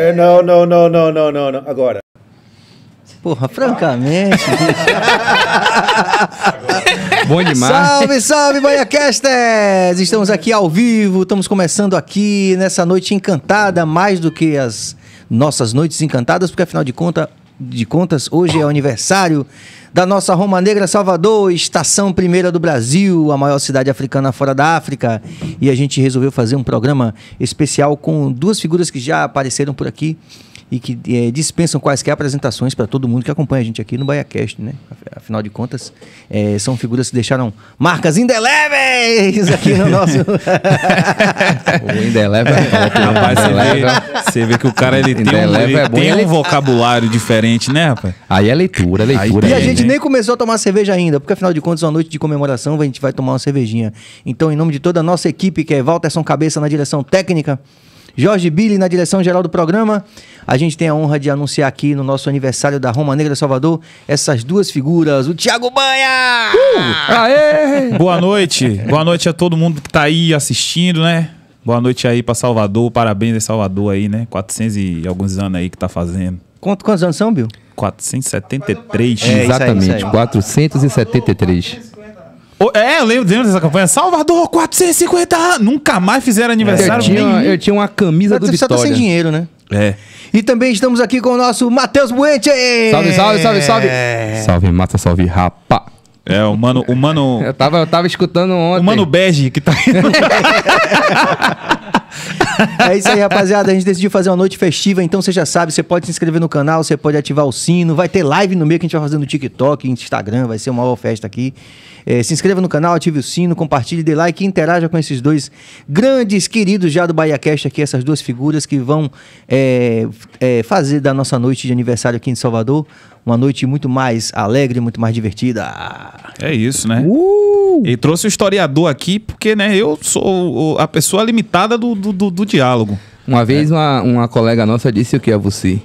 É, não, não, não, não, não, não, não. Agora. Porra, francamente. Bom demais. Salve, salve, Banhacasters! Estamos aqui ao vivo, estamos começando aqui nessa noite encantada, mais do que as nossas noites encantadas, porque afinal de, conta, de contas, hoje é aniversário da nossa Roma Negra Salvador, estação primeira do Brasil, a maior cidade africana fora da África. E a gente resolveu fazer um programa especial com duas figuras que já apareceram por aqui e que é, dispensam quaisquer apresentações para todo mundo que acompanha a gente aqui no BaiaCast, né? Afinal de contas, é, são figuras que deixaram marcas indeléveis aqui no nosso... o indelével é top, né? rapaz, você, vê, você vê que o cara ele tem, um, é bom, tem ele... um vocabulário diferente, né, rapaz? Aí é leitura, leitura. Aí, e a né? gente nem começou a tomar cerveja ainda, porque afinal de contas, uma noite de comemoração, a gente vai tomar uma cervejinha. Então, em nome de toda a nossa equipe, que é Walterson Cabeça na direção técnica... Jorge Billy na direção geral do programa. A gente tem a honra de anunciar aqui no nosso aniversário da Roma Negra Salvador essas duas figuras, o Thiago Banha! Uh! Aê! Boa noite, boa noite a todo mundo que tá aí assistindo, né? Boa noite aí para Salvador, parabéns a Salvador aí, né? 400 e alguns anos aí que tá fazendo. Quanto, quantos anos são, Bill? 473. É, Exatamente, isso aí, isso aí. 473. É, eu lembro, lembro dessa campanha. Salvador, 450 Nunca mais fizeram aniversário. É, eu tinha, eu tinha uma camisa Mas do Vitória. Você tá sem dinheiro, né? É. E também estamos aqui com o nosso Matheus Buente. Salve, salve, salve, salve. Salve, mata, salve, rapá. É, o mano, o mano... Eu tava, eu tava escutando ontem. O mano bege que tá É isso aí, rapaziada. A gente decidiu fazer uma noite festiva, então você já sabe, você pode se inscrever no canal, você pode ativar o sino, vai ter live no meio que a gente vai fazer no TikTok, Instagram, vai ser uma boa festa aqui. É, se inscreva no canal, ative o sino, compartilhe, dê like, interaja com esses dois grandes queridos já do Cast aqui, essas duas figuras que vão é, é, fazer da nossa noite de aniversário aqui em Salvador uma noite muito mais alegre, muito mais divertida. É isso, né? Uh! E trouxe o historiador aqui porque, né, eu sou a pessoa limitada do, do, do diálogo. Uma é. vez uma, uma colega nossa disse o que é você.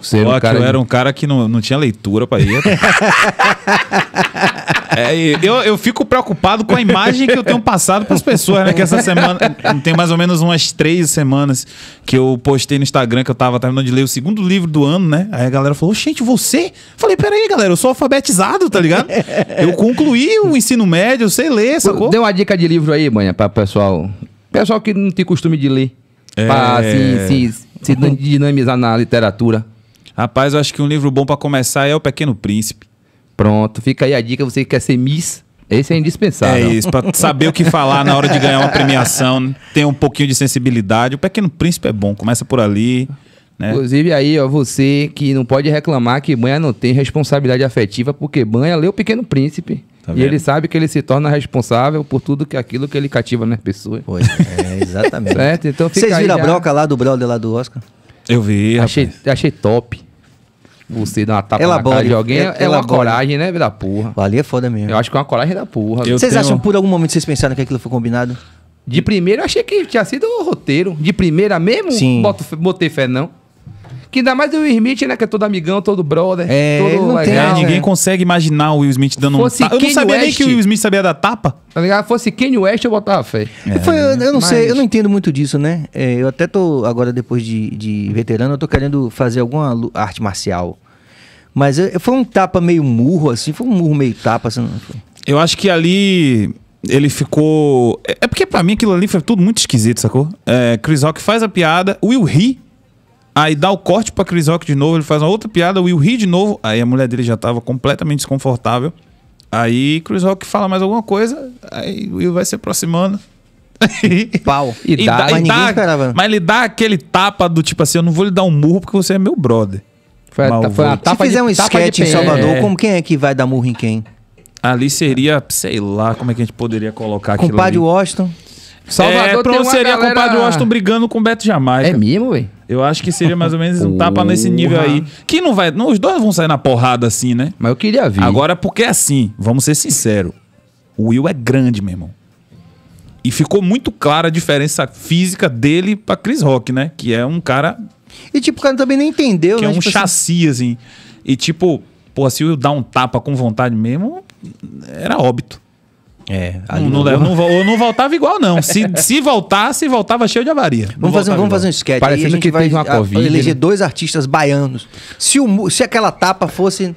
Você era, um cara, de... era um cara que não, não tinha leitura para ir. É, eu, eu fico preocupado com a imagem que eu tenho passado para as pessoas, né? Que essa semana, tem mais ou menos umas três semanas que eu postei no Instagram que eu tava terminando de ler o segundo livro do ano, né? Aí a galera falou: gente, você? Falei: peraí, galera, eu sou alfabetizado, tá ligado? Eu concluí o ensino médio, eu sei ler, sacou? Deu uma dica de livro aí, manha, para pessoal. Pessoal que não tem costume de ler. É... se, assim, se, se dinamizar na literatura. Rapaz, eu acho que um livro bom para começar é O Pequeno Príncipe. Pronto, fica aí a dica, você que quer ser Miss, esse é indispensável. É isso, para saber o que falar na hora de ganhar uma premiação, ter um pouquinho de sensibilidade. O Pequeno Príncipe é bom, começa por ali. Né? Inclusive aí, ó, você que não pode reclamar que banha não tem responsabilidade afetiva, porque banha lê o Pequeno Príncipe. Tá e ele sabe que ele se torna responsável por tudo que aquilo que ele cativa nas pessoas. Pois, é, exatamente. certo? Então Vocês viram a broca lá do brother lá do Oscar? Eu vi, achei, rapaz. Achei top você dar uma tapa elabore, na cara de alguém é, é uma coragem, né, da porra. Ali é foda mesmo. Eu acho que é uma coragem da porra. Eu vocês tenho... acham por algum momento vocês pensaram que aquilo foi combinado? De primeiro eu achei que tinha sido o roteiro. De primeira mesmo, Sim. Boto, botei fé não. Que ainda mais o Will Smith, né? Que é todo amigão, todo brother. É, todo não legal, tem, né? é, ninguém consegue imaginar o Will Smith dando Fosse um tapa. Eu não sabia West, nem que o Will Smith sabia da tapa. Tá ligado? Fosse Kanye West, eu botava fé. É. Foi, eu, eu, não Mas... sei, eu não entendo muito disso, né? É, eu até tô, agora depois de, de veterano, eu tô querendo fazer alguma arte marcial. Mas eh, foi um tapa meio murro, assim. Foi um murro meio tapa, assim. Eu acho que ali ele ficou. É, é porque para mim aquilo ali foi tudo muito esquisito, sacou? É, Chris Rock faz a piada, Will ri Aí dá o corte pra Chris Rock de novo, ele faz uma outra piada, o Will ri de novo. Aí a mulher dele já tava completamente desconfortável. Aí Chris Rock fala mais alguma coisa, aí o Will vai se aproximando. Pau. E, e dá, mas, e dá, esperava. mas ele dá aquele tapa do tipo assim: eu não vou lhe dar um murro porque você é meu brother. Foi a, foi a tapa Se fizer um sketch em Salvador, é. como quem é que vai dar murro em quem? Ali seria, sei lá, como é que a gente poderia colocar aquilo. Compadre ali. Washington. Salvador é, pronto, tem seria galera... compadre Washington brigando com o Beto Jamaica. É mesmo, velho? Eu acho que seria mais ou menos um tapa nesse nível aí. Que não vai. Não, os dois vão sair na porrada assim, né? Mas eu queria ver. Agora, porque é assim, vamos ser sinceros. O Will é grande, meu irmão. E ficou muito clara a diferença física dele pra Chris Rock, né? Que é um cara. E tipo, o cara também nem entendeu, que né? Que é um tipo assim- chassi, assim. assim. E tipo, pô, se o Will dá um tapa com vontade mesmo, era óbito. É, ali não, não, eu não, eu não voltava igual, não. Se, se voltasse, voltava cheio de avaria. Vamos fazer, vamos fazer um sketch. Parecendo aí a gente que vai uma Covid, né? eleger né? dois artistas baianos. Se, o, se aquela tapa fosse.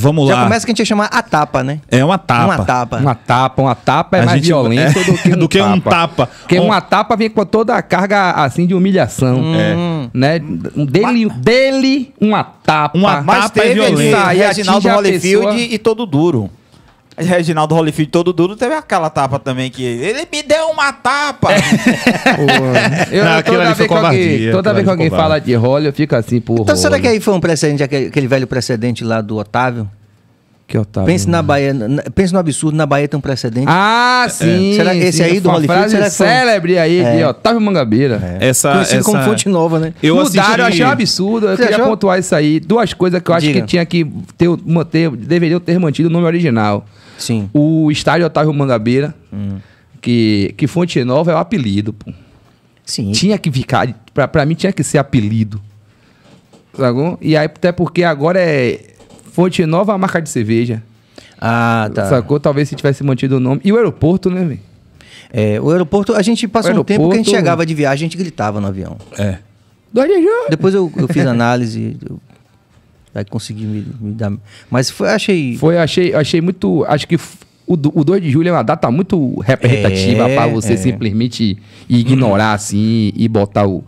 Vamos Já lá. Já começa que a gente ia chamar a tapa, né? É uma tapa. Uma tapa. Uma tapa, uma tapa é a mais gente... violenta é. do que, um, do que tapa. um tapa. Porque um... uma tapa vem com toda a carga assim de humilhação. Hum. É. Né? Dele, uma... dele, uma tapa. Uma Mas tapa é teve é violenta. Ali, Reginaldo Holyfield e todo duro. Reginaldo Holyfield todo duro teve aquela tapa também que ele me deu uma tapa. Né? eu, não, toda com que alguém, toda vez que alguém fala de Holly, eu fico assim por Então será que aí foi um precedente, aquele, aquele velho precedente lá do Otávio? Que Otávio. Pense na né? Bahia, na, pense no absurdo, na Bahia tem um precedente. Ah, é. sim. É. Será que esse sim, aí do Holyfield? frase será célebre aí é. de Otávio Mangabeira. É. Essa, Conhecido essa... como fonte nova, né? Eu Mudaram, assisti... eu achei um absurdo. Você eu queria achou? pontuar isso aí. Duas coisas que eu acho Diga. que tinha que ter, manter, deveriam ter mantido o nome original. Sim. O estádio Otávio Mangabeira, hum. que, que Fonte Nova é o apelido, pô. Sim. Tinha que ficar, pra, pra mim tinha que ser apelido. Sacou? E aí, até porque agora é Fonte Nova a marca de cerveja. Ah, tá. Sacou? Talvez se tivesse mantido o nome. E o aeroporto, né, velho? É, o aeroporto, a gente passou um tempo que a gente chegava de viagem, a gente gritava no avião. É. Depois eu, eu fiz análise, eu vai conseguir me, me dar. Mas foi, achei. Foi, achei, achei muito. Acho que o, o 2 de julho é uma data muito representativa é, para você é. simplesmente ignorar assim e botar o.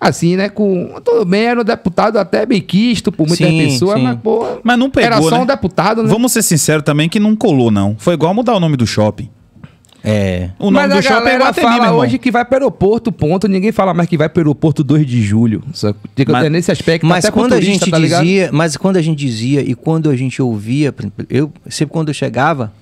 Assim, né? Com. Tudo bem, era um deputado até bem quisto por muita pessoa sim. mas, pô. Mas não pegou. Era só né? um deputado, né? Vamos ser sinceros também que não colou, não. Foi igual mudar o nome do shopping. É. O nome Mas do shopping é Guatemi, fala hoje que vai para o aeroporto, ponto. Ninguém fala mais que vai para o aeroporto 2 de julho. Só que mas, nesse aspecto, tá mas até quando turista, a gente tá dizia, mas quando a gente dizia e quando a gente ouvia, eu sempre quando eu chegava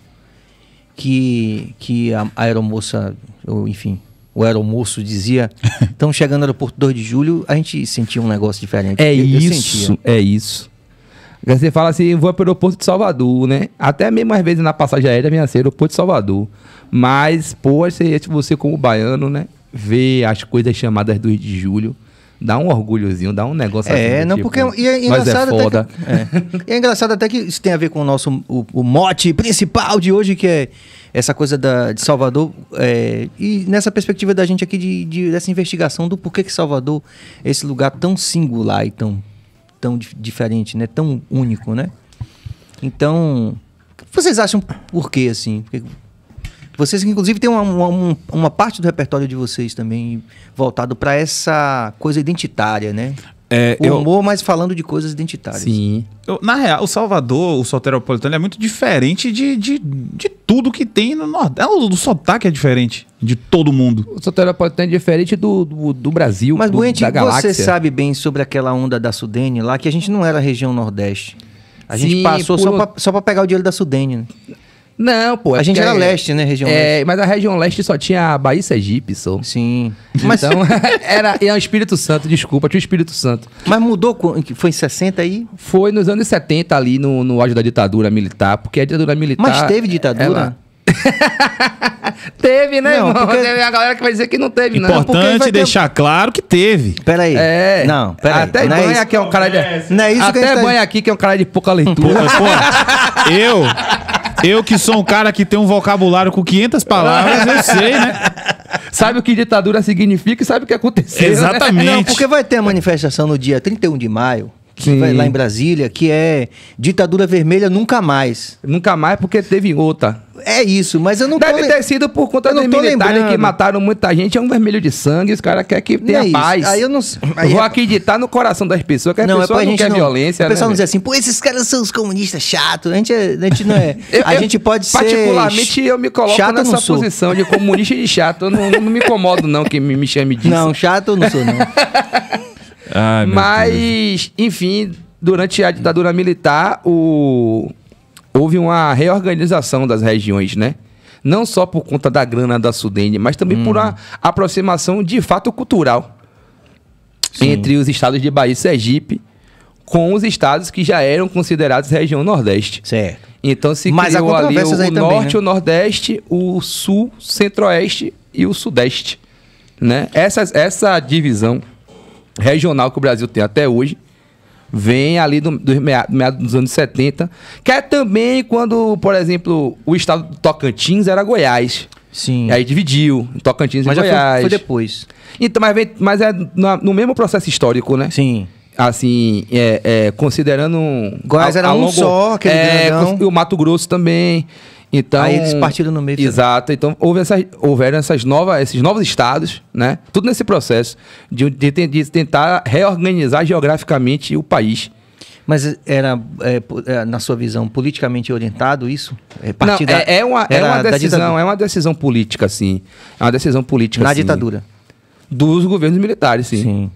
que que a, a aeromoça, ou enfim, o aeromoço dizia, estão chegando no aeroporto 2 de julho, a gente sentia um negócio diferente. É eu, isso, eu é isso. Você fala assim, vou para o aeroporto de Salvador, né? Até mesmo às vezes na passagem aérea ser o aeroporto de Salvador. Mas, poxa, você tipo, como baiano, né? Ver as coisas chamadas do Rio de Julho dá um orgulhozinho, dá um negócio assim é, assim. Não, tipo, porque, é e é, é engraçado é Até que, é. é. engraçado até que isso tem a ver com o nosso o, o mote principal de hoje, que é essa coisa da, de Salvador. É, e nessa perspectiva da gente aqui, de, de, dessa investigação do porquê que Salvador é esse lugar tão singular e tão tão diferente, né? Tão único, né? Então, vocês acham por quê, assim? Porque vocês, inclusive, têm uma, uma, uma, parte do repertório de vocês também voltado para essa coisa identitária, né? É, o humor, eu... mas falando de coisas identitárias. Sim. Eu, na real, o Salvador, o soteropolitano, é muito diferente de, de, de tudo que tem no Nordeste. É, o, o sotaque é diferente de todo mundo. O soteropolitano é diferente do, do, do Brasil, mas, do, Buente, da galáxia. você sabe bem sobre aquela onda da Sudene lá, que a gente não era região Nordeste. A Sim, gente passou por... só para pegar o dinheiro da Sudene. Né? Não, pô. É a gente era é- leste, né? Região é, leste. Mas a região leste só tinha Bahia e Sergipe, só. Sim. Então, era, era é o Espírito Santo, desculpa, tinha o Espírito Santo. Mas mudou, foi em 60 aí? Foi nos anos 70 ali, no, no auge da ditadura militar, porque a ditadura militar... Mas teve ditadura? teve, né, não, irmão? Porque... Teve a galera que vai dizer que não teve, não. Importante ter... deixar claro que teve. Peraí. É. Não, peraí. Até não banha é aqui é um cara de... Não é isso Até tá banha tá... aqui que é um cara de pouca leitura. pô, eu... Eu que sou um cara que tem um vocabulário com 500 palavras, eu sei, né? Sabe o que ditadura significa e sabe o que aconteceu. Né? Exatamente. Né? Não, porque vai ter a manifestação no dia 31 de maio que Sim. vai lá em Brasília, que é ditadura vermelha nunca mais. Nunca mais porque teve outra. É isso, mas eu não Deve tô... ter sido por conta do dos militares que mataram muita gente, é um vermelho de sangue, os caras querem que é tenha é paz. Aí eu não aí Vou é... acreditar no coração das pessoas, que as não, é pessoas é não querem violência. O né, pessoal né, não diz assim, pô, esses caras são os comunistas chatos, a gente, é, a gente não é... eu, a gente pode ser... Particularmente eu me coloco chato nessa posição de comunista e de chato, eu não, não me incomodo não que me, me chame disso. Não, chato eu não sou não. Ai, Mas, enfim, durante a ditadura militar, o... houve uma reorganização das regiões, né? Não só por conta da grana da Sudene, mas também hum. por uma aproximação de fato cultural Sim. entre os estados de Bahia e Sergipe com os estados que já eram considerados região Nordeste. Certo. Então se Mas criou ali o, Norte, né? o Nordeste, o Sul, Centro-Oeste e o Sudeste, né? Essa, essa divisão regional que o Brasil tem até hoje, vem ali do, do meados dos anos 70, que é também quando, por exemplo, o estado do Tocantins era Goiás. Sim. E aí dividiu, Tocantins mas e Goiás. Foi, foi, depois. Então, mas, vem, mas é no mesmo processo histórico, né? Sim. Assim, é, é, considerando. Goiás a, era a longo, um só, aquele é, grandão. E o Mato Grosso também. Então, Aí eles partiram no meio. Exato. Então houve essas, houveram essas novas, esses novos estados, né? Tudo nesse processo de, de, de tentar reorganizar geograficamente o país. Mas era, é, é na sua visão, politicamente orientado isso? É, Não, da, é, é, uma, é uma decisão, é uma decisão política, sim. É uma decisão política, Na sim. ditadura? Dos governos militares, sim. Sim.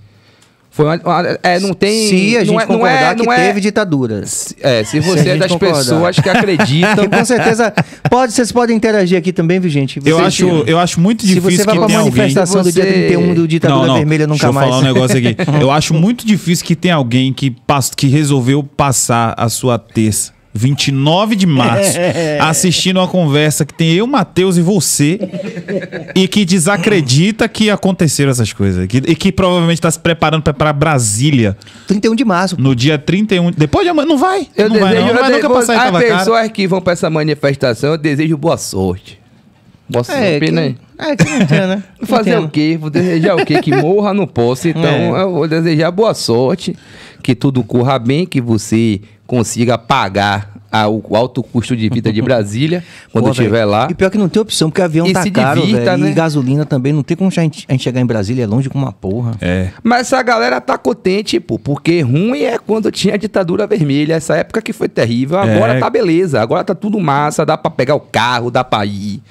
Foi uma, uma, é, não tem. Se a gente é, não é, concordar não é, não que é, teve ditadura. Se, é, se você se é das concordar. pessoas que acreditam. Então, com certeza. Pode, vocês podem interagir aqui também, viu, gente? eu, acho, eu acho muito difícil. Se você vai pra manifestação alguém, do você... dia 31 do Ditadura não, não, Vermelha nunca deixa mais. Deixa eu falar um negócio aqui. eu acho muito difícil que tenha alguém que, que resolveu passar a sua terça 29 de março, é. assistindo uma conversa que tem eu, Matheus e você, e que desacredita que aconteceram essas coisas. Que, e que provavelmente está se preparando para Brasília. 31 de março. No dia 31. Depois de amanhã, não vai. Eu não desejo, vai, não. Eu não vai nunca passar em As pessoas que vão para essa manifestação, eu desejo boa sorte. Boa é, sorte, é, né? É, que não tinha, né? Não Fazer o quê? Vou desejar o quê? Que morra não posso. Então, é. eu vou desejar boa sorte, que tudo corra bem, que você consiga pagar a, o alto custo de vida de Brasília quando estiver lá. E pior que não tem opção, porque avião e tá caro, divirta, né? e gasolina também, não tem como a gente, a gente chegar em Brasília, é longe com uma porra. É. Mas a galera tá contente, pô, porque ruim é quando tinha a ditadura vermelha, essa época que foi terrível, agora é. tá beleza, agora tá tudo massa, dá pra pegar o carro, dá pra ir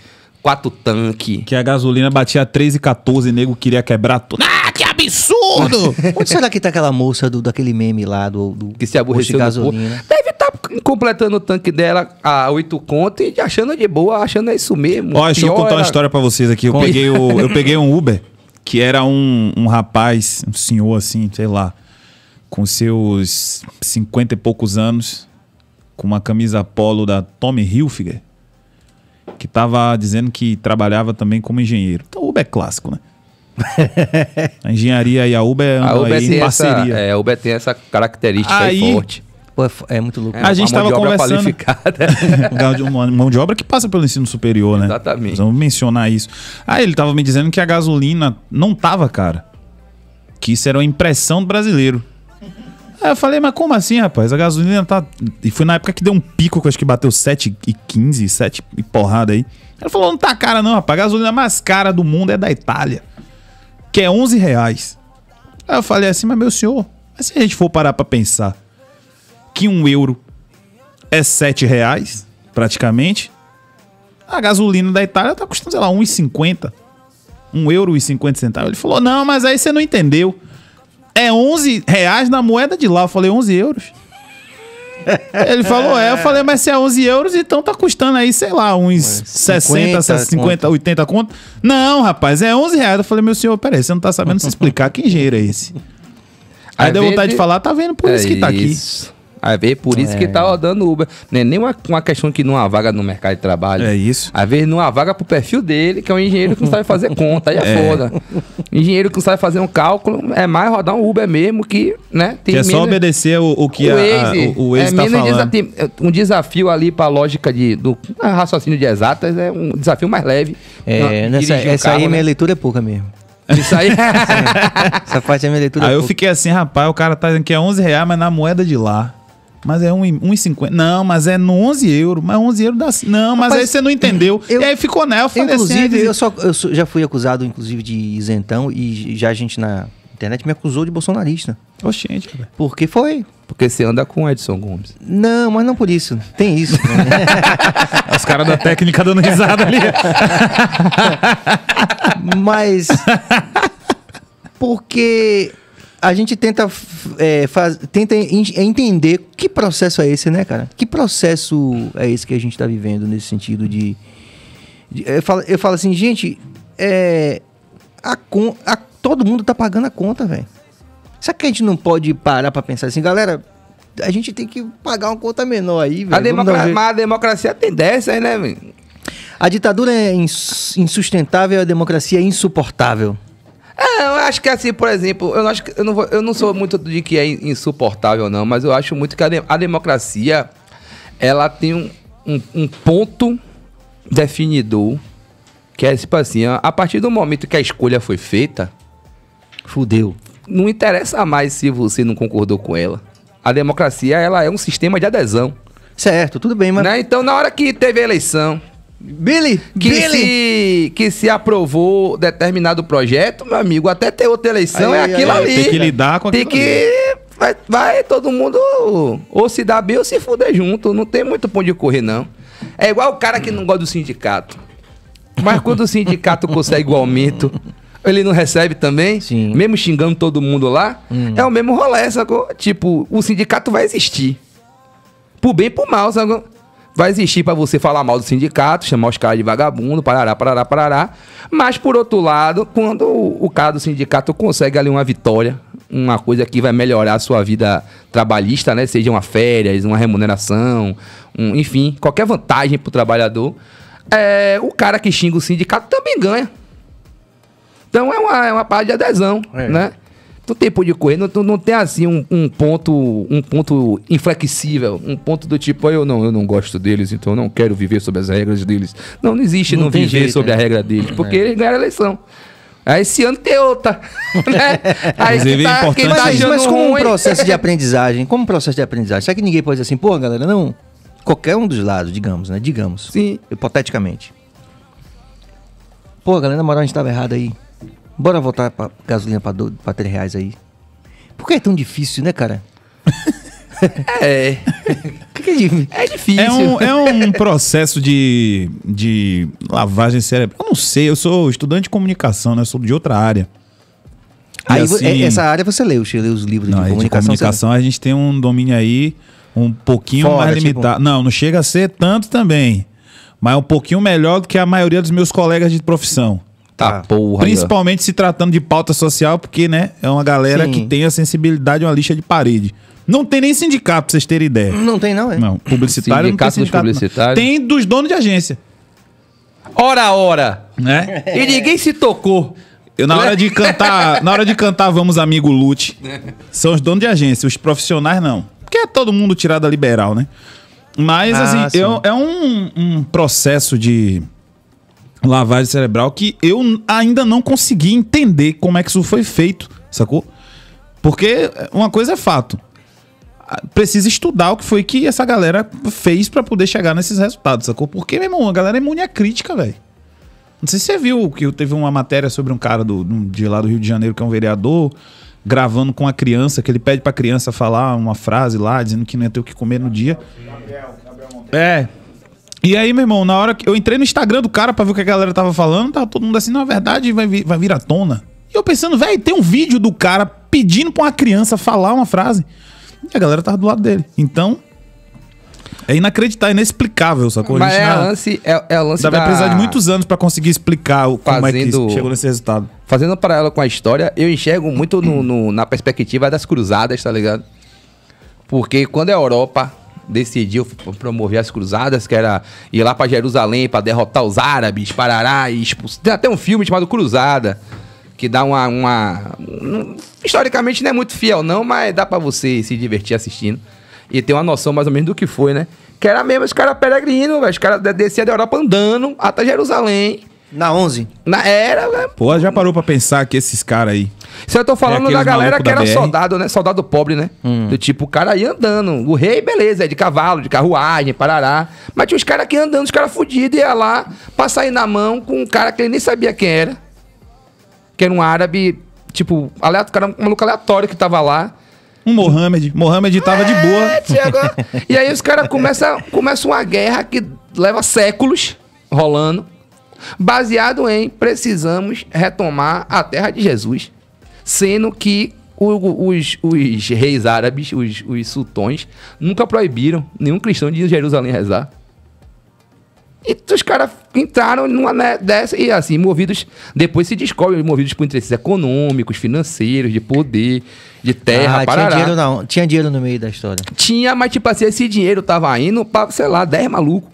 quatro tanque. Que a gasolina batia e 3,14, nego queria quebrar tudo. Ah, que absurdo! Onde será que tá aquela moça do, daquele meme lá do, do que se aborreceu de gasolina? Deve estar tá completando o tanque dela a oito conto e achando de boa, achando é isso mesmo. Ó, deixa eu contar era... uma história para vocês aqui. Eu Conta. peguei, o, eu peguei um Uber que era um, um rapaz, um senhor assim, sei lá, com seus cinquenta e poucos anos, com uma camisa polo da Tommy Hilfiger que estava dizendo que trabalhava também como engenheiro. Então, Uber é clássico, né? a engenharia e a Uber, a Uber em parceria. Essa, é, a Uber tem essa característica aí, forte. Pô, é, é muito louco. É, a gente estava conversando. uma mão de obra que passa pelo ensino superior, né? Exatamente. Vamos mencionar isso. Ah, ele estava me dizendo que a gasolina não tava cara. Que isso era uma impressão do brasileiro. Aí é, eu falei, mas como assim, rapaz? A gasolina tá. E foi na época que deu um pico, que eu acho que bateu 7,15, 7 e porrada aí. ele falou, não tá cara não, rapaz. A gasolina mais cara do mundo é da Itália, que é 11 reais. Aí eu falei assim, mas meu senhor, mas se a gente for parar pra pensar que um euro é 7 reais, praticamente, a gasolina da Itália tá custando, sei lá, 1,50. 1,50 euro e centavos. Ele falou, não, mas aí você não entendeu é 11 reais na moeda de lá. Eu falei, 11 euros? Ele falou, é. Eu falei, mas se é 11 euros, então tá custando aí, sei lá, uns 50, 60, 50, conto. 80 conto. Não, rapaz, é 11 reais. Eu falei, meu senhor, peraí, você não tá sabendo se explicar que engenheiro é esse? Aí, aí deu vontade de falar, tá vendo? Por é isso que tá aqui. É isso. Às vezes, por isso é. que tá rodando Uber. Não é nem uma, uma questão que não há vaga no mercado de trabalho. É isso. Às vezes, não há vaga pro perfil dele, que é um engenheiro que não sabe fazer conta. Aí é, é. foda. Engenheiro que não sabe fazer um cálculo, é mais rodar um Uber mesmo que, né? Tem que é menos... só obedecer o, o que o Waze, a, o, o Waze é, tá falando. Desafio, um desafio ali pra lógica de, do é, raciocínio de exatas é um desafio mais leve. É, nessa, essa carro, aí né? minha leitura é pouca mesmo. Isso aí. essa parte é minha leitura. É aí eu fiquei assim, rapaz, o cara tá dizendo que é 11 reais, mas na moeda de lá. Mas é 1,50. Não, mas é no 11 euro Mas 11 euro dá. Não, mas Rapaz, aí você não entendeu. Eu, e aí ficou né? Eu falei inclusive, assim, eu, só, eu já fui acusado, inclusive, de isentão. E já a gente na internet me acusou de bolsonarista. Oxente, Porque foi. Porque você anda com o Edson Gomes. Não, mas não por isso. Tem isso. Os caras da técnica dando risada ali. mas. Porque a gente tenta, é, faz, tenta entender que processo é esse, né, cara? Que processo é esse que a gente está vivendo nesse sentido de. de eu, falo, eu, falo, assim, gente, é, a, a, todo mundo tá pagando a conta, velho. Será que a gente não pode parar para pensar assim, galera? A gente tem que pagar uma conta menor aí, velho. um mas a democracia tem aí, né, velho? A ditadura é insustentável, a democracia é insuportável. É, eu acho que assim, por exemplo, eu, acho que, eu, não, vou, eu não sou muito de que é insuportável, não, mas eu acho muito que a, de, a democracia ela tem um, um, um, ponto definidor que é tipo assim, a partir do momento que a escolha foi feita, fudeu. Não interessa mais se você não concordou com ela. A democracia ela é um sistema de adesão. Certo, tudo bem, mas. Né? Então, na hora que teve a eleição, Billy, que, Billy. Se, que se aprovou determinado projeto, meu amigo, até ter outra eleição aí, é aquilo aí, ali. Tem que lidar com aquilo Tem que... Vai, vai todo mundo ou se dar bem ou se fuder junto. Não tem muito ponto de correr, não. É igual o cara que não gosta do sindicato. Mas quando o sindicato consegue o aumento, ele não recebe também? Sim. Mesmo xingando todo mundo lá? Hum. É o mesmo rolê, sacou? Tipo, o sindicato vai existir. Por bem e por mal, sacou? vai existir para você falar mal do sindicato, chamar os caras de vagabundo, parará, parará, parará. Mas, por outro lado, quando o cara do sindicato consegue ali uma vitória, uma coisa que vai melhorar a sua vida trabalhista, né? Seja uma férias, uma remuneração, um, enfim, qualquer vantagem para o trabalhador, é, o cara que xinga o sindicato também ganha. Então é uma, é uma parte de adesão, é. né? tem tempo de correr, não, não tem assim um, um, ponto um ponto inflexível, um ponto do tipo, eu não, eu não gosto deles, então eu não quero viver sobre as regras deles. Não, não existe não, não viver jeito, sobre né? a regra deles, é. porque é. eles ganharam a eleição. Aí esse ano tem outra. Né? Aí é tá, é importante tá mas, mas como um processo de aprendizagem, como um processo de aprendizagem, será que ninguém pode dizer assim, pô, galera, não. Qualquer um dos lados, digamos, né? Digamos. Sim. Hipoteticamente. Pô, galera, na moral, a gente tava errado aí. Bora voltar pra gasolina pra, do, pra 3 reais aí. Por que é tão difícil, né, cara? é. É, é difícil. É um, é um processo de, de lavagem cerebral. Eu não sei, eu sou estudante de comunicação, né? Eu sou de outra área. E aí, assim, essa área você leu, você leu os livros não, de comunicação. De comunicação a gente tem um domínio aí um pouquinho Fora, mais tipo- limitado. Tipo... Não, não chega a ser tanto também. Mas um pouquinho melhor do que a maioria dos meus colegas de profissão. Tá, porra. Principalmente se tratando de pauta social, porque, né, é uma galera Sim. que tem a sensibilidade uma lixa de parede. Não tem nem sindicato, pra vocês terem ideia. Não tem, não, é? Não, publicitário sindicato não tem sindicato. publicitários. Não. Tem dos donos de agência. Ora, ora. Né? E ninguém se tocou. Eu, na né? hora de cantar, na hora de cantar Vamos Amigo Lute, são os donos de agência, os profissionais não. Porque é todo mundo tirado da liberal, né? Mas, ah, assim, eu, é um, um processo de lavagem cerebral que eu ainda não consegui entender como é que isso foi feito, sacou? Porque é, uma coisa é fato. Precisa estudar o que foi que essa galera fez para poder chegar nesses resultados, sacou? Porque, meu irmão, a galera é imune à crítica, velho. Não sei se você viu que teve uma matéria sobre um cara do, de lá do Rio de Janeiro, que é um vereador, gravando com a criança, que ele pede pra criança falar uma frase lá, dizendo que não ia ter o que comer no dia. Gabriel, Gabriel Monteiro. É, e aí, meu irmão, na hora que eu entrei no Instagram do cara pra ver o que a galera tava falando, tava todo mundo assim, na é verdade, vai vir, vai vir à tona. E eu pensando, velho, tem um vídeo do cara pedindo pra uma criança falar uma frase. E a galera tava do lado dele. Então, é inacreditável, é inexplicável, sacou? Mas é, não, lance, é, é lance Vai precisar de muitos anos para conseguir explicar o, fazendo, como é que chegou nesse resultado. Fazendo um paralelo com a história, eu enxergo muito no, no, na perspectiva das cruzadas, tá ligado? Porque quando é Europa, decidiu promover as cruzadas, que era ir lá para Jerusalém para derrotar os árabes, parará e expulsar. Tem até um filme chamado Cruzada, que dá uma. uma um, historicamente não é muito fiel, não, mas dá para você se divertir assistindo e ter uma noção mais ou menos do que foi, né? Que era mesmo os caras peregrinos, os caras desciam da Europa andando até Jerusalém na 11? Na era. É. Pô, já parou pra pensar que esses caras aí. Se eu tô falando é da galera que era soldado, né? Soldado pobre, né? Hum. Do tipo, o cara aí andando. O rei, beleza, é de cavalo, de carruagem, parará. Mas tinha os caras aqui andando, os caras fodidos, ia lá pra sair na mão com um cara que ele nem sabia quem era. Que era um árabe, tipo, aleatório, cara, um maluco aleatório que tava lá. Um Mohamed. Mohamed tava é, de boa. Chegou. É, e aí os caras começam começa uma guerra que leva séculos rolando baseado em precisamos retomar a terra de Jesus, sendo que os, os, reis árabes, os, os sultões, nunca proibiram nenhum cristão de Jerusalém rezar. E os caras entraram numa né, dessa e assim, movidos. Depois se descobre, movidos por interesses econômicos, financeiros, de poder, de terra, ah, Tinha dinheiro, não. Tinha dinheiro no meio da história. Tinha, mas tipo assim, esse dinheiro tava indo pra, sei lá, 10 malucos.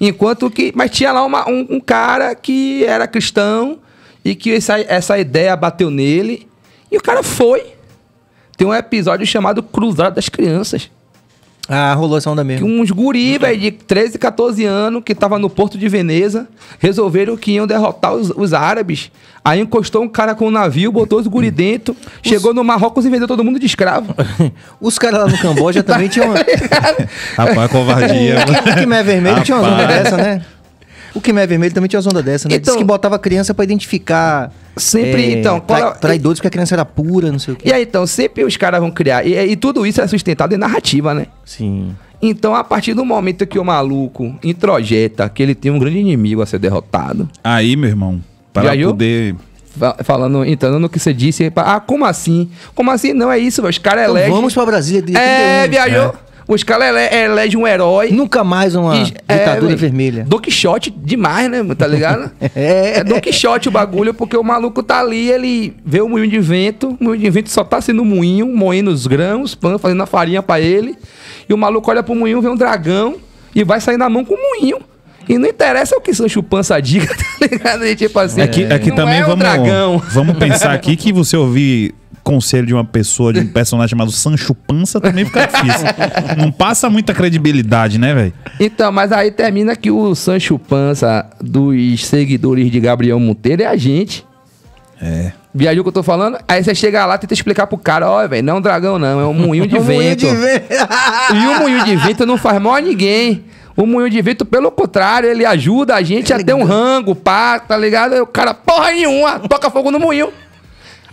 Enquanto que. Mas tinha lá uma, um, um, cara que era cristão e que essa, essa ideia bateu nele. E o cara foi. Tem um episódio chamado Cruzada das Crianças. Ah, rolou essa onda mesmo. Que uns guri, uhum. velho, de 13, 14 anos, que tava no porto de Veneza, resolveram que iam derrotar os, os árabes. Aí encostou um cara com um navio, botou os guri dentro, os... chegou no Marrocos e vendeu todo mundo de escravo. os caras lá no Camboja também tinham... Tá Rapaz, covardia. o Kimé Vermelho tinha uma onda dessa, né? O Kimé Vermelho também tinha uma onda dessa, né? Então... Diz que então- botava criança para identificar... Sempre, é, então. Tra, é traidores porque a criança era pura, não sei o quê. E aí, então, sempre os caras vão criar. E, e tudo isso é sustentado em narrativa, né? Sim. Então, a partir do momento que o maluco introjeta que ele tem um grande inimigo a ser derrotado. Aí, meu irmão, para poder falando, entrando no que você disse. Ah, como assim? Como assim? Não é isso, os caras é então elegem. Vamos pra Brasília. É, viajou. É. Os caras ele, elegem é, é um herói. Nunca mais uma e, é, ditadura é, vermelha. Don Quixote demais, né? Tá ligado? é, é Don Quixote o bagulho, porque o maluco tá ali, ele vê o moinho de vento, o moinho de vento só tá sendo moinho, moendo os grãos, pão, fazendo a farinha para ele. E o maluco olha pro moinho, vê um dragão e vai sair na mão com o moinho. E não interessa o que Sancho Pança diga, tá ligado? E, tipo assim, é que, é que também é vamos, dragão. vamos pensar aqui que você ouvir conselho de uma pessoa, de um personagem chamado Sancho Pança, também fica difícil. Não passa muita credibilidade, né, velho? Então, mas aí termina que o Sancho Pança dos seguidores de Gabriel Monteiro é a gente. É. Viajou o que eu tô falando? Aí você chega lá, tenta explicar pro cara, ó, velho, não é um dragão não, é um moinho de é vento. e o moinho de vento não faz mal a ninguém. O moinho de vento, pelo contrário, ele ajuda a gente é a ter um rango, pá, tá ligado? Aí o cara, porra nenhuma, toca fogo no moinho.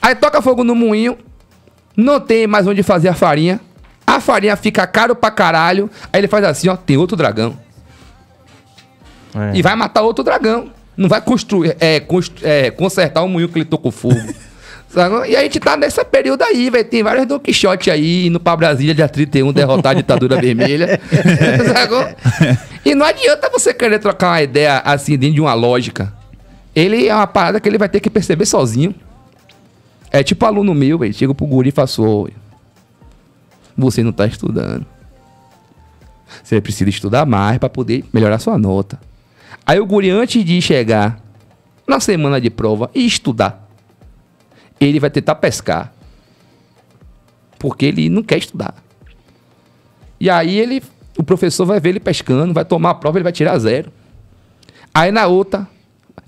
Aí toca fogo no moinho, não tem mais onde fazer a farinha. A farinha fica caro pra caralho. Aí ele faz assim, ó, tem outro dragão. É. E vai matar outro dragão. Não vai construir, é, constru é, consertar o moinho que ele tocou fogo. E a gente tá nesse período aí, velho. Tem vários Don Quixote aí, indo pra Brasília dia 31, derrotar a ditadura vermelha. E não adianta você querer trocar uma ideia assim, dentro de uma lógica. Ele é uma parada que ele vai ter que perceber sozinho. É tipo aluno meu, velho. Chega pro guri e faço, você não tá estudando. Você precisa estudar mais para poder melhorar sua nota. Aí o guri, antes de chegar na semana de prova e estudar, ele vai tentar pescar. Porque ele não quer estudar. E aí ele, o professor vai ver ele pescando, vai tomar a prova, ele vai tirar zero. Aí na outra,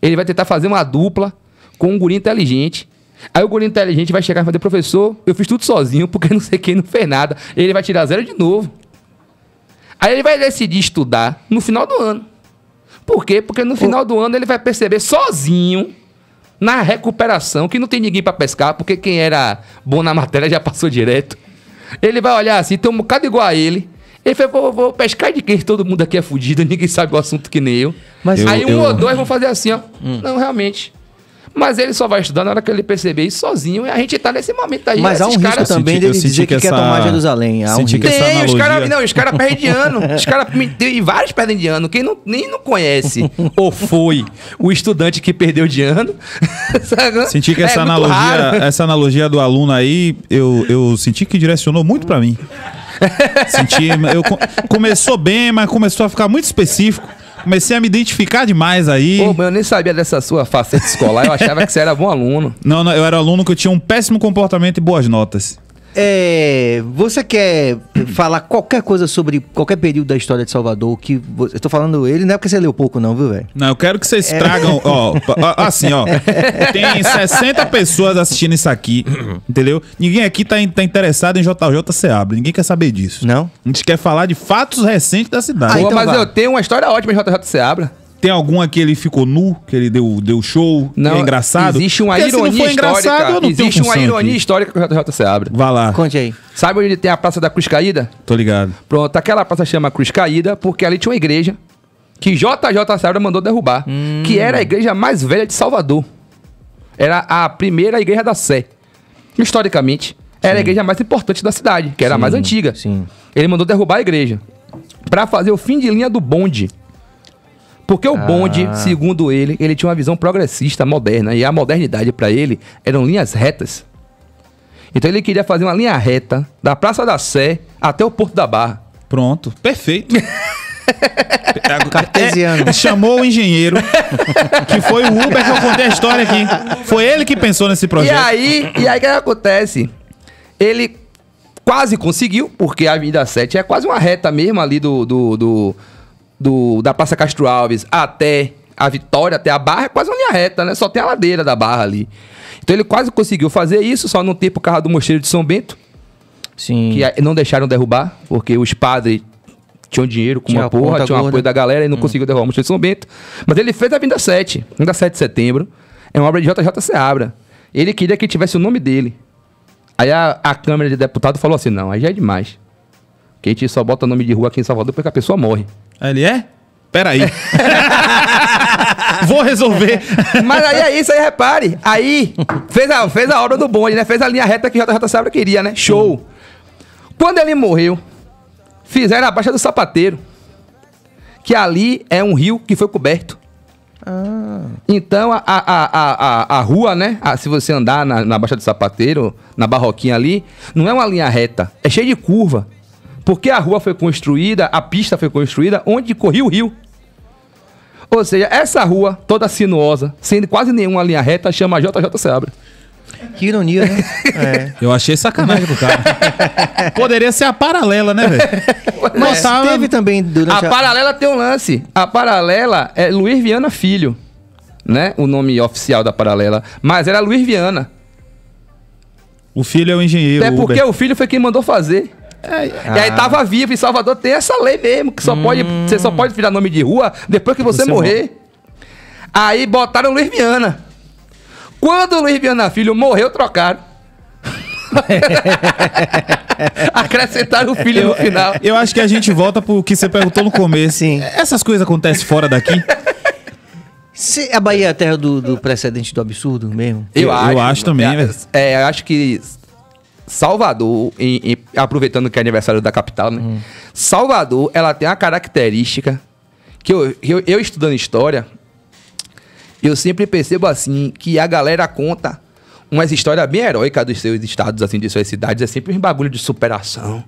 ele vai tentar fazer uma dupla com um guri inteligente Aí o guri inteligente vai chegar e vai professor, eu fiz tudo sozinho porque não sei quem não fez nada. Ele vai tirar zero de novo. Aí ele vai decidir estudar no final do ano. Por quê? Porque no final do ano ele vai perceber sozinho, na recuperação, que não tem ninguém para pescar, porque quem era bom na matéria já passou direto. Ele vai olhar assim, tem um bocado igual a ele. Ele falou, vou, vou pescar de quem? Todo mundo aqui é fudido, ninguém sabe o assunto que nem eu. Mas eu, aí um eu... ou dois vão fazer assim, ó. Hum. Não, realmente. Mas ele só vai estudar na hora que ele perceber isso sozinho. E a gente tá nesse momento aí. Mas há um cara... também dele dizer que, que essa... quer tomar Jerusalém. Há um risco. Tem, os caras... Não, os caras perdem de ano. Os caras... E vários perdem de ano. Quem não, nem não conhece ou foi o estudante que perdeu de ano. senti que é essa, é, analogia, essa analogia do aluno aí, eu, eu senti que direcionou muito para mim. senti... Eu, começou bem, mas começou a ficar muito específico. Comecei a me identificar demais aí. Pô, mas eu nem sabia dessa sua faceta escolar. Eu achava que você era bom aluno. Não, não, eu era aluno que eu tinha um péssimo comportamento e boas notas. É, você quer falar qualquer coisa sobre qualquer período da história de Salvador que você, eu tô falando ele, não é porque você leu pouco não, viu, velho? Não, eu quero que vocês tragam, ó, assim, ó. Tem 60 pessoas assistindo isso aqui, entendeu? Ninguém aqui tá, tá interessado em JJ Seabra, ninguém quer saber disso. Não? A gente quer falar de fatos recentes da cidade. Ah, então mas vai. eu tenho uma história ótima em JJ Seabra. Tem alguma que ele ficou nu, que ele deu, deu show, não, é engraçado? Existe uma Porque ironia se não for engraçado, eu não Existe uma ironia aqui. histórica que o JJ Seabra. Vai lá. Conte aí. Sabe onde tem a Praça da Cruz Caída? Tô ligado. Pronto, aquela praça chama Cruz Caída porque ali tinha uma igreja que JJ Seabra mandou derrubar, hum. que era a igreja mais velha de Salvador. Era a primeira igreja da Sé. Historicamente, era Sim. a igreja mais importante da cidade, que era Sim. a mais antiga. Sim. Ele mandou derrubar a igreja para fazer o fim de linha do bonde. Porque o bonde, ah. segundo ele, ele tinha uma visão progressista, moderna, e a modernidade para ele eram linhas retas. Então ele queria fazer uma linha reta da Praça da Sé até o Porto da Barra. Pronto, perfeito. É Cartesiano. É, é, chamou o engenheiro, que foi o Uber que eu contei a história aqui. Foi ele que pensou nesse projeto. E aí, e aí o que acontece? Ele quase conseguiu, porque a Avenida 7 é quase uma reta mesmo ali do, do, do do, da Praça Castro Alves até a Vitória, até a Barra, é quase uma linha reta, né? Só tem a ladeira da Barra ali. Então ele quase conseguiu fazer isso, só não tempo por causa do Mosteiro de São Bento. Sim. Que não deixaram derrubar, porque os padres tinham dinheiro com tinha uma porra, tinham um apoio da galera e não hum. conseguiu derrubar o Mosteiro de São Bento. Mas ele fez a Vinda 7, Vinda 7 de setembro. É uma obra de JJ Seabra. Ele queria que tivesse o nome dele. Aí a, a Câmara de Deputado falou assim: não, aí já é demais. Que a gente só bota nome de rua aqui em Salvador porque a pessoa morre. Aí ah, ele é? Peraí. Vou resolver. Mas aí é isso, aí repare. Aí fez a, fez a obra do bonde, né? Fez a linha reta que o JJ Sabra queria, né? Show. Quando ele morreu, fizeram a Baixa do Sapateiro. Que ali é um rio que foi coberto. Ah. Então a, a, a, a, rua, né? se você andar na, na Baixa do Sapateiro, na barroquinha ali, não é uma linha reta, é cheia de curva. Porque a rua foi construída, a pista foi construída onde corria o rio. Ou seja, essa rua toda sinuosa, sem quase nenhuma linha reta, chama JJ Seabra. Que ironia, né? É. Eu achei sacanagem do cara. Poderia ser a paralela, né, velho? Mas teve também durante a... a... paralela tem um lance. A paralela é Luiz Viana Filho, né? O nome oficial da paralela. Mas era Luiz Viana. O filho é o engenheiro. É porque Uber. o filho foi quem mandou fazer. É, ah. E aí ah. tava vivo em Salvador, tem essa lei mesmo, que só hum. pode. Você só pode virar nome de rua depois que você, você morrer. Morre. Aí botaram Luiz Viana. Quando o Luiz Viana Filho morreu, trocaram. Acrescentaram o filho eu, no final. Eu acho que a gente volta pro que você perguntou no começo. Sim. É. Essas coisas acontecem fora daqui. Se a Bahia é a terra do, do precedente do absurdo mesmo? Eu, eu acho. Eu acho também, é, velho. É, eu acho que Salvador, em, em, aproveitando que é aniversário da capital, né? Hum. Salvador, ela tem uma característica que eu, eu, eu, estudando história, eu sempre percebo assim que a galera conta umas histórias bem heróicas dos seus estados, assim, de suas cidades. É sempre um bagulho de superação.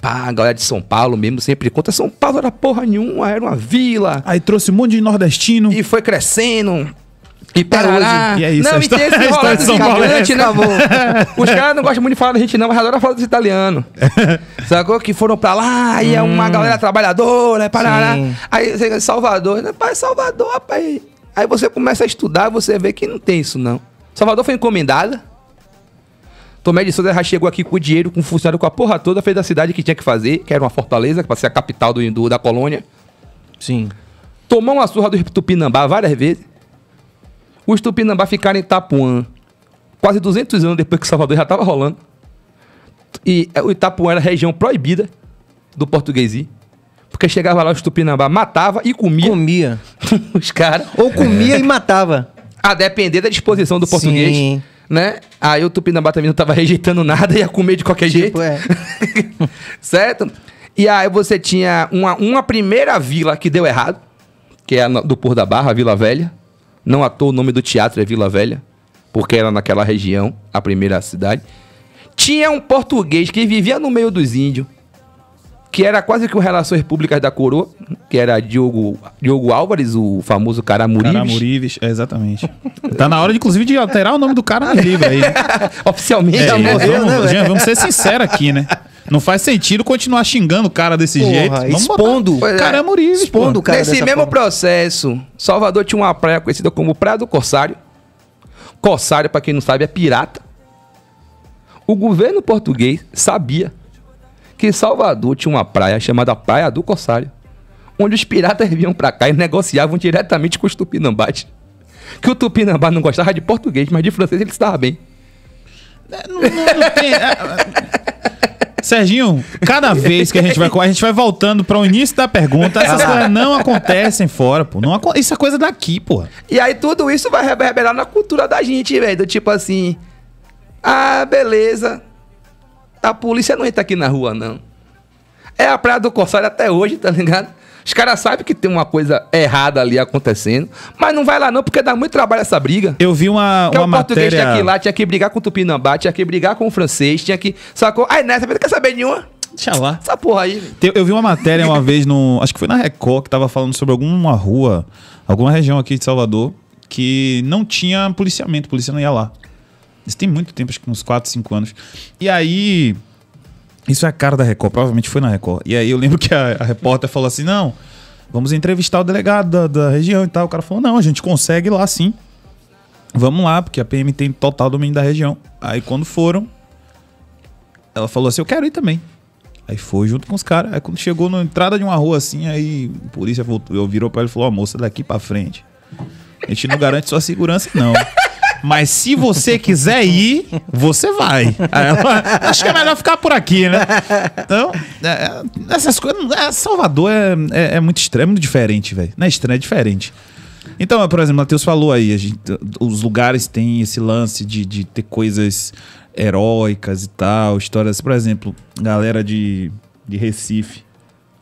Pá, a galera de São Paulo mesmo sempre conta. São Paulo era porra nenhuma, era uma vila. Aí trouxe um monte de nordestino. E foi crescendo. E parará. E é isso, não, e tem esse rolê dos imigrantes, né? Os caras não gostam muito de falar da gente, não, mas adoram falar dos italianos. Sacou? Que foram pra lá, e é uma hum. galera trabalhadora, é parará. lá Aí Salvador, né? Pai, Salvador, rapaz. Aí você começa a estudar, você vê que não tem isso, não. Salvador foi encomendada. Tomé de Souza já chegou aqui com o dinheiro, com o funcionário, com a porra toda, fez a cidade que tinha que fazer, que era uma fortaleza, que ser a capital do, do, da colônia. Sim. Tomou uma surra do Tupinambá várias vezes. Os Tupinambá ficaram em Itapuã quase 200 anos depois que Salvador já estava rolando. E eh, o Itapuã era região proibida do português ir. Porque chegava lá os Tupinambá, matava e comia. Comia. os caras. Ou comia e matava. A depender da disposição do português. Sim. Né? Aí o Tupinambá também não estava rejeitando nada, ia comer de qualquer tipo, jeito. É. certo? E aí você tinha uma, uma primeira vila que deu errado, que é a do Por da Barra, a Vila Velha. Não à toa o nome do teatro é Vila Velha, porque era naquela região, a primeira cidade. Tinha um português que vivia no meio dos índios, que era quase que o Relações Públicas da Coroa, que era Diogo, Diogo Álvares, o famoso Caramurives. Murives, é, exatamente. tá na hora, inclusive, de alterar o nome do cara no livro aí. Né? Oficialmente é, tá é morreu, vamos, né? vamos ser sinceros aqui, né? Não faz sentido continuar xingando o cara desse Porra, jeito. Vamos expondo. Botar. É. Cara é Muriel. Expondo o cara Nesse mesmo forma. processo, Salvador tinha uma praia conhecida como Praia do Corsário. Corsário, para quem não sabe, é pirata. O governo português sabia que Salvador tinha uma praia chamada Praia do Corsário, onde os piratas vinham para cá e negociavam diretamente com os tupinambás. Que o tupinambá não gostava de português, mas de francês ele estava bem. É, não, não, não tem. É, Serginho, cada vez que a gente vai. A gente vai voltando para o início da pergunta. Essas ah. coisas não acontecem fora, pô. Não, isso é coisa daqui, pô. E aí tudo isso vai reverberar na cultura da gente, velho. Do tipo assim. Ah, beleza. A polícia não entra aqui na rua, não. É a Praia do Corsário até hoje, tá ligado? Os caras sabem que tem uma coisa errada ali acontecendo, mas não vai lá não, porque dá muito trabalho essa briga. Eu vi uma, porque uma o português matéria... tinha que ir lá, tinha que brigar com o Tupinambá, tinha que brigar com o francês, tinha que... Sacou? Aí nessa, não quer saber nenhuma? Deixa lá. Essa porra aí. eu vi uma matéria uma vez no... Acho que foi na Record, que tava falando sobre alguma rua, alguma região aqui de Salvador, que não tinha policiamento, polícia não ia lá. Isso tem muito tempo, acho que uns 4, 5 anos. E aí isso é a cara da Record, provavelmente foi na Record. E aí eu lembro que a, a repórter falou assim: não, vamos entrevistar o delegado da, da, região e tal. O cara falou: não, a gente consegue lá sim. Vamos lá, porque a PM tem total domínio da região. Aí quando foram, ela falou assim: eu quero ir também. Aí foi junto com os caras. Aí quando chegou na entrada de uma rua assim, aí a polícia voltou, eu virou pra ele e falou: ó, moça, daqui pra frente. A gente não garante sua segurança, não. Mas se você quiser ir, você vai. Ela, é, acho que é melhor ficar por aqui, né? Então, é, é essas coisas. É, Salvador é, é, é, muito estranho, é muito diferente, velho. Não é estranho, é diferente. Então, por exemplo, o Matheus falou aí, gente, os lugares têm esse lance de, de ter coisas heróicas e tal, histórias, por exemplo, galera de, de Recife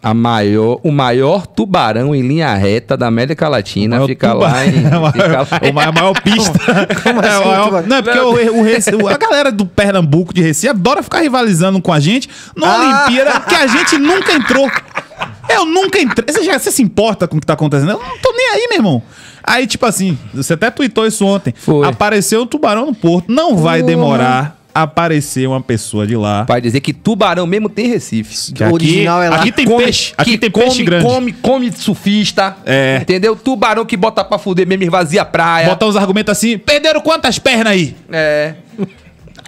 a maior, o maior tubarão em linha reta da América Latina fica lá, em, fica lá em. a maior pista. Como, como assim, é, o maior, não, é porque o, o a galera do Pernambuco de Recife adora ficar rivalizando com a gente numa ah. Olimpíada que a gente nunca entrou. Eu nunca entrei. Você, já, você se importa com o que tá acontecendo? Eu não tô nem aí, meu irmão. Aí, tipo assim, você até tweetou isso ontem. Foi. Apareceu um tubarão no porto. Não vai demorar aparecer uma pessoa de lá. Vai dizer que tubarão mesmo tem Recife. Que o aqui, original é lá. Aqui tem come, peixe. Aqui tem come, peixe grande. Come, come, come surfista. É. Entendeu? Tubarão que bota pra fuder mesmo, esvazia a praia. Bota uns argumentos assim, perderam quantas pernas aí? É.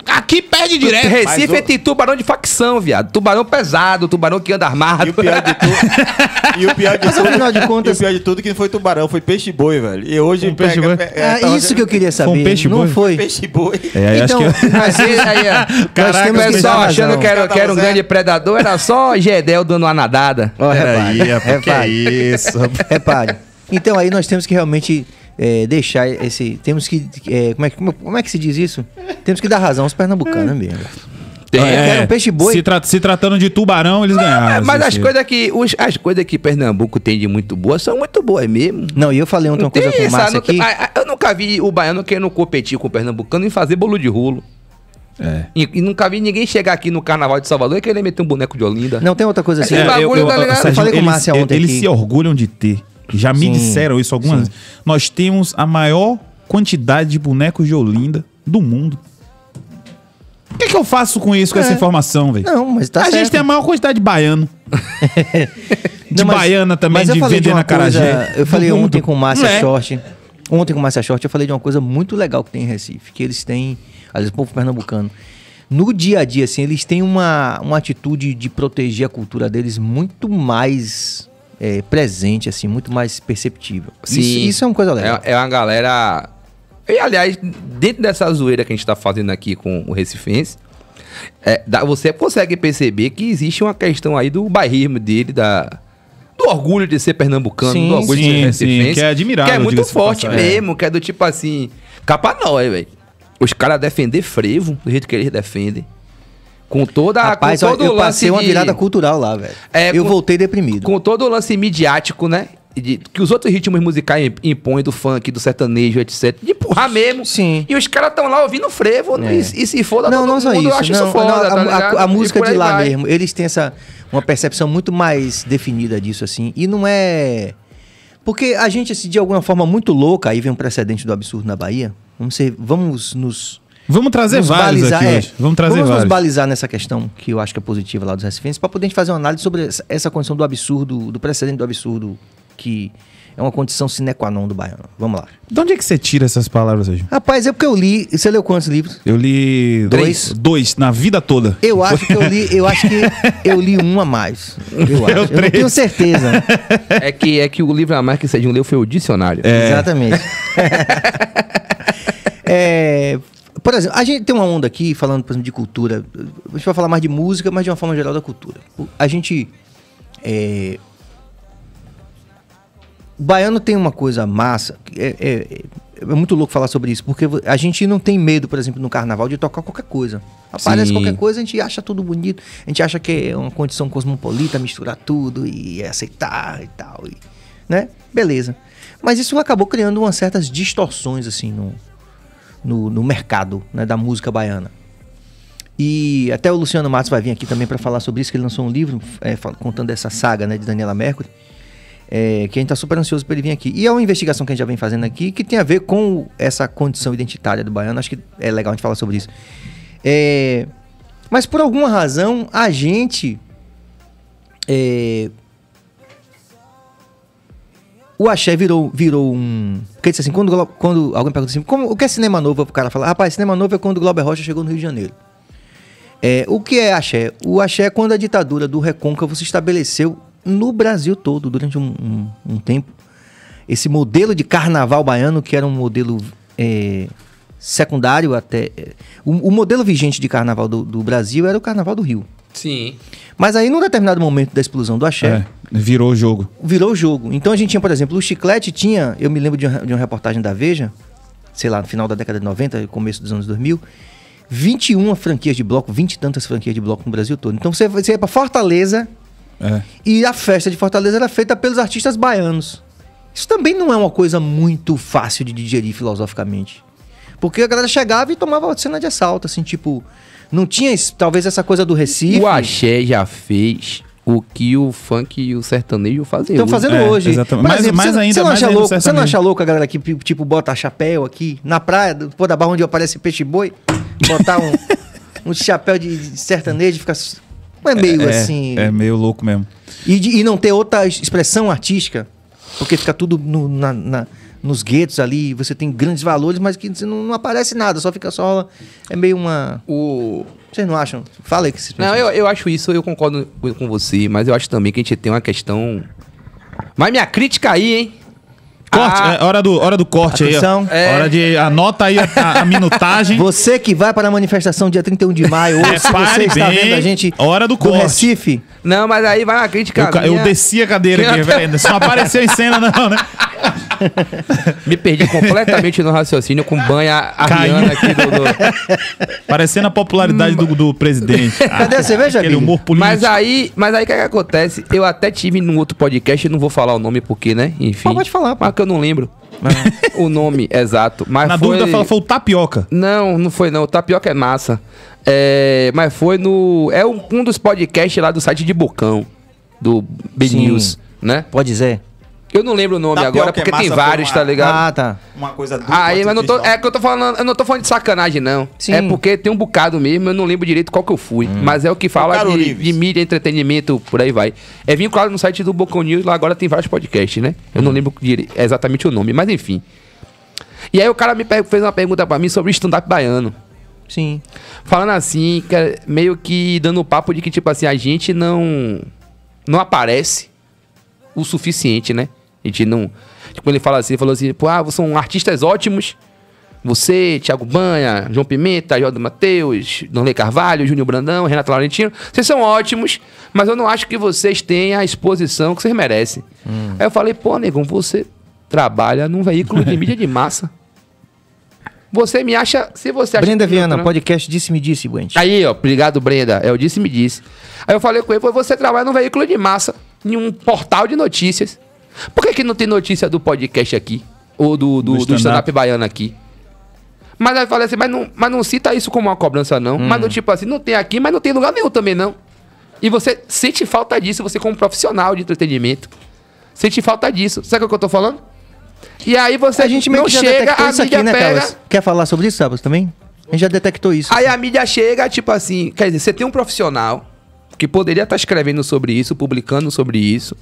Aqui perde direto. Recife é tem tubarão de facção, viado. Tubarão pesado, tubarão que anda armado. E o pior de tudo. e o pior de Mas, tudo. de contas, o pior de tudo é que não foi tubarão, foi peixe-boi, velho. E hoje. Um peixe -boi? é, ah, isso que eu queria saber. Um peixe -boi? Não foi. Peixe-boi. É, então, acho que eu... mas aí, aí, ó, Caraca, o pessoal achando que era, que era um grande predador, era só Gedel dando uma nadada. Olha repare. Aí, é isso. Repare. Então aí nós temos que realmente é, deixar esse. Temos que. É, como, é, como, como, é que se diz isso? Temos que dar razão aos pernambucanos mesmo. Né, tem, é, um peixe boi. Se, tra se, tratando de tubarão, eles ganharam. Mas, as coisas que as coisas que Pernambuco tem de muito boa são muito boas mesmo. Não, e eu falei ontem uma coisa com o Márcio aqui. Ah, eu nunca vi o baiano querendo competir com o pernambucano em fazer bolo de rolo. É. E, e, nunca vi ninguém chegar aqui no Carnaval de Salvador e querer meter um boneco de Olinda. Não, tem outra coisa assim. É, eu, eu, tá eu, eu, falei com o Márcio ontem. Eles aqui. se orgulham de ter. Já me Sim. disseram isso algumas Sim. vezes. Nós temos a maior quantidade de bonecos de Olinda do mundo. O que, é que eu faço com isso, com é. essa informação, velho? Não, mas tá A certo. gente tem a maior quantidade de baiano. de não, mas, baiana também, de vender na Carajé. Eu falei ontem com o Márcia é. Short. Ontem com o Márcia Short, eu falei de uma coisa muito legal que tem em Recife. Que eles têm, aliás, o povo pernambucano no dia a dia, assim, eles têm uma, uma atitude de proteger a cultura deles muito mais é, presente, assim, muito mais perceptível. Sim. Isso, isso é uma coisa legal. É, é uma galera. E, aliás, dentro dessa zoeira que a gente tá fazendo aqui com o Recifense, é, dá, você consegue perceber que existe uma questão aí do bairrismo dele, da, do orgulho de ser pernambucano, sim, do orgulho sim, de ser recifense. que é admirável. Que é muito forte mesmo, que é do tipo assim, capa nós, velho. Os caras defender frevo do jeito que eles defendem. Com toda Rapaz, com todo eu, eu passei uma virada de... cultural lá, velho. É, eu com, voltei deprimido. Com todo o lance midiático, né? De, que os outros ritmos musicais impõem do funk, do sertanejo, etc. De empurrar mesmo. Sim. E os caras estão lá ouvindo frevo é. e, e se foda não, todo não mundo, isso. eu acho não, isso foda. Não, a, tá a, a música de lá vai. mesmo, eles têm essa, uma percepção muito mais definida disso, assim. E não é... Porque a gente, assim, de alguma forma muito louca, aí vem um precedente do absurdo na Bahia, vamos, ser, vamos nos Vamos trazer vários balizar, aqui é, Vamos trazer vamos vários. É. Vamos balizar nessa questão que eu acho que é positiva lá dos recifenses para poder fazer uma análise sobre essa condição do absurdo, do precedente do absurdo que é uma condição sine qua non do baiano. Vamos lá. De onde é que você tira essas palavras hoje? Rapaz, é porque eu li. Você leu quantos livros? Eu li dois. Dois, na vida toda. Eu acho que eu li. Eu acho que eu li um a mais. Eu acho. Eu, eu não tenho certeza. é que é que o livro a mais que você leu foi o dicionário. É. Exatamente. é, por exemplo, a gente tem uma onda aqui falando, por exemplo, de cultura. A gente vai falar mais de música, mas de uma forma geral da cultura. A gente. É... O baiano tem uma coisa massa. É, é, é, muito louco falar sobre isso, porque a gente não tem medo, por exemplo, no carnaval de tocar qualquer coisa. Aparece Sim. qualquer coisa, a gente acha tudo bonito. A gente acha que é uma condição cosmopolita, misturar tudo e aceitar e tal. E, né? Beleza. Mas isso acabou criando umas certas distorções, assim, no, no, no mercado né, da música baiana. E até o Luciano Matos vai vir aqui também para falar sobre isso, que ele lançou um livro é, contando essa saga né, de Daniela Mercury. É, que a gente está super ansioso para ele vir aqui. E é uma investigação que a gente já vem fazendo aqui que tem a ver com essa condição identitária do baiano. Acho que é legal a gente falar sobre isso. É, mas por alguma razão, a gente é, o axé virou, virou um. Porque assim, quando, quando alguém pergunta assim, como, o que é cinema novo? O cara fala, rapaz, cinema novo é quando o Glauber Rocha chegou no Rio de Janeiro. É, o que é axé? O axé é quando a ditadura do Recôncavo se estabeleceu no Brasil todo, durante um, um, um tempo. Esse modelo de carnaval baiano, que era um modelo é, secundário até. É, o, o, modelo vigente de carnaval do, do Brasil era o carnaval do Rio. Sim. Mas aí, num determinado momento da explosão do axé. É, virou o jogo. Virou o jogo. Então a gente tinha, por exemplo, o chiclete tinha. Eu me lembro de uma, de uma reportagem da Veja, sei lá, no final da década de 90, começo dos anos 2000. 21 franquias de bloco, 20 e tantas franquias de bloco no Brasil todo. Então você, você ia pra Fortaleza. É. E a festa de Fortaleza era feita pelos artistas baianos. Isso também não é uma coisa muito fácil de digerir filosoficamente. Porque a galera chegava e tomava cena de assalto, assim, tipo. Não tinha talvez essa coisa do Recife. O axé já fez o que o funk e o sertanejo fazem Estão fazendo é, hoje. Exatamente. Mas, exemplo, mais, ainda, você não acha louco, Você não acha louco a galera que tipo bota chapéu aqui na praia, pô, da barra onde aparece peixe boi, botar um, um chapéu de, sertanejo e ficar é meio é, é, assim. É meio louco mesmo. E, de, e não ter outra expressão artística, porque fica tudo no, na, na nos guetos ali, você tem grandes valores, mas que não, não, aparece nada, só fica só. É meio uma. O... Vocês não acham? Fala aí que vocês Não, eu, eu acho isso, eu concordo com você, mas eu acho também que a gente tem uma questão. Mas minha crítica aí, hein? Corte, ah, é hora do, hora do corte atenção. aí. É. Hora de. Anota aí a, a, minutagem. Você que vai para a manifestação dia 31 de maio, é, ou é, se você está bem, vendo a gente. Hora do, do corte. Recife. Não, mas aí vai uma crítica. Eu, minha... eu desci a cadeira aqui, velho. Só apareceu em cena, não, né? Me perdi completamente no raciocínio com banha ariana aqui do, do... Parecendo a popularidade do, do presidente. Cadê a cerveja, Aquele humor político. Mas aí, mas aí o que, é que, acontece? Eu até tive num outro podcast, não vou falar o nome porque, né? Enfim. Mas pode falar, porque Mas que eu não lembro. É. o nome exato. Mas Na foi... dúvida, fala, foi o tapioca. Não, não foi não. O tapioca é massa. É... Mas foi no. É um, um dos podcasts lá do site de Bocão. Do B News, né? Pode dizer. Eu não lembro o nome Tapioca agora, é porque é tem vários, tá ligado? Ah, tá. Uma coisa dupla. Aí, ah, mas não tô, é que eu tô falando, eu não tô falando de sacanagem, não. É Sim. É porque tem um bocado mesmo, eu não lembro direito qual que eu fui. Hum. Mas é o que fala o de, de, mídia, entretenimento, por aí vai. É vinculado no site do Bocon News, lá agora tem vários podcasts, né? Eu hum. não lembro exatamente o nome, mas enfim. E aí o cara me fez uma pergunta para mim sobre stand-up baiano. Sim. Falando assim, é meio que dando o papo de que, tipo assim, a gente não. não aparece o suficiente, né? A gente não. Tipo, ele fala assim, ele falou assim: Pô, ah, são artistas ótimos. Você, Thiago Banha, João Pimenta, Jordan Matheus, Norley Carvalho, Júnior Brandão, Renato Laurentino. Vocês são ótimos, mas eu não acho que vocês tenham a exposição que vocês merecem. Hum. Aí eu falei, pô, negão, você trabalha num veículo de mídia de massa. Você me acha. Se você acha Brenda Viana, não... podcast Disse-me Disse, Buente. Aí, ó, obrigado, Brenda. É o Disse-me Disse. Aí eu falei com ele: você trabalha num veículo de massa, em um portal de notícias. Por que, que não tem notícia do podcast aqui? Ou do, do, do, stand-up baiano aqui? Mas aí fala assim, mas não, mas não cita isso como uma cobrança, não. Hum. Mas não, tipo assim, não tem aqui, mas não tem lugar nenhum também, não. E você sente falta disso, você como profissional de entretenimento. Sente falta disso. Sabe o que eu tô falando? E aí você a gente não chega, a mídia aqui, né, pega... Carlos? Quer falar sobre isso, Sabas, também? A gente já detectou isso. Aí a mídia chega, tipo assim, quer dizer, você tem um profissional que poderia estar tá escrevendo sobre isso, publicando sobre isso,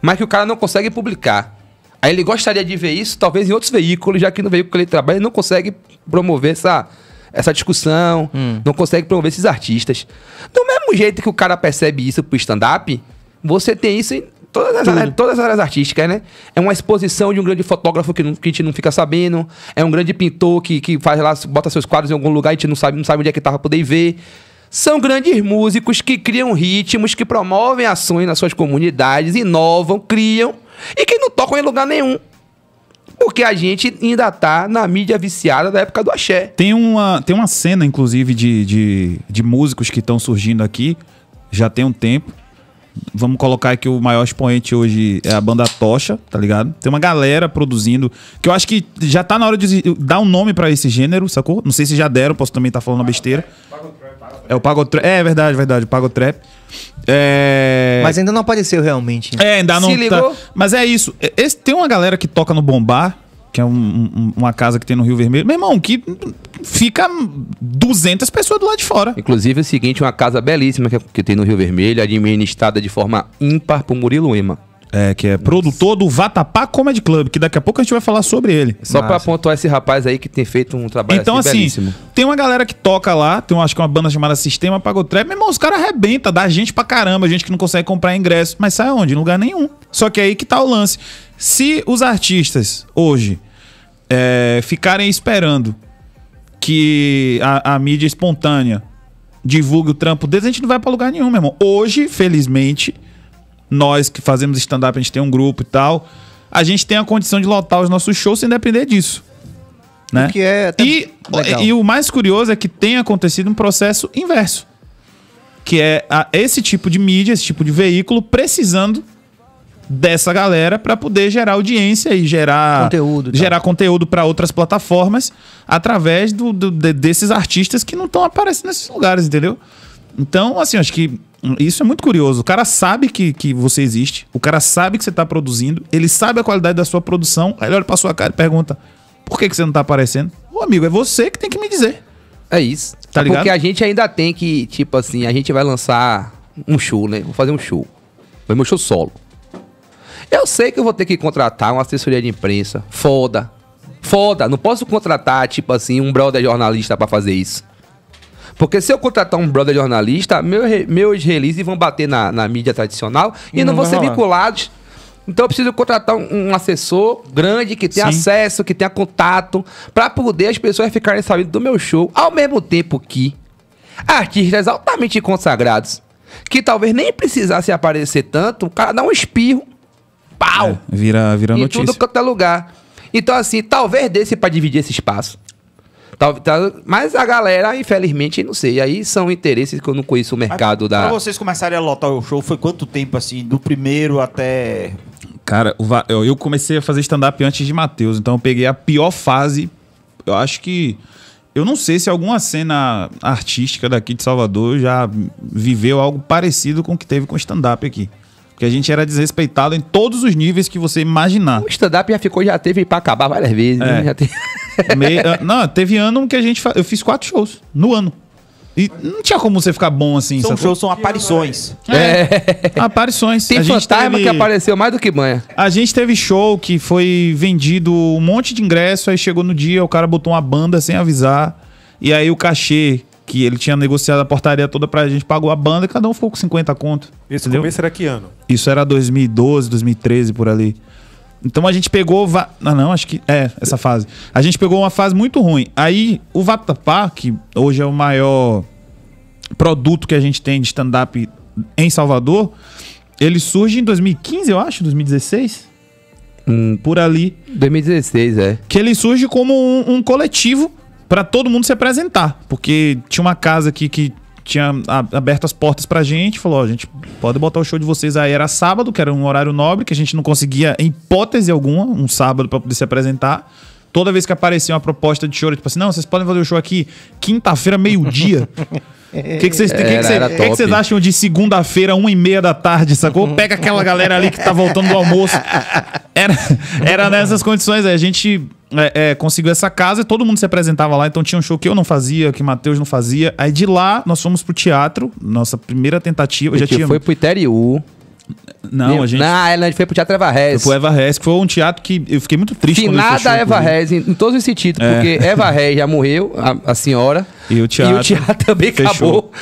mas que o cara não consegue publicar. Aí ele gostaria de ver isso, talvez em outros veículos, já que no veículo que ele trabalha, ele não consegue promover essa, essa discussão, hum. não consegue promover esses artistas. Do mesmo jeito que o cara percebe isso pro stand-up, você tem isso em todas as, áreas, todas as áreas artísticas, né? É uma exposição de um grande fotógrafo que, não, que a gente não fica sabendo, é um grande pintor que, que faz lá, bota seus quadros em algum lugar e a gente não sabe, não sabe onde é que tava tá pra poder ver. São grandes músicos que criam ritmos, que promovem ações nas suas comunidades, inovam, criam e que não tocam em lugar nenhum. Porque a gente ainda tá na mídia viciada da época do axé. Tem uma, tem uma cena, inclusive, de, de, de músicos que estão surgindo aqui, já tem um tempo. Vamos colocar que o maior expoente hoje é a banda Tocha, tá ligado? Tem uma galera produzindo, que eu acho que já tá na hora de dar um nome para esse gênero, sacou? Não sei se já deram, posso também estar tá falando besteira. É o Pagotrap. É, verdade, verdade, o Pagotrap. É... Mas ainda não apareceu realmente. É, ainda não. Se tá. ligou? Tá... Mas é isso. É, esse, tem uma galera que toca no Bombar, que é um, um, uma casa que tem no Rio Vermelho. Meu irmão, que fica 200 pessoas do lado de fora. Inclusive, é o seguinte: uma casa belíssima que, é, que tem no Rio Vermelho, administrada de forma ímpar por Murilo Ema. É, que é Nossa. produtor do Vatapá Comedy Club, que daqui a pouco a gente vai falar sobre ele. Só para pontuar esse rapaz aí que tem feito um trabalho então, assim, assim belíssimo. Tem uma galera que toca lá, tem uma, acho que uma banda chamada Sistema Pagotrap. Meu irmão, os caras arrebentam, dá gente pra caramba, gente que não consegue comprar ingresso. Mas sai onde? Em lugar nenhum. Só que aí que tá o lance. Se os artistas hoje é, ficarem esperando que a, a mídia espontânea divulgue o trampo deles, a gente não vai pra lugar nenhum, meu irmão. Hoje, felizmente nós que fazemos stand-up, a gente tem um grupo e tal, a gente tem a condição de lotar os nossos shows sem depender disso. Né? Que é e, legal. e o mais curioso é que tem acontecido um processo inverso. Que é a, esse tipo de mídia, esse tipo de veículo precisando dessa galera para poder gerar audiência e gerar conteúdo, gerar conteúdo para outras plataformas através do, do de, desses artistas que não estão aparecendo nesses lugares, entendeu? Então, assim, acho que isso é muito curioso. O cara sabe que, que você existe, o cara sabe que você está produzindo, ele sabe a qualidade da sua produção. Aí ele olha pra sua cara e pergunta: por que, que você não está aparecendo? Ô amigo, é você que tem que me dizer. É isso. Tá é ligado? Porque a gente ainda tem que, tipo assim, a gente vai lançar um show, né? Vou fazer um show. Vai meu show solo. Eu sei que eu vou ter que contratar uma assessoria de imprensa. Foda. Foda. Não posso contratar, tipo assim, um brother jornalista para fazer isso. Porque se eu contratar um brother jornalista, meu, meus releases vão bater na, na mídia tradicional e não, não vão ser vinculados. Então eu preciso contratar um, um assessor grande que tenha Sim. acesso, que tenha contato, para poder as pessoas ficarem sabendo do meu show, ao mesmo tempo que artistas altamente consagrados, que talvez nem precisassem aparecer tanto, o cara dá um espirro, pau! É, vira, vira notícia. Em tudo quanto é lugar. Então assim, talvez desse para dividir esse espaço mas a galera, infelizmente, não sei. Aí são interesses que eu não conheço o mercado mas, da. Pra vocês começarem a lotar o show, foi quanto tempo, assim, do primeiro até. Cara, eu comecei a fazer stand-up antes de Matheus, então eu peguei a pior fase. Eu acho que. Eu não sei se alguma cena artística daqui de Salvador já viveu algo parecido com o que teve com stand-up aqui. Porque a gente era desrespeitado em todos os níveis que você imaginar. O stand-up já ficou, já teve para acabar várias vezes. É. Né? Já teve... Ah, não, teve ano que a gente. Fa... Eu fiz quatro shows no ano. E não tinha como você ficar bom assim. São shows, são aparições. É. é. Aparições. Tem a fantasma teve... que apareceu mais do que banha. A gente teve show que foi vendido um monte de ingresso, aí chegou no dia, o cara botou uma banda sem avisar. E aí o cachê que ele tinha negociado a portaria toda pra gente, pagou a banda e cada um ficou com 50 conto. Esse entendeu? começo era que ano? Isso era 2012, 2013, por ali. Então a gente pegou. Va... Não, ah, não, acho que. É, essa fase. A gente pegou uma fase muito ruim. Aí o Vatapá, que hoje é o maior produto que a gente tem de stand-up em Salvador, ele surge em 2015, eu acho, 2016. Hum, por ali. 2016, é. Que ele surge como um, um coletivo para todo mundo se apresentar, porque tinha uma casa aqui que tinha aberto as portas pra gente, falou, ó, a gente pode botar o show de vocês aí, era sábado, que era um horário nobre, que a gente não conseguia, em hipótese alguma, um sábado para poder se apresentar. Toda vez que aparecia uma proposta de show, tipo assim, não, vocês podem fazer o show aqui quinta-feira, meio-dia. O que vocês acham de segunda-feira, uma e meia da tarde, sacou? Uhum. Pega aquela galera ali que tá voltando do almoço. Era, era nessas condições. Aí a gente é, é, conseguiu essa casa e todo mundo se apresentava lá. Então tinha um show que eu não fazia, que Matheus não fazia. Aí de lá nós fomos pro teatro, nossa primeira tentativa. Eu já tinha... Foi pro Iteriú. Não, a gente. Não, ah, ela foi pro Teatro Eva Rez. Foi pro Eva Rez, que foi um teatro que eu fiquei muito triste nada Eva Rez, em, em todos os sentidos, é. porque Eva Rez já morreu, a, a, senhora. E o teatro. E o teatro também fechou. acabou.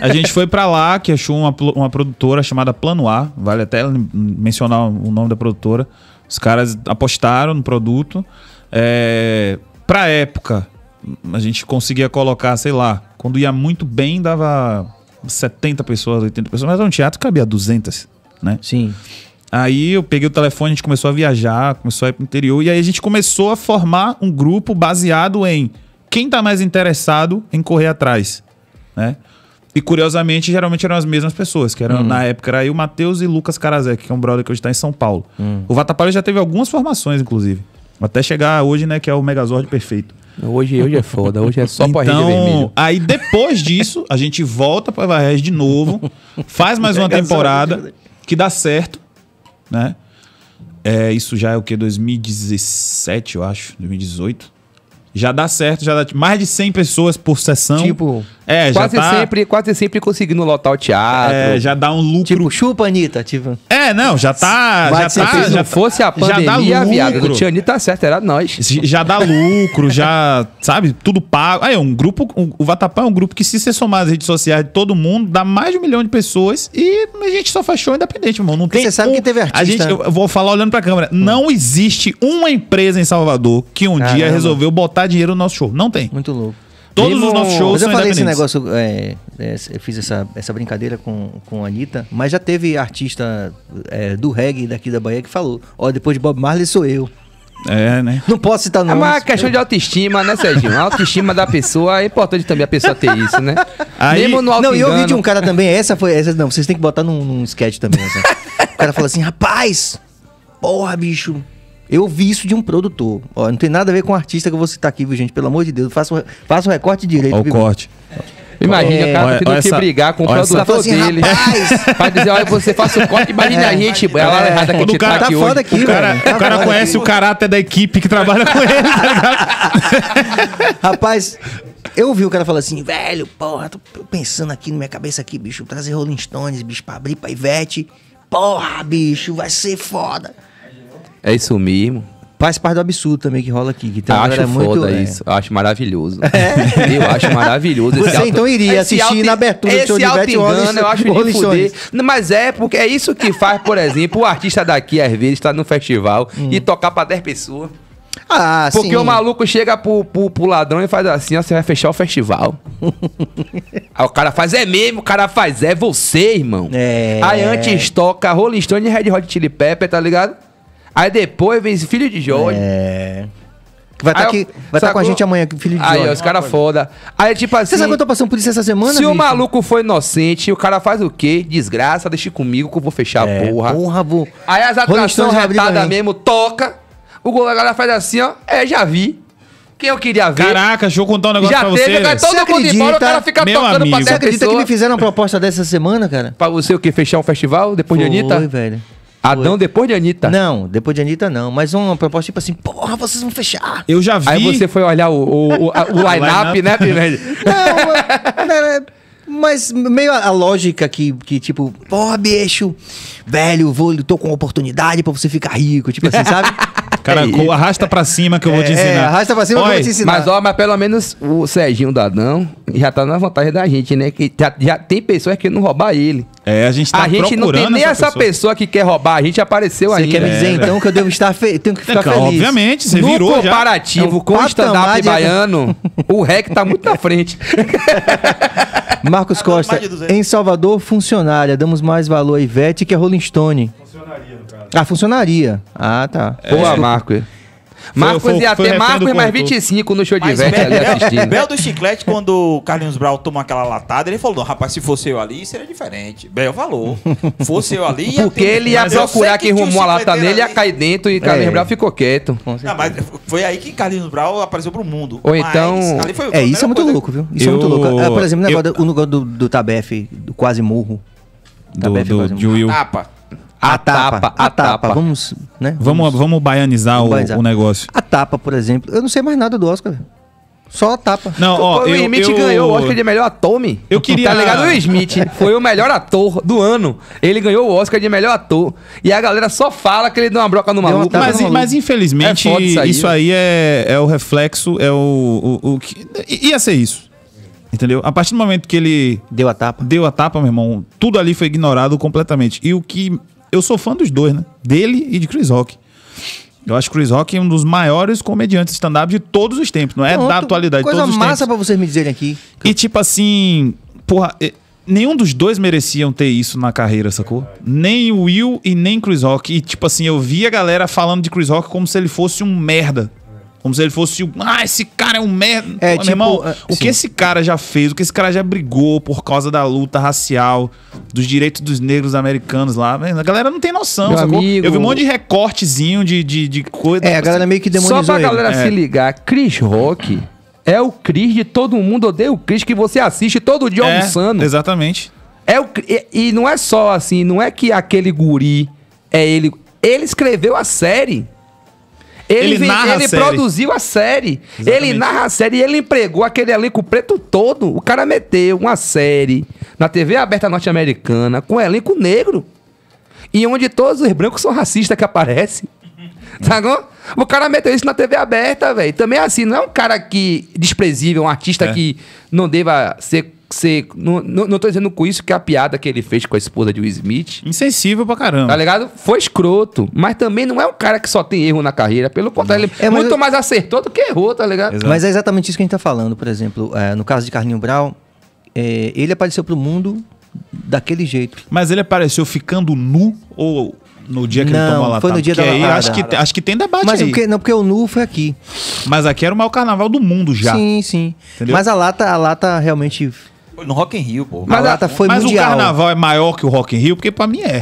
a gente foi para lá, que achou uma, uma produtora chamada A, vale até mencionar o nome da produtora. Os caras apostaram no produto. É, pra época, a gente conseguia colocar, sei lá, quando ia muito bem, dava 70 pessoas, 80 pessoas, mas era um teatro que cabia 200 né? Sim. Aí eu peguei o telefone, a gente começou a viajar, começou a ir pro interior. E aí a gente começou a formar um grupo baseado em quem tá mais interessado em correr atrás, né? E curiosamente, geralmente eram as mesmas pessoas, que eram, uhum. na época era o Matheus e Lucas Karazek, que é um brother que hoje tá em São Paulo. Uhum. O Vatapá já teve algumas formações, inclusive. Até chegar hoje, né, que é o Megazord perfeito. Hoje, hoje é foda, hoje é só então, parrilha vermelha. Aí depois disso, a gente volta pra Varés de novo, faz mais uma temporada que dá certo, né? É, isso já é o que? 2017, eu acho, 2018 já dá certo, já dá mais de 100 pessoas por sessão. Tipo, é, quase, tá... sempre, quase sempre conseguindo lotar o teatro. É, já dá um lucro. Tipo, chupa, Anitta. Tipo. É, não, já tá. Mas já tá se fosse a pandemia, já dá viado, o Tiani tá certo, era nós. Já dá lucro, já, sabe, tudo pago. Aí, um grupo, um, o Vatapá é um grupo que se você somar as redes sociais de todo mundo, dá mais de um milhão de pessoas e a gente só faz show independente, irmão. Não tem você sabe um, que teve artista. A gente, eu vou falar olhando pra câmera, hum. não existe uma empresa em Salvador que um Caramba. dia resolveu botar gastar dinheiro no nosso show. Não tem. Muito louco. Todos os nossos shows mas eu falei esse negócio, é, é, eu fiz essa, essa brincadeira com, com a Anitta, mas já teve artista é, do reggae daqui da Bahia que falou: ó, oh, depois de Bob Marley sou eu. É, né? Não posso citar nomes. É uma questão de autoestima, né, Serginho? A autoestima da pessoa é importante também a pessoa ter isso, né? Aí... Mesmo no Não, e eu vi de um cara também, essa foi. Essa, não, vocês têm que botar num, num sketch também. Assim. o cara fala assim: rapaz, porra, bicho, eu ouvi isso de um produtor. Ó, não tem nada a ver com o artista que eu vou citar aqui, viu, gente? Pelo amor de Deus, faça o, faça o recorte direito. Olha o corte. Imagina é, o cara tendo que essa, brigar com o produtor assim, dele. Vai dizer, olha, você faça o corte, imagina é, a gente. É, ela é errada que a O cara, tá, tá aqui tá Aqui, o cara, o cara tá conhece aqui. o caráter da equipe que trabalha com ele, tá Rapaz, eu ouvi o cara falar assim, velho, porra, tô pensando aqui na minha cabeça aqui, bicho, trazer Rolling Stones, bicho, pra abrir pra Ivete. Porra, bicho, vai ser foda. É isso mesmo. Faz parte do absurdo também que rola aqui. Que tem acho foda muito, é. Acho maravilhoso. É. Eu acho maravilhoso. Você auto... então iria assistir na abertura esse do show de Beth Rolling eu acho de fuder. Mas é, porque é isso que faz, por exemplo, o artista daqui, às vezes, estar tá no festival hum. e tocar pra 10 pessoas. Ah, Porque sim. o maluco chega pro, pro, pro, ladrão e faz assim, ó, você vai fechar o festival. Aí o cara faz, é mesmo, o cara faz, é você, irmão. É. Aí antes toca Rolling Stone e Red Hot Chili Pepper, tá ligado? Aí depois vem filho de Jorge. É. Que vai estar tá aqui, vai tá com a gente amanhã, filho de Jorge. Aí, ó, os caras foda. Aí, tipo assim. Você sabe que eu tô passando por isso essa semana? Se bicho? o maluco foi inocente, o cara faz o quê? Desgraça, deixa comigo que eu vou fechar a é, porra. Porra, vou. Aí as atrações retadas mesmo, toca. O goleiro faz assim, ó. É, já vi. Quem eu queria ver. Caraca, deixa eu contar um negócio já pra teve, você. Já todo mundo embora, o cara fica tocando amigo. pra 10 Você acredita pessoa? que me fizeram uma proposta dessa semana, cara? Pra você o quê? Fechar um festival depois Foi, de Anitta? Foi, velho. Adão depois de Anitta. Não, depois de Anitta não. Mas uma proposta tipo assim, porra, vocês vão fechar. Eu já vi. Aí você foi olhar o, o, o, o line-up, line né, Pimentel? não, é, mas, meio a, a, lógica que, que tipo, porra, bicho, velho, vou, tô com uma oportunidade pra você ficar rico, tipo assim, sabe? Cara, é arrasta pra cima que eu vou te é, é, ensinar. É, arrasta pra cima Oi, que eu vou te ensinar. Mas, ó, mas pelo menos o Serginho Dadão já tá na vantagem da gente, né? Que já, já tem pessoas que não roubar ele. É, a gente tá A gente não tem nem essa, essa pessoa. que quer roubar, a gente apareceu aí. Você quer me né? dizer, é, então, que eu devo estar fe... tenho que ficar é, feliz. Obviamente, você no virou comparativo No é comparativo com o stand-up de... baiano, o REC tá muito na frente. Marcos Costa, em Salvador, funcionária, damos mais valor a Ivete que a Rolling Stone. Ah, funcionaria. Ah, tá. É. Boa, Marco. Marcos foi, foi, ia ter Marcos mais 25 no show de velho ali assistindo. Bel do Chiclete, quando o Carlinhos Brau tomou aquela latada, ele falou: rapaz, se fosse eu ali, seria diferente. Bel falou. fosse eu ali. Porque ter... ele ia mas procurar quem que rumou a lata nele, ali. ia cair dentro e é. Carlinhos Brau ficou quieto. Não, mas foi aí que Carlinhos Brau apareceu pro mundo. Ou então. Foi, é, isso é muito louco, viu? Isso eu... é muito louco. Ah, por exemplo, eu... o negócio do, do, do Tabef, do quase murro. Tabef do, do, murro. De Will. Tapa. A, tapa, tapa, a tapa. tapa. Vamos, né? Vamos, vamos, vamos baianizar, vamos o, baianizar. o negócio. A tapa, por exemplo. Eu não sei mais nada do Oscar. Só a tapa. Não, ó, o Will Smith eu, ganhou o Oscar de melhor ator, me. Eu queria. Tá ligado? O Will Smith foi o melhor ator do ano. Ele ganhou o Oscar de melhor ator. E a galera só fala que ele deu uma broca no maluco. Mas, no maluco. mas infelizmente, é isso aí, isso aí é, é o reflexo, é o. o, o que, ia ser isso. Entendeu? A partir do momento que ele. Deu a tapa. Deu a tapa, meu irmão. Tudo ali foi ignorado completamente. E o que eu sou fã dos dois, né? Dele e de Chris Rock. Eu acho que Chris Rock é um dos maiores comediantes stand-up de todos os tempos, não é Pronto, da atualidade, coisa todos os massa tempos. pra vocês me dizerem aqui. E tipo assim, porra, nenhum dos dois mereciam ter isso na carreira, sacou? Nem o Will e nem Chris Rock. E tipo assim, eu vi a galera falando de Chris Rock como se ele fosse um merda. Como se ele fosse. Ah, esse cara é um merda. É, Meu tipo, irmão, uh, o que esse cara já fez, o que esse cara já brigou por causa da luta racial, dos direitos dos negros americanos lá. A galera não tem noção, amigo... Eu vi um monte de recortezinho de, de, de coisa. É, a galera meio que demonizou Só pra ele. galera é. se ligar, Chris Rock é o Chris de todo mundo odeia o Chris que você assiste todo dia é, almoçando. Exatamente. É o, e, e não é só assim, não é que aquele guri é ele. Ele escreveu a série. Ele, ele, narra ele a série. produziu a série. Exatamente. Ele narra a série e ele empregou aquele elenco preto todo. O cara meteu uma série na TV aberta norte-americana com um elenco negro. E onde todos os brancos são racistas que aparecem. Tá bom? O cara meteu isso na TV aberta, velho. Também assim, não é um cara que desprezível, um artista é. que não deva ser seco. Não, não, não tô dizendo com isso que a piada que ele fez com a esposa de Will Smith. Insensível pra caramba. Tá ligado? Foi escroto. Mas também não é um cara que só tem erro na carreira. Pelo contrário, ele é, muito eu... mais acertou do que errou, tá ligado? Exato. Mas é exatamente isso que a gente tá falando. Por exemplo, é, no caso de Carlinho Brown, é, ele apareceu pro mundo daquele jeito. Mas ele apareceu ficando nu ou no dia que não, ele tomou a Não, foi no dia porque da latada. Acho que, acho que tem debate Mas aí. Porque, não, porque o nu foi aqui. Mas aqui era o maior carnaval do mundo já. Sim, sim. Entendeu? Mas a lata, a lata realmente no Rock in Rio, pô. Mas, a, foi mas mundial. o carnaval é maior que o Rock in Rio? Porque pra mim é.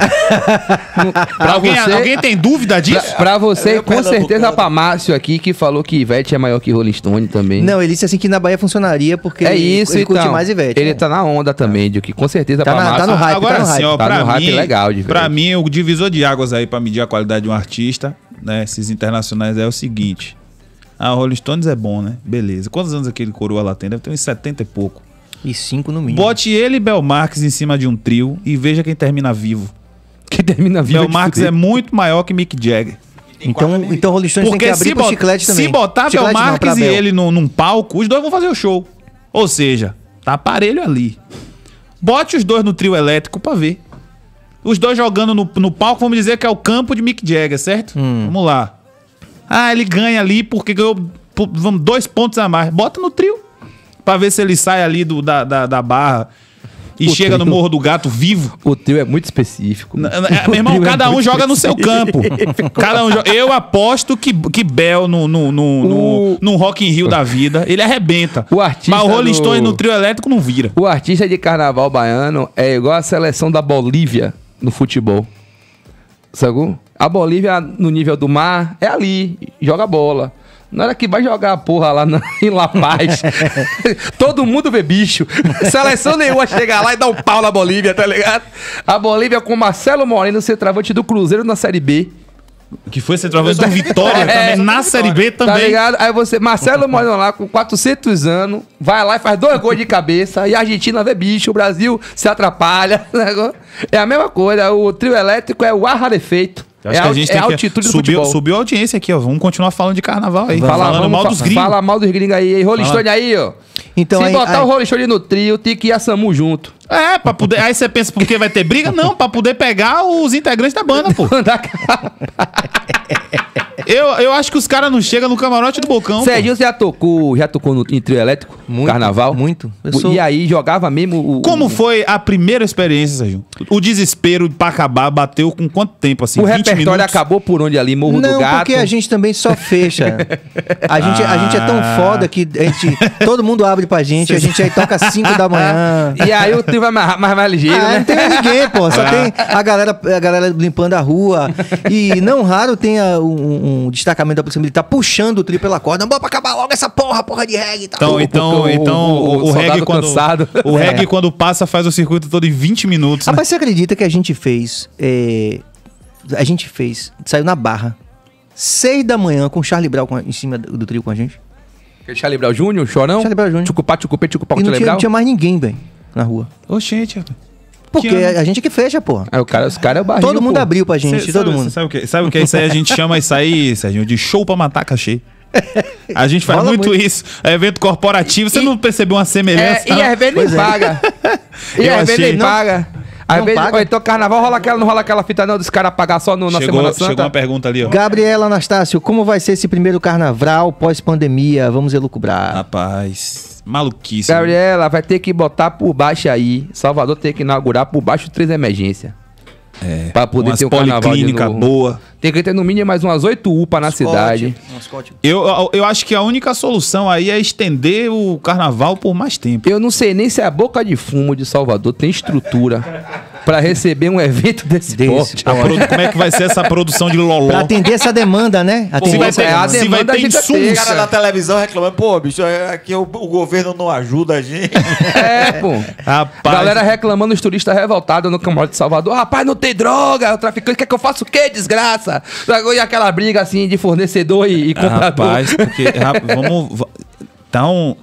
pra alguém, você, alguém tem dúvida disso? Pra, pra você, com certeza pra Márcio aqui, que falou que Ivete é maior que Rolling Stone também. Não, ele disse assim que na Bahia funcionaria porque é isso, ele, ele então, curte mais Ivete. Ele né? tá na onda também, de que com certeza tá pra na, tá Márcio... Tá no hype, Agora, tá no hype. tá no hype legal de Pra mim, o divisor de águas aí pra medir a qualidade de um artista, né, esses internacionais, é o seguinte... Ah, Rolling Stones é bom, né? Beleza. Quantos anos aquele coroa lá tem? Deve ter uns 70 e pouco. E cinco no mínimo. Bote ele e Belmarques em cima de um trio e veja quem termina vivo. Quem termina vivo. Belmarques é, é muito maior que Mick Jagger. Então, então Rolling Stones Porque tem que abrir pro Chiclete também. Se botar Belmarx Belmarques e Bel. ele no, num palco, os dois vão fazer o show. Ou seja, tá aparelho ali. Bote os dois no trio elétrico pra ver. Os dois jogando no, no palco, vamos dizer que é o campo de Mick Jagger, certo? Hum. Vamos lá. Ah, ele ganha ali porque ganhou vamos, dois pontos a mais. Bota no trio para ver se ele sai ali do, da, da, da barra e o chega teu, no Morro do Gato vivo. O teu é muito específico. É, meu, meu irmão, é cada é um joga específico. no seu campo. cada um joga. Eu aposto que, que Bel no, no, no, o... no, Rock in Rio da vida, ele arrebenta. O artista Mas o Rolling Stone no trio elétrico não vira. O artista de carnaval baiano é igual a seleção da Bolívia no futebol. Sabe? A Bolívia, no nível do mar, é ali, joga bola. Na hora que vai jogar a porra lá na, em La Paz, todo mundo vê bicho. Seleção nenhuma chega lá e dá um pau na Bolívia, tá ligado? A Bolívia com Marcelo Moreno, centroavante do Cruzeiro na Série B. Que foi centroavante do Vitória é, também, na Série B tá também. Tá ligado? Aí você, Marcelo Moreno lá com 400 anos, vai lá e faz dois gols de cabeça, e a Argentina vê bicho, o Brasil se atrapalha. Né? É a mesma coisa, o trio elétrico é o ar rarefeito acho é, é que a gente tem altitude que... Subiu, subiu a audiência aqui, ó. Vamos continuar falando de carnaval aí. Fala, falando vamos, mal dos gringos. Fala mal dos gringos aí. Rolling Stone aí, ó. Então, Se aí, botar aí, o Rolling Stone no trio, tem que ir a Samu junto. É, pra poder. Aí você pensa, por que vai ter briga? Não, pra poder pegar os integrantes da banda, pô. eu, eu acho que os caras não chegam no camarote do Bocão. Serginho, você já tocou, já tocou no, em trio elétrico? Muito, Carnaval? Muito. Sou... E aí jogava mesmo o. Como o... foi a primeira experiência, Serginho? O desespero pra acabar bateu com quanto tempo assim? O repertório minutos? acabou por onde ali? Morro não, do Gato? porque a gente também só fecha. A gente, ah. a gente é tão ah. foda que a gente, todo mundo abre pra gente, Cês... a gente aí toca 5 da manhã. E aí o vai mais, mais, mais ligeiro, ah, né? Não tem mais ninguém, pô. Só ah. tem a galera, a galera limpando a rua. E não raro tem a, um, um, destacamento da Polícia Militar puxando o trio pela corda. Bora pra acabar logo essa porra, porra de reggae. Tá? Então, pô, então, pô, então o, o, o, o reggae quando, cansado. O é. reggae é. quando passa faz o circuito todo em 20 minutos. Né? Rapaz, né? você acredita que a gente fez... É, a gente fez... Saiu na Barra. Seis da manhã com o Charlie Brown em cima do, trio com a gente. Charlie Brown Jr., Chorão? Charlie Brown Júnior. Chucupá, Chucupê, Chucupá, E não tinha, não tinha mais ninguém, velho na rua. Oxente, Porque a gente que fecha, pô. É, o cara, os caras é o barril, Todo mundo pô. abriu pra gente, Cê todo sabe, mundo. Sabe o que? Sabe o que? Isso aí a gente chama isso aí, Serginho, de show pra matar cachê. A gente faz muito, muito, isso. É evento corporativo, você não percebeu uma semelhança? É, e às vezes ele é. paga. E às vezes paga. Às vezes, paga. então carnaval rola aquela, não rola aquela fita não dos caras pagar só no, na chegou, Semana Santa. Chegou uma pergunta ali, ó. Gabriela Anastácio, como vai ser esse primeiro carnaval pós-pandemia? Vamos elucubrar. Rapaz, Maluquice. Gabriela, vai ter que botar por baixo aí. Salvador tem que inaugurar por baixo três emergências. É. Pra poder ter um carnaval de novo. boa. Tem que ter no mínimo mais umas 8 UPA na Scott, cidade. Eu, eu acho que a única solução aí é estender o carnaval por mais tempo. Eu não sei nem se a Boca de Fumo de Salvador tem estrutura para receber um evento desse, desse porte. Tá como é que vai ser essa produção de loló? Pra atender essa demanda, né? Atender se vai ter, demanda. Se vai ter insumos. O cara na televisão reclamando, pô, bicho, é, aqui o, o, governo não ajuda a gente. É, pô. Rapaz. Galera reclamando, os turistas revoltados no camarote de Salvador. Rapaz, não tem droga, o traficante quer que eu faça o quê, desgraça? graça. E aquela briga assim de fornecedor e, e ah, comprador. Rapaz, porque. vamos. Então.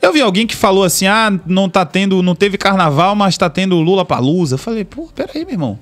Eu vi alguém que falou assim: ah, não tá tendo, não teve carnaval, mas tá tendo Lula pra Eu falei, pô, peraí, meu irmão.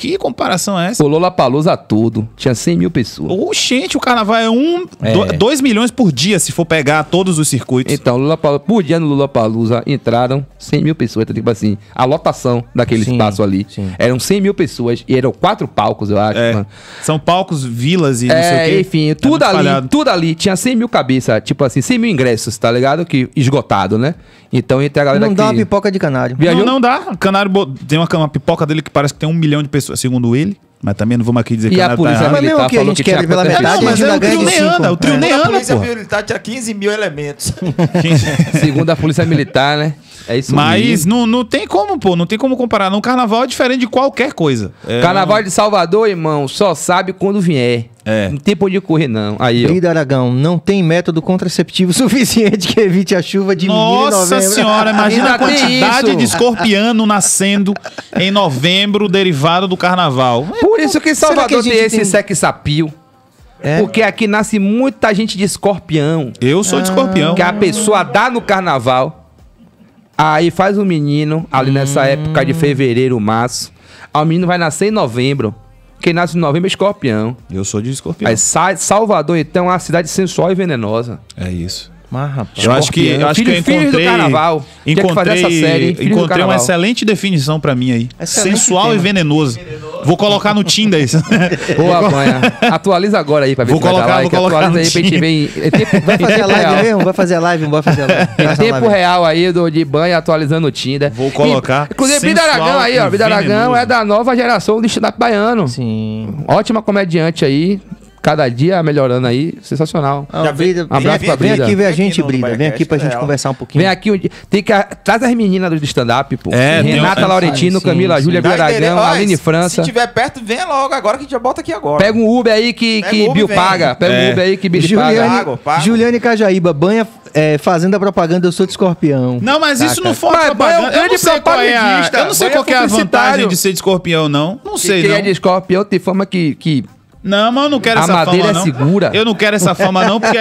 Que comparação é essa? O Lollapalooza tudo. Tinha 100 mil pessoas. Oxente, o carnaval é um... É. 2 milhões por dia, se for pegar todos os circuitos. Então, Lollapalooza, por dia no Lollapalooza entraram 100 mil pessoas. Então, tipo assim, a lotação daquele sim, espaço ali. Sim. Eram 100 mil pessoas e eram quatro palcos, eu acho. É. São palcos, vilas e é, Enfim, tá tudo ali, falhado. tudo ali. Tinha 100 mil cabeças, tipo assim, 100 mil ingressos, tá ligado? Que esgotado, né? Então, entre a galera Não dá uma pipoca de canário. Não, não dá. Canário tem uma, uma pipoca dele que parece que tem um milhão de pessoas segundo ele. Mas também não vamos aqui dizer e que a nada polícia tá militar que a gente que pela metade, não, mas o trio nem anda, o trio né? nem anda, A polícia militar tinha 15 mil elementos. Segundo a polícia militar, né? É isso Mas mesmo. não, não tem como, pô, não tem como comparar. Não, carnaval é diferente de qualquer coisa. É... Carnaval de Salvador, irmão, só sabe quando vier. É. Não tem por onde correr, não. Aí, Brida ó. Aragão, não tem método contraceptivo suficiente que evite a chuva de Nossa senhora, imagina a quantidade isso. de escorpiano nascendo em novembro, derivado do carnaval. Por isso que Salvador que tem esse tem... sexapio. É. Porque aqui nasce muita gente de escorpião. Eu sou de escorpião. Que a pessoa dá no carnaval. Aí faz um menino, ali nessa hum. época de fevereiro, março. o menino vai nascer em novembro. Quem nasce em novembro é escorpião. Eu sou de escorpião. É Aí Salvador, então, é uma cidade sensual e venenosa. É isso. Mas, rapaz, eu acho que, eu acho filho, que eu encontrei. Do carnaval. Encontrei, essa série, encontrei uma excelente definição para mim aí. Excelente Sensual tema. e venenoso. venenoso. Vou colocar no Tinder isso. Boa, Banha. Atualiza agora aí pra ver vou se colocar, vai dar like. Vou colocar Atualiza no aí pra gente ver. vai fazer a live mesmo? Vai fazer a live, vai fazer live. Em tempo real aí do, de Banha atualizando o Tinder. Vou colocar. E, inclusive, Brida Aragão aí, ó. Brida Aragão é da nova geração do stand-up baiano. Sim. Ótima comediante aí cada dia melhorando aí, sensacional. Ah, Brida, um abraço vem, pra Brida. Vem aqui ver a gente, Brida. Vem aqui pra é gente conversar um pouquinho. Vem aqui, tem que, traz as meninas do stand-up, pô. É, Renata um... Laurentino, ah, sim, Camila sim. Júlia Viragão, Aline França. Se tiver perto, venha logo agora que a gente já bota aqui agora. Pega um Uber aí que, que Uber, Bill vem. paga. Pega é. um Uber aí que Bill Juliane, paga. Pago, pago. Juliane Cajaíba, banha é, fazendo a propaganda Eu Sou de Escorpião. Não, mas Taca. isso não foi propaganda. grande eu não É a, eu não sei qual é a é vantagem de ser de escorpião, não. Não sei, não. Quem é de escorpião tem forma que não, mas eu não quero a essa fama. A madeira é não. segura. Eu não quero essa fama, não, porque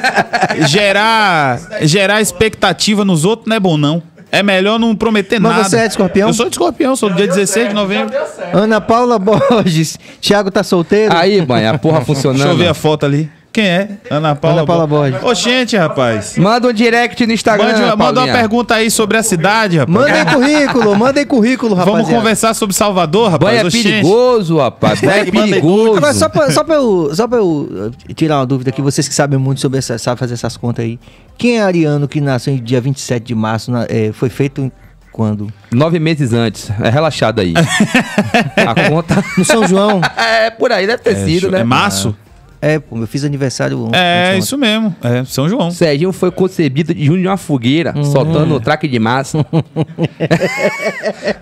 gerar, gerar expectativa nos outros não é bom, não. É melhor não prometer mas nada. Mas você é de escorpião? Eu sou de escorpião, sou do dia 16 certo, de novembro. Ana Paula Borges. Thiago tá solteiro? Aí, mãe, a porra funcionando. Deixa eu ver a foto ali. Quem é? Ana Paula, Ana Paula Borges. Ô, gente, rapaz. Manda um direct no Instagram. manda uma pergunta aí sobre a cidade, rapaz. Manda aí currículo, manda aí currículo, rapaz. Vamos conversar sobre Salvador, rapaz. é perigoso, rapaz. é perigoso. só pra, só, pra eu, só pra eu eh, tirar uma dúvida aqui, vocês que sabem muito sobre essa, sabem fazer essas contas aí. Quem é ariano que nasceu em dia 27 de março? Na, é, foi feito quando? Nove meses antes. É relaxado aí. a conta. No São João? É, por aí deve ter é, sido, né? É março? Ah. É, pô, eu fiz aniversário ontem. É, isso mesmo. É, São João. Serginho foi concebido de junto de uma fogueira, hum. soltando o traque de massa.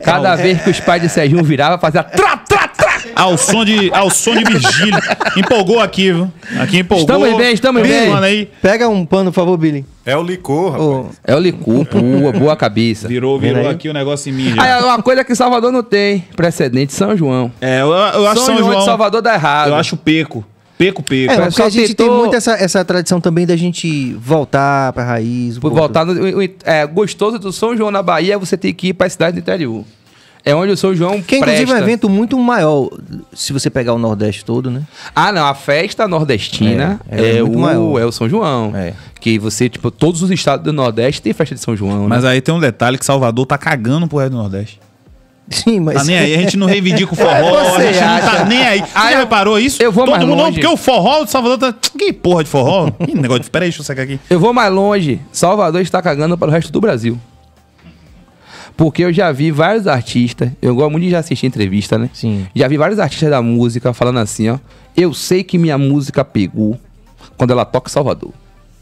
Cada Calma. vez que os pais de Serginho viravam, fazia tra, tra, tra. Ao som de, ao som de Virgílio. Empolgou aqui, viu? Aqui empolgou. Estamos bem, estamos Billy, bem. Aí. Pega um pano, por favor, Billy. É o licor, rapaz. É o licor, boa, boa cabeça. Virou, virou aqui o um negócio em mim. Ah, é uma coisa que Salvador não tem, precedente, São João. É, eu, eu acho São, São João, João de Salvador dá errado. Eu acho peco. Peco-peco. É, é, porque a gente tem muito essa, essa tradição também da gente voltar pra raiz. voltar no, é, gostoso do São João na Bahia é você ter que ir pra cidade do interior. É onde o São João Que presta. É, inclusive é um evento muito maior, se você pegar o Nordeste todo, né? Ah, não. A festa nordestina é, é, é o, maior. é o São João. É. Que você, tipo, todos os estados do Nordeste tem festa de São João, Mas né? aí tem um detalhe que Salvador tá cagando pro resto do Nordeste. Sim, mas. Tá nem aí. A gente não reivindica o é, forró, é, a gente acha... não tá nem aí. aí já reparou isso? Eu vou Todo mais mundo, longe. Não, porque o forró do Salvador tá. Que porra de forró? que negócio de. Peraí, deixa eu sacar aqui. Eu vou mais longe. Salvador está cagando para o resto do Brasil. Porque eu já vi vários artistas, eu gosto muito de já assistir entrevista, né? Sim. Já vi vários artistas da música falando assim, ó. Eu sei que minha música pegou quando ela toca em Salvador.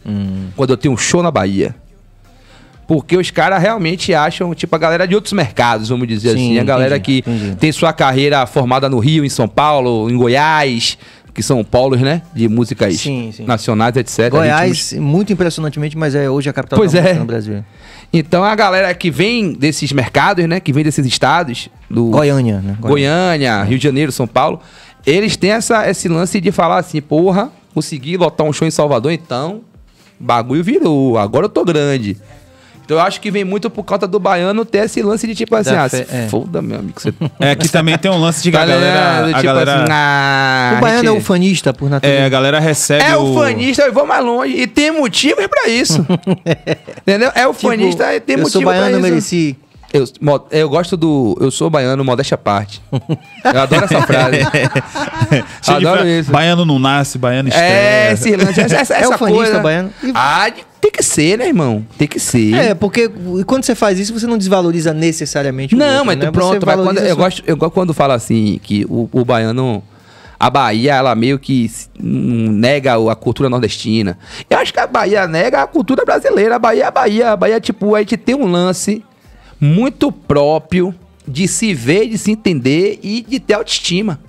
Hum. Quando eu tenho um show na Bahia porque os caras realmente acham, tipo, a galera de outros mercados, vamos dizer assim. Sim, assim. A galera que entendi. tem sua carreira formada no Rio, em São Paulo, em Goiás, que são polos, né? De músicas sim, sim. nacionais, etc. Goiás, ritmos... muito impressionantemente, mas é hoje a capital pois da é. no Brasil. Então a galera que vem desses mercados, né? Que vem desses estados. Do... Goiânia, né? Goiânia, Goiânia Rio de Janeiro, São Paulo. Eles têm essa, esse lance de falar assim, porra, consegui lotar um show em Salvador, então. Bagulho virou, agora eu tô grande. Então eu acho que vem muito por causa do baiano ter esse lance de tipo assim, da ah, fe... é. foda meu amigo. Você... É que também tem um lance de tá galera, galera, tipo a galera... Assim, ah, o baiano é ufanista por é, natureza. É, a galera recebe É o... ufanista, eu vou mais longe e tem motivos para isso. Entendeu? É ufanista tipo, e tem motivo para isso. Eu sou baiano, mereci. Eu, eu gosto do. Eu sou baiano, modéstia à parte. Eu adoro essa frase. adoro isso. Baiano não nasce, baiano estranho. É, esse lance. Essa, essa, é essa, coisa. baiano. Ah, de tem que ser, né, irmão? Tem que ser. É, porque quando você faz isso, você não desvaloriza necessariamente o Não, outro, mas né? pronto. Mas quando, eu, gosto, eu gosto quando fala assim, que o, o baiano a Bahia, ela meio que nega a cultura nordestina. Eu acho que a Bahia nega a cultura brasileira. A Bahia, a Bahia, a Bahia, tipo, a gente tem um lance muito próprio de se ver, de se entender e de ter autoestima.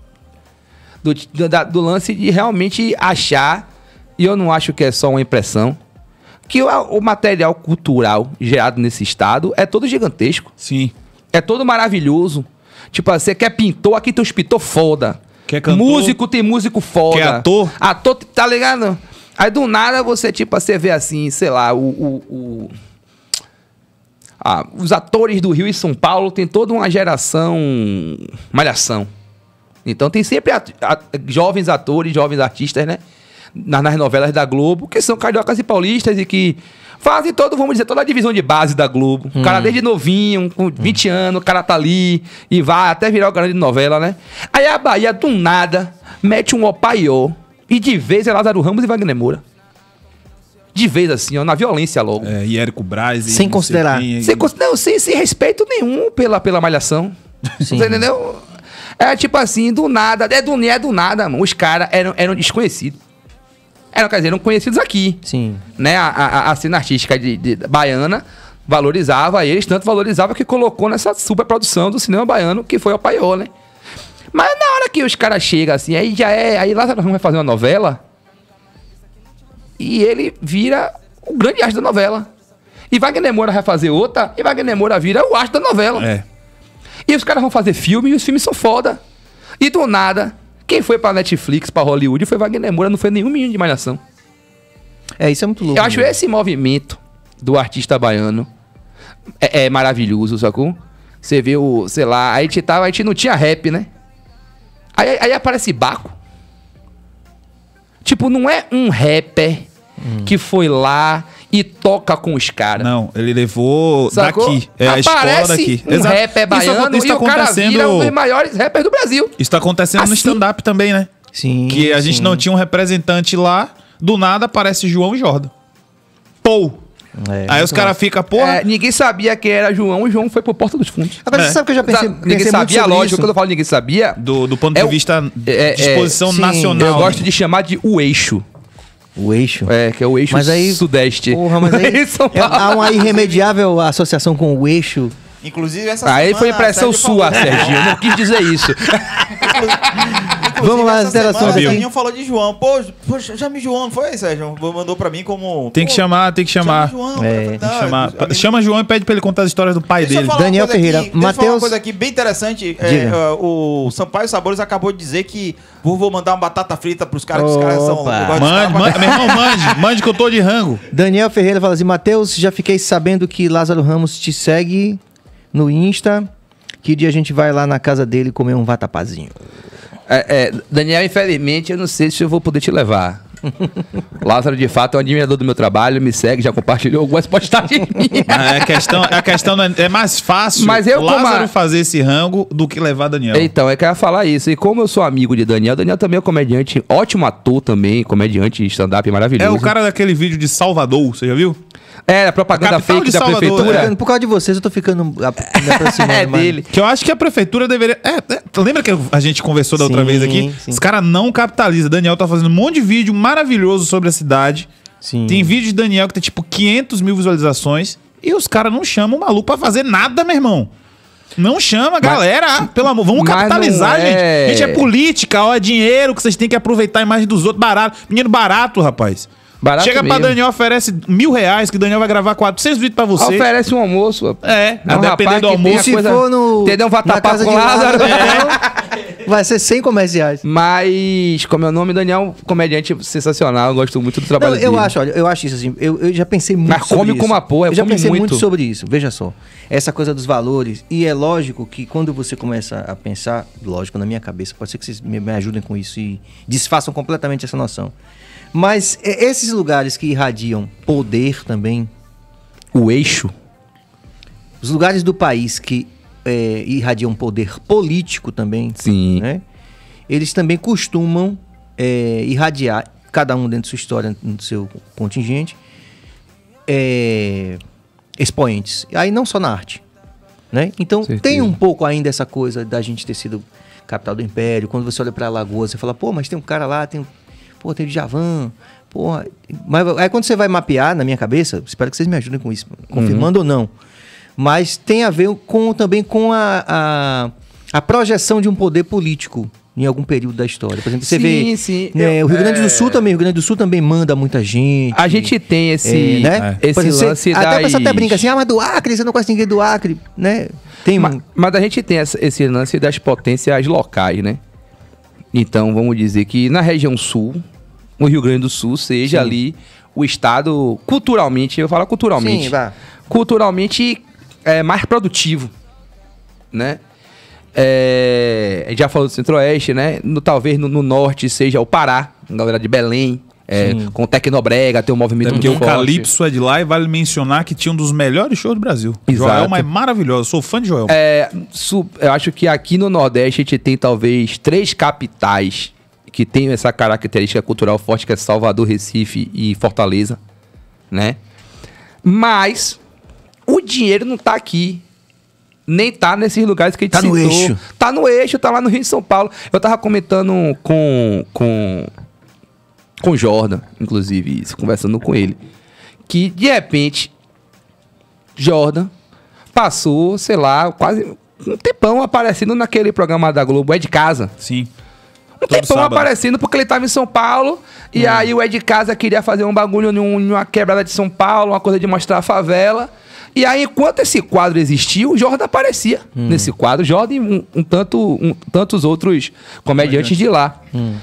Do, do, do lance de realmente achar, e eu não acho que é só uma impressão, que o, o material cultural gerado nesse estado é todo gigantesco. Sim. É todo maravilhoso. Tipo, você quer pintor, aqui tem os pintor foda. Quer cantor? Músico tem músico foda. Quer ator? Ator, tá ligado? Aí do nada você, tipo, você vê assim, sei lá, o. o, o... Ah, os atores do Rio e São Paulo tem toda uma geração malhação. Então tem sempre at... jovens atores, jovens artistas, né? nas, nas novelas da Globo, que são cariocas e paulistas e que fazem todo, vamos dizer, toda a divisão de base da Globo. O cara hum. desde novinho, com 20 hum. anos, o cara tá ali e vai até virar o grande novela, né? Aí a Bahia, do nada, mete um opaió e de vez é Lázaro Ramos e Wagner Moura. De vez assim, ó, na violência logo. É, e Érico Braz. sem considerar. Quem, sem, não, sem, sem respeito nenhum pela, pela malhação. Sim. Você entendeu? É tipo assim, do nada, é do, é do nada, mano. Os caras eram, eram desconhecidos eram, quer dizer, eram conhecidos aqui. Sim. Né? A, a, a cena artística de, de, baiana valorizava eles, tanto valorizava que colocou nessa superprodução do cinema baiano, que foi o Paiol, né? Mas na hora que os caras chegam assim, aí já é. Aí lá vai fazer uma novela. E ele vira o grande astro da novela. E Wagner Moura vai fazer outra, e Wagner Moura vira o astro da novela. É. E os caras vão fazer filme e os filmes são foda. E do nada, quem foi pra Netflix, pra Hollywood, foi Wagner Moura, não foi nenhum menino de malhação. É, isso é muito louco. Eu acho né? esse movimento do artista baiano é, é maravilhoso, sacou? Você vê o, sei lá, a gente tava, a gente não tinha rap, né? Aí, aí aparece Baco. Tipo, não é um rapper hum. que foi lá, e toca com os caras. Não, ele levou Sacou? daqui. É Aparece a escola daqui. Um Exato. rapper baiano isso, isso tá o cara vira um dos maiores rappers do Brasil. Isso tá acontecendo assim. no stand-up também, né? Sim. Que a sim. gente não tinha um representante lá, do nada aparece João Jordan. Pou! É, aí os caras ficam, porra. É, ninguém sabia que era João e João foi pro Porta dos Fundos. Agora é. você sabe que eu já pensei. Ninguém sabia, lógico, isso. quando eu falo ninguém sabia. Do, do ponto é de vista é, é, de exposição nacional. Eu né? gosto de chamar de o eixo. O eixo. É, que é o eixo mas aí, sudeste. Porra, mas aí. É, há uma irremediável associação com o eixo Inclusive essa Aí semana, foi impressão sua, falou... Serginho. Eu não quis dizer isso. Vamos lá, as interações. O Sérgio falou de João. Pô, poxa, chame João, não foi, Sérgio? Mandou pra mim como. Tem que chamar, tem que chamar. Chama João, é. Falei, não, tá, chamar. Eu, Chama João e pede pra ele contar as histórias do pai dele. Daniel Ferreira. Aqui, Mateus... Deixa uma coisa aqui bem interessante. É, é, o Sampaio Sabores acabou de dizer que vou mandar uma batata frita pros caras, que os caras são. Mande, mande, meu irmão, mande, mande que eu tô de rango. Daniel Ferreira fala assim: Matheus, já fiquei sabendo que Lázaro Ramos te segue no Insta. Que dia a gente vai lá na casa dele comer um vatapazinho? É, é, Daniel, infelizmente, eu não sei se eu vou poder te levar. Lázaro, de fato, é um admirador do meu trabalho, me segue, já compartilhou algumas postagens de mim. a questão, a é questão é, é mais fácil Mas eu, Lázaro a... fazer esse rango do que levar Daniel. Então, é eu ia falar isso. E como eu sou amigo de Daniel, Daniel também é um comediante, ótimo ator também, comediante stand-up maravilhoso. É o cara daquele vídeo de Salvador, você já viu? É, a propaganda a fake da Salvador, prefeitura. É. Por causa de vocês, eu tô ficando me aproximando. é dele. Que eu acho que a prefeitura deveria. É, é, lembra que a gente conversou da outra vez aqui? Sim. Os caras não capitalizam. Daniel tá fazendo um monte de vídeo maravilhoso sobre a cidade. Sim. Tem vídeo de Daniel que tem tipo 500 mil visualizações. E os caras não chamam o maluco pra fazer nada, meu irmão. Não chama, mas, galera. Ah, pelo amor, vamos capitalizar, é. gente. É... Gente, é política, ó, é dinheiro que vocês têm que aproveitar a imagem dos outros. Barato. Menino barato, rapaz. Barato Chega mesmo. pra Daniel, oferece mil reais, que Daniel vai gravar 400 vídeos pra você. Oferece um almoço. É, é, um a depender do almoço. Se for no... Entendeu? Vai tapar com Lázaro. É. Né? Vai ser 100 comerciais. Mas, como é o nome, Daniel, comediante sensacional. Eu gosto muito do trabalho Não, dele. Eu acho, olha, eu acho isso assim. Eu, eu já pensei muito Mas sobre come isso. como a porra, é eu já pensei muito. muito sobre isso. Veja só. Essa coisa dos valores. E é lógico que quando você começa a pensar, lógico, na minha cabeça, pode ser que vocês me, me ajudem com isso e desfaçam completamente essa noção. Mas é, esses lugares que irradiam poder também, o eixo, os lugares do país que é, irradiam poder político também, Sim. Né? eles também costumam é, irradiar, cada um dentro de sua história, no seu contingente, é, expoentes. Aí não só na arte. Né? Então Certeza. tem um pouco ainda essa coisa da gente ter sido capital do império. Quando você olha para lagoa você fala, pô, mas tem um cara lá, tem um pô, tem Djavan, porra. Mas aí quando você vai mapear, na minha cabeça, espero que vocês me ajudem com isso, confirmando uhum. ou não. Mas tem a ver com, também com a, a, a projeção de um poder político em algum período da história. Por exemplo, você sim, vê. Sim. Né, o Rio Grande do é. Sul também, o Rio Grande do Sul também manda muita gente. A gente tem esse, é, né? É. esse exemplo, lance você, Até a pessoa até brinca assim, ah, mas do Acre, você não conhece ninguém do Acre, né? Tem mas, mas a gente tem essa, esse lance das potências locais, né? Então, vamos dizer que na região sul, o Rio Grande do Sul seja Sim. ali o estado culturalmente, eu falo culturalmente, Sim, culturalmente é, mais produtivo, né? É, já falou do Centro-Oeste, né? No, talvez no, no, Norte seja o Pará, na galera de Belém, é, com Tecnobrega, tem um movimento Porque muito o Calypso é de lá e vale mencionar que tinha um dos melhores shows do Brasil. Exato. Joelma é maravilhoso, sou fã de Joelma. É, eu acho que aqui no Nordeste a gente tem talvez três capitais que tem essa característica cultural forte que é Salvador, Recife e Fortaleza, né? Mas o dinheiro não tá aqui. Nem tá nesses lugares que a gente tá citou. no eixo. Tá no eixo, tá lá no Rio de São Paulo. Eu tava comentando com com com Jordan, inclusive, isso, conversando com ele, que de repente Jordan passou, sei lá, quase um tempão aparecendo naquele programa da Globo, é de casa. Sim. Um tempão sábado. aparecendo porque ele tava em São Paulo. E hum. aí o Ed Casa queria fazer um bagulho numa quebrada de São Paulo, uma coisa de mostrar a favela. E aí, enquanto esse quadro existiu, o Jordan aparecia hum. nesse quadro. Jordan e um, um, tanto, um, tantos outros comediantes Comediante. de lá. Hum.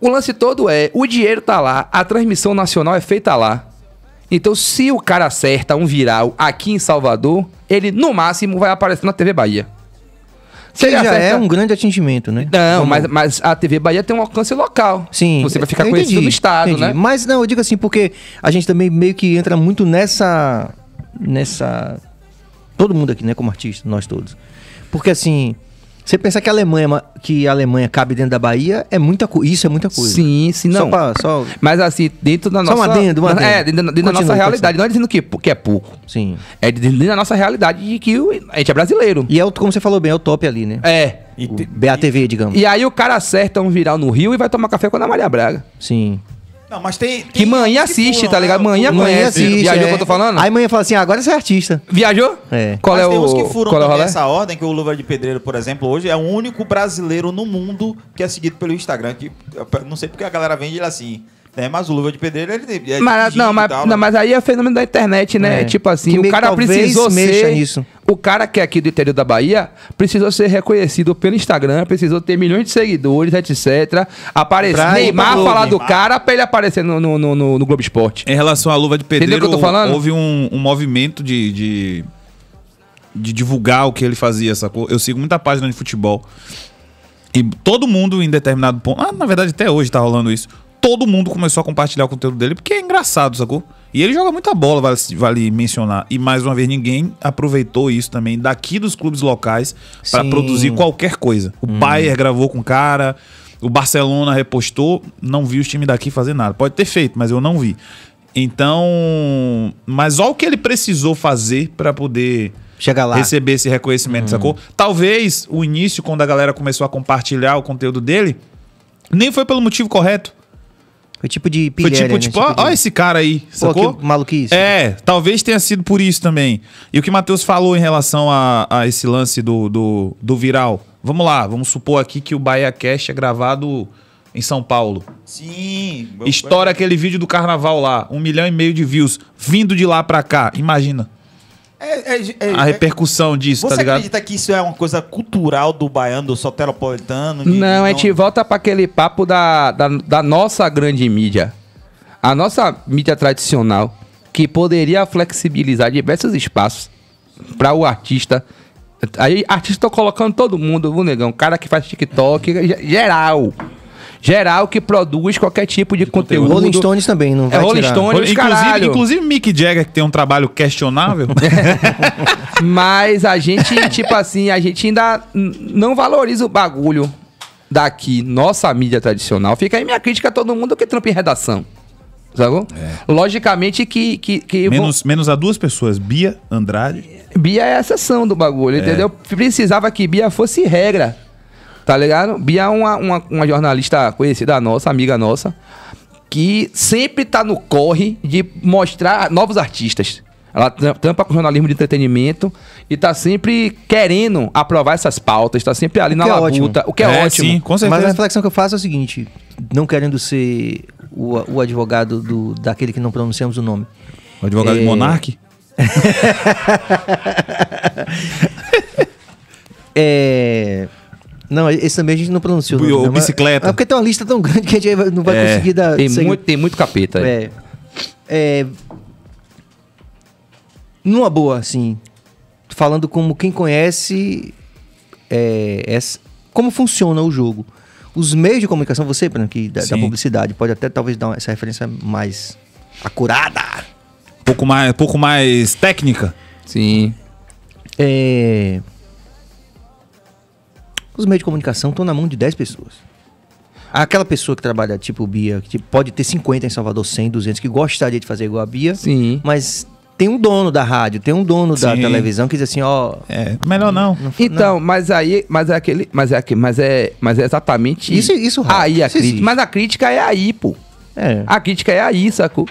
O lance todo é, o dinheiro tá lá, a transmissão nacional é feita lá. Então, se o cara acerta um viral aqui em Salvador, ele no máximo vai aparecer na TV Bahia. Que já acerta... é um grande atingimento, né? Não, mas, mas, a TV Bahia tem um alcance local. Sim. Você vai ficar entendi, conhecido no estado, entendi. né? Mas não, eu digo assim, porque a gente também meio que entra muito nessa. nessa. Todo mundo aqui, né, como artista, nós todos. Porque assim você pensa que a Alemanha, é que a Alemanha cabe dentro da Bahia, é muita isso é muita coisa. Sim, sim, não. Só pra, só... Mas assim, dentro da nossa. Só adendo, adendo. É, dentro, dentro Continua, da nossa realidade. Não é dizendo que, que é pouco. Sim. É dentro da nossa realidade de que a gente é brasileiro. E é, o, como você falou bem, é o top ali, né? É. BATV, digamos. E aí o cara acerta um viral no Rio e vai tomar café com a Ana Maria Braga. Sim. Não, mas tem. que manhã assiste, tá ligado? Né? Manhã é conhece. Assiste, Viajou o é. que eu tô falando? Aí manhã fala assim: ah, agora você é artista. Viajou? É. Qual mas é tem o. que furam qual é nessa ordem, que o Luva de Pedreiro, por exemplo, hoje é o único brasileiro no mundo que é seguido pelo Instagram. Que, não sei porque a galera vende ele assim. É, mas o Luva de Pedreiro, ele é mas, não, mas, tal, não, né? mas aí é fenômeno da internet, né? É. Tipo assim, que o cara precisou ser... nisso. O cara que é aqui do interior da Bahia precisou ser reconhecido pelo Instagram, precisou ter milhões de seguidores, etc. Aparecer. Neymar falar do cara pra ele aparecer no, no, no, no, Globo Esporte. Em relação à luva de pedreiro, houve um, um movimento de... de de divulgar o que ele fazia, sacou? Eu sigo muita página de futebol. E todo mundo em determinado ponto. Ah, na verdade, até hoje tá rolando isso. Todo mundo começou a compartilhar o conteúdo dele porque é engraçado, sacou? E ele joga muita bola, vale, vale, mencionar. E mais uma vez, ninguém aproveitou isso também daqui dos clubes locais para produzir qualquer coisa. O hum. Bayer gravou com o cara, o Barcelona repostou, não vi os times daqui fazer nada. Pode ter feito, mas eu não vi. Então, mas olha o que ele precisou fazer para poder chegar lá, receber esse reconhecimento, hum. sacou? Talvez o início, quando a galera começou a compartilhar o conteúdo dele, nem foi pelo motivo correto. Foi tipo de pilha. Foi tipo, né? tipo, tipo ó, tipo de... ó, esse cara aí. Sacou? Pô, que maluquice. É, talvez tenha sido por isso também. E o que o Matheus falou em relação a, a esse lance do, do, do, viral. Vamos lá, vamos supor aqui que o Bahia Cash é gravado em São Paulo. Sim. Estoura aquele vídeo do carnaval lá, um milhão e meio de views, vindo de lá pra cá. Imagina. É, é, é, a é. repercussão disso, tá ligado? Você acredita que isso é uma coisa cultural do baiano, do soteropolitano? De, não, de... a gente volta para aquele papo da, da, da, nossa grande mídia. A nossa mídia tradicional, que poderia flexibilizar diversos espaços para o artista. Aí, artista, tô colocando todo mundo, o negão, cara que faz TikTok, geral geral que produz qualquer tipo de, de conteúdo. conteúdo. Rolling Stones também, não é, Rolling Stones, inclusive, inclusive, Mick Jagger, que tem um trabalho questionável. Mas a gente, tipo assim, a gente ainda não valoriza o bagulho daqui, nossa mídia tradicional. Fica aí minha crítica a todo mundo que trampa em redação. sabe? É. Logicamente que. que, que menos, menos a duas pessoas, Bia, Andrade. Bia é a exceção do bagulho, é. entendeu? Precisava que Bia fosse regra. Tá ligado? Bia é uma, uma, uma jornalista conhecida nossa, amiga nossa, que sempre tá no corre de mostrar novos artistas. Ela tampa com jornalismo de entretenimento e tá sempre querendo aprovar essas pautas, tá sempre ali na é labuta, o que é, é ótimo. Sim, com certeza. Mas a reflexão que eu faço é o seguinte, não querendo ser o, o advogado do, daquele que não pronunciamos o nome. O advogado é... de Monarque? é... Não, esse também a gente não pronunciou. O, nome, né, bicicleta. Mas, é porque tem uma lista tão grande que a gente não vai é, conseguir dar. Tem, muito, tem muito capeta. É. é. Numa boa, assim. Falando como quem conhece. É, essa, como funciona o jogo. Os meios de comunicação, você, para que da, da publicidade, pode até talvez dar essa referência mais acurada. Pouco mais, pouco mais técnica. Sim. É. Os meios de comunicação estão na mão de 10 pessoas. Aquela pessoa que trabalha tipo Bia, que tipo, pode ter 50 em Salvador, 100, 200, que gostaria de fazer igual a Bia, Sim. mas tem um dono da rádio, tem um dono Sim. da televisão que diz assim, ó. É, melhor não. não então, não. mas aí, mas é aquele, mas é aquele, mas é, mas é exatamente isso. Isso, isso aí a isso crítica. Existe. Mas a crítica é aí, pô. É. A crítica é aí, sacou?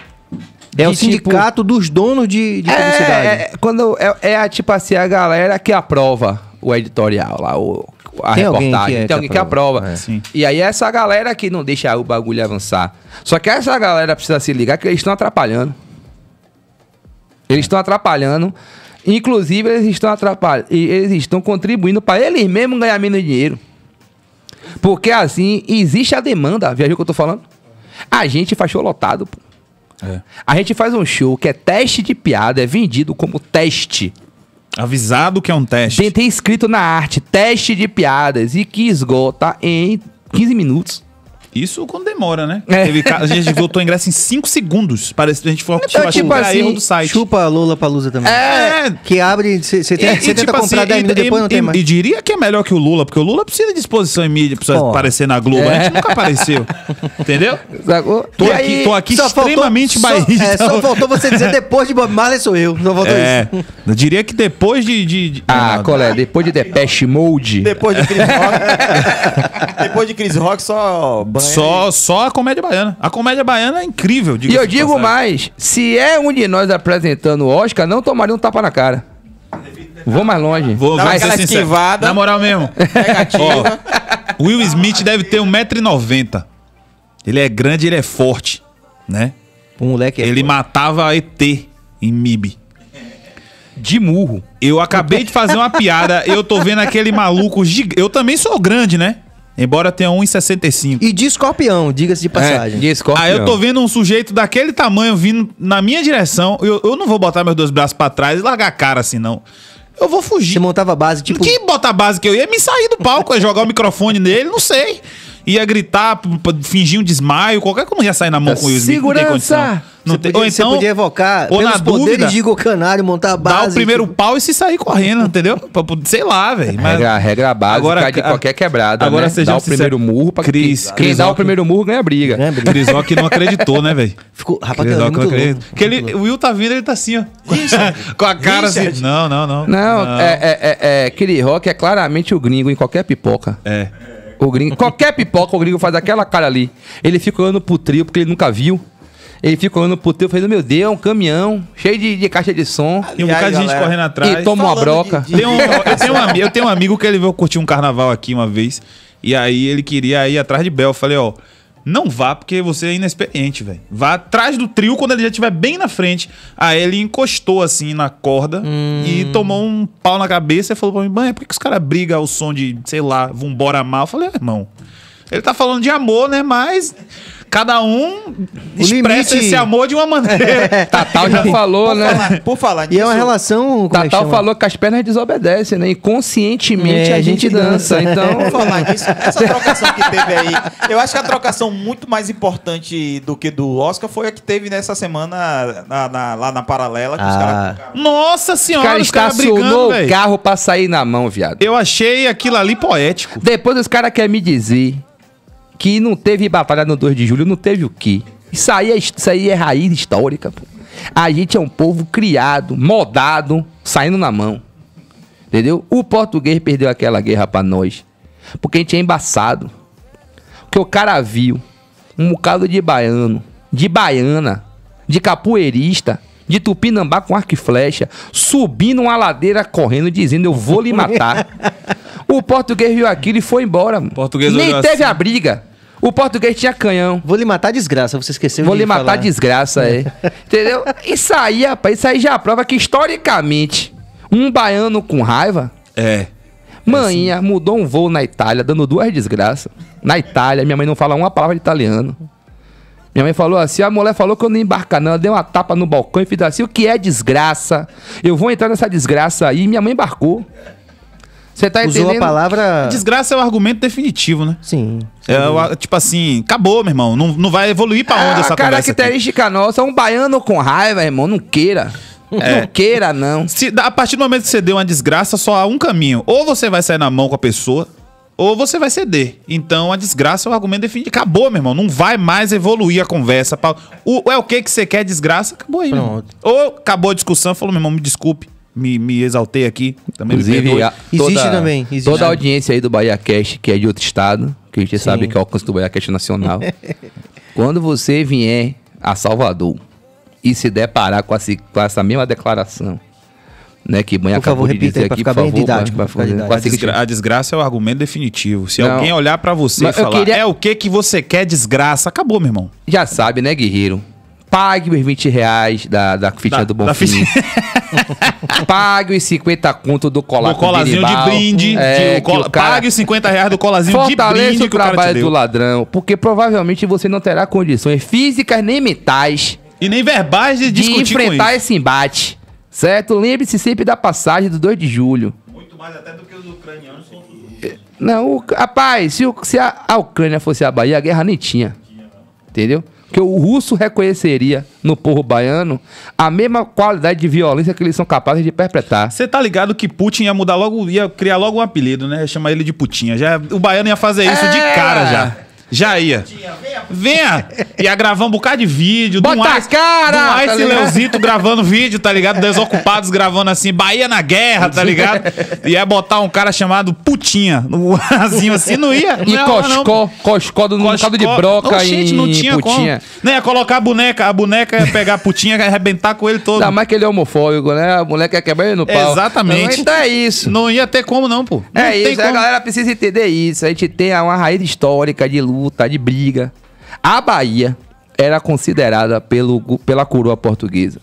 É o tipo sindicato tipo, dos donos de, de é, publicidade. É, é quando é, é a, tipo assim, a galera que aprova o editorial lá, o a tem reportagem. Alguém tem alguém que aprova. Que aprova. É. E aí essa galera que não deixa o bagulho avançar. Só que essa galera precisa se ligar que eles estão atrapalhando. Eles estão atrapalhando. Inclusive, eles estão atrapalhando. Eles estão contribuindo para eles mesmos ganhar menos dinheiro. Porque assim, existe a demanda. Viajou o que eu tô falando? A gente faz show lotado, É. A gente faz um show que é teste de piada, é vendido como teste. Avisado que é um teste. Tem, tem escrito na arte, teste de piadas e que esgota em 15 minutos. Isso quando demora, né? É. Teve, a gente votou ingresso em 5 segundos. Parece que a gente foi então, tipo, tipo assim, erro do site. Chupa a Lula pra Lusa também. É. Que abre, você tem e, tenta tipo assim, comprar assim, depois, e, não tem e, mais. E diria que é melhor que o Lula, porque o Lula precisa de exposição em mídia, precisa aparecer na Globo. É. A gente é. nunca apareceu. Entendeu? Tô e aqui, aí, tô aqui extremamente bairrista. Só, é, só então. faltou você dizer depois de Bob Marley sou eu. Só faltou é, isso. Eu diria que depois de. de, de ah, não, qual é? Depois de Depeche Mode. Depois de Chris Rock. depois de Chris Rock, só baiana. Só, só a comédia baiana. A comédia baiana é incrível. E eu digo mais: se é um de nós apresentando o Oscar, não tomaria um tapa na cara. Vou mais longe. Vou, Dá mais esquivada. Na moral mesmo. Ó, Will Smith deve ter 1,90m. Ele é grande, ele é forte, né? O moleque é Ele forte. matava ET em MIB. De murro. Eu acabei de fazer uma piada. Eu tô vendo aquele maluco gigante. Eu também sou grande, né? Embora tenha 1,65. E de escorpião, diga-se de é, passagem. É, de escorpião. Aí ah, eu tô vendo um sujeito daquele tamanho vindo na minha direção. Eu, eu não vou botar meus dois braços para trás e largar a cara assim, não. Eu vou fugir. Você montava base, tipo. Quem bota a base que eu ia é me sair do palco, ia é jogar o microfone nele, não sei ia gritar, fingir um desmaio, qualquer como ia sair na mão com o Will Smith. Segurança! Não tem Não você, tem, podia, ou então, você podia evocar ou na dúvida, de Canário, montar a base. Dar o primeiro tipo... pau e se sair correndo, entendeu? Sei lá, velho. Mas... Regra, regra básica agora, de qualquer quebrada, Agora né? seja dá o primeiro murro pra Cris, Quem Cris dá o primeiro murro ganha briga. Ganha briga. Cris Rock não acreditou, né, velho? Ficou, rapaz, Cris é Rock não acreditou. Porque ele, o Will tá vindo, ele tá assim, ó. com a cara Richard. assim. Não, não, não. Não, não. É, é, é, é, Cris Rock é claramente o gringo em qualquer pipoca. É. O gringo, qualquer pipoca, o gringo faz aquela cara ali. Ele fica olhando pro trio porque ele nunca viu. Ele fica olhando pro trio, fazendo meu Deus, um caminhão cheio de, de caixa de som. E um bocado de gente correndo atrás. E toma uma broca. De, de... Tem um, eu, tenho um, eu tenho um amigo que ele veio curtir um carnaval aqui uma vez. E aí ele queria ir atrás de Bel. Eu falei, ó... Oh, não vá porque você é inexperiente, velho. Vá atrás do trio quando ele já estiver bem na frente. Aí ele encostou assim na corda hum. e tomou um pau na cabeça e falou pra mim: Banha, por que, que os caras brigam ao som de, sei lá, vambora mal? Eu falei: ah, irmão, ele tá falando de amor, né? Mas cada um o expressa limite... esse amor de uma maneira. Tatal já falou, né? por né? Falar, por falar disso. E é uma relação. É Tatal falou que as pernas desobedecem, né? Inconscientemente é, a gente, gente dança. dança. Então. Por falar disso, essa trocação que teve aí, eu acho que a trocação muito mais importante do que do Oscar foi a que teve nessa semana na, na, lá na paralela. Que ah. os cara... Nossa senhora, cara os caras brigando. o carro pra sair na mão, viado. Eu achei aquilo ali poético. Depois os caras querem me dizer que não teve batalha no 2 de julho, não teve o que. Isso aí é, isso aí é raiz histórica, pô. A gente é um povo criado, modado, saindo na mão. Entendeu? O português perdeu aquela guerra para nós. Porque a gente é embaçado. Porque o cara viu um bocado de baiano, de baiana, de capoeirista, de tupinambá com arco e flecha, subindo uma ladeira correndo, dizendo: Eu vou lhe matar. o português viu aquilo e foi embora. Português Nem teve assim. a briga. O português tinha canhão. Vou lhe matar desgraça, você esqueceu Vou de lhe matar desgraça, é. Entendeu? Isso aí, rapaz, isso aí já prova que historicamente, um baiano com raiva. É. é Maninha assim. mudou um voo na Itália, dando duas desgraças. Na Itália, minha mãe não fala uma palavra de italiano. Minha mãe falou assim: a mulher falou que eu não ia embarcar, não. Ela deu uma tapa no balcão e fez assim: o que é desgraça? Eu vou entrar nessa desgraça aí. Minha mãe embarcou. Você tá Usou entendendo? a palavra. Desgraça é o argumento definitivo, né? Sim. É, o- tipo assim, acabou, meu irmão. Não, não vai evoluir pra onde ah, essa a conversa. aqui. característica nossa, um baiano com raiva, irmão, não queira. É. Não queira, não. Se, a partir do momento que você deu uma desgraça, só há um caminho. Ou você vai sair na mão com a pessoa, ou você vai ceder. Então a desgraça é o argumento definitivo. Acabou, meu irmão. Não vai mais evoluir a conversa. O, é o que que você quer, desgraça? Acabou aí. meu Ou acabou a discussão, falou, meu irmão, me desculpe me, me exaltei aqui. Também Inclusive, a, toda, existe também. Existe. Toda a audiência aí do Bahia Cast, que é de outro estado, que a gente Sim. sabe que é o alcance do Bahia Cast nacional. Quando você vier a Salvador e se deparar com, a, com essa mesma declaração, né, que mãe acabou favor, de dizer aqui, por favor. Didático, pra, pra, a, desgra a, desgraça é o argumento definitivo. Se não. alguém olhar para você Mas e falar, queria... é o que que você quer desgraça, acabou, meu irmão. Já sabe, né, guerreiro? Pague os 20 reais da, da fitinha da, do Bonfim. pague os 50 conto do colar do colazinho de brinde. É, de, cola, cara... Pague os 50 reais do colazinho Fortalece de brinde. Fortaleça o trabalho do deu. ladrão, porque provavelmente você não terá condições físicas nem mentais. E nem verbais de, de enfrentar esse embate. Certo? Lembre-se sempre da passagem do 2 de julho. Muito mais até do que os ucranianos são os Não, o, rapaz, se, o, se a, a Ucrânia fosse a Bahia, a guerra nem tinha. Entendeu? que o russo reconheceria no povo baiano a mesma qualidade de violência que eles são capazes de perpetrar. Você tá ligado que Putin ia mudar logo, ia criar logo um apelido, né? Chamar ele de Putinha. Já, o baiano ia fazer isso é... de cara já. Já ia. Venha! Ia gravar um bocado de vídeo. Bota a cara! Do tá Ice tá Leozito gravando vídeo, tá ligado? Desocupados gravando assim, Bahia na guerra, tá ligado? Ia botar um cara chamado Putinha no azinho assim, não ia. E não, Coscó, não. Coscó do mercado de broca oh, não tinha putinha. como. Não ia colocar a boneca, a boneca ia pegar a Putinha e arrebentar com ele todo. Ainda mais que ele é homofóbico, né? A moleque ia quebrar ele no pau. Exatamente. Então é isso. Não ia ter como não, pô. É não é isso, como. a galera precisa entender isso. A gente tem uma raiz histórica de luta luta, tá de briga. A Bahia era considerada pelo, pela coroa portuguesa.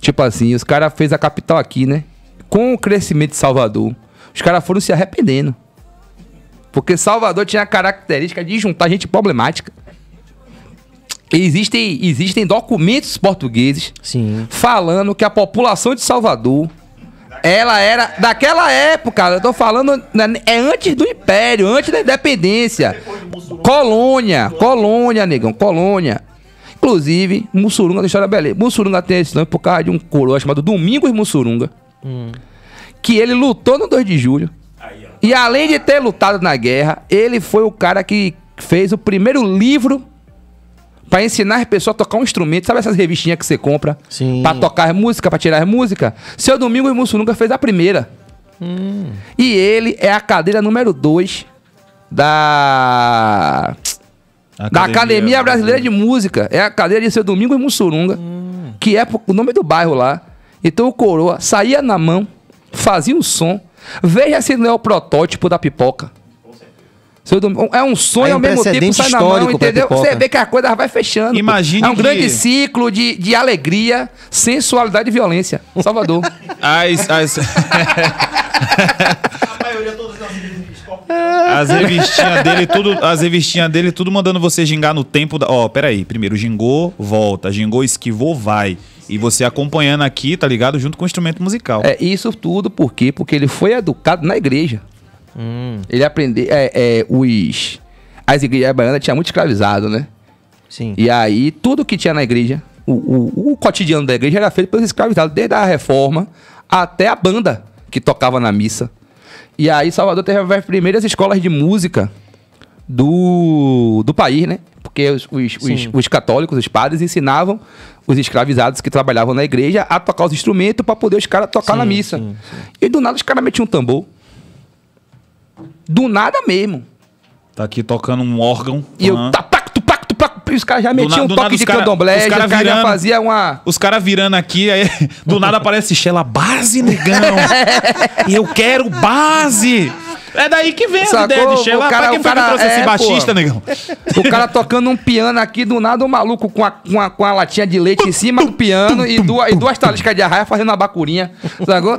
Tipo assim, os caras fez a capital aqui, né? Com o crescimento de Salvador, os caras foram se arrependendo. Porque Salvador tinha a característica de juntar gente problemática. Existem, existem documentos portugueses Sim. falando que a população de Salvador ela era daquela época, eu tô falando, né, é antes do Império, antes da Independência. Colônia, colônia, negão, colônia. Inclusive, Mussurunga tem história beleza. Mussurunga tem esse nome por causa de um coroa chamado Domingos Mussurunga, hum. que ele lutou no 2 de julho. e além de ter lutado na guerra, ele foi o cara que fez o primeiro livro para ensinar as pessoas a tocar um instrumento. Sabe essas revistinhas que você compra? Sim. Pra tocar música, para tirar música? Seu Domingo Mussurunga fez a primeira. Hum. E ele é a cadeira número 2 da... Academia, da Academia Brasileira de Música. É a cadeira de Seu Domingo e Mussurunga, hum. que é o nome do bairro lá. Então o Coroa saía na mão, fazia o som. Veja se não é o protótipo da pipoca. É um sonho é ao mesmo tempo sai na mão, entendeu? Você vê que a coisa vai fechando. Imagine é um que... grande ciclo de, de alegria, sensualidade e violência. Salvador. as, as... as revistinhas dele, tudo, as revistinhas dele, tudo mandando você gingar no tempo da. Ó, oh, peraí. Primeiro gingou, volta. Gingou, esquivou, vai. E você acompanhando aqui, tá ligado? Junto com o instrumento musical. É, isso tudo por quê? Porque ele foi educado na igreja. Hum. Ele aprendeu. É, é, os, as igrejas baianas tinham muito escravizado, né? Sim. E aí, tudo que tinha na igreja, o, o, o cotidiano da igreja era feito pelos escravizados, desde a reforma até a banda que tocava na missa. E aí, Salvador teve as primeiras escolas de música do, do país, né? Porque os, os, os, os católicos, os padres, ensinavam os escravizados que trabalhavam na igreja a tocar os instrumentos para poder os caras tocar sim, na missa. Sim, sim. E do nada os caras metiam um tambor. Do nada mesmo. Tá aqui tocando um órgão. E uhum. eu tapac, tá, tupac, Os caras já metiam um toque de cara, candomblé, os caras cara já fazia uma. Os caras virando aqui, aí do nada aparece Xela, base, negão! eu quero base! É daí que vem Sacou? a ideia de Sheila. O cara, pra quem o cara, foi que é, baixista, pô. negão? O cara tocando um piano aqui, do nada um maluco com a, com a, com a latinha de leite em cima do piano e duas, e duas taliscas de arraia fazendo uma bacurinha. Sacou?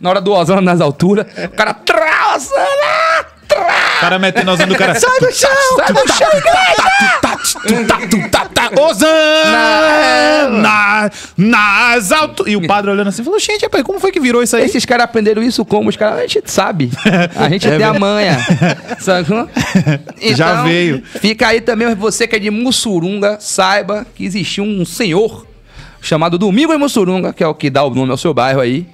na hora do Osana nas alturas, o cara. Trá, Osana! Trá! O cara metendo Osana do cara. Sai do chão! Sai do chão, igreja! Osana! Nas alturas. E o padre olhando assim falou: gente, rapaz, como foi que virou isso aí? Esses caras aprenderam isso como? Os caras, a gente sabe. A gente é tem a manha. Então, Já veio. Fica aí também, você que é de Mussurunga, saiba que existiu um senhor chamado Domingo em Mussurunga, que é o que dá o nome ao seu bairro aí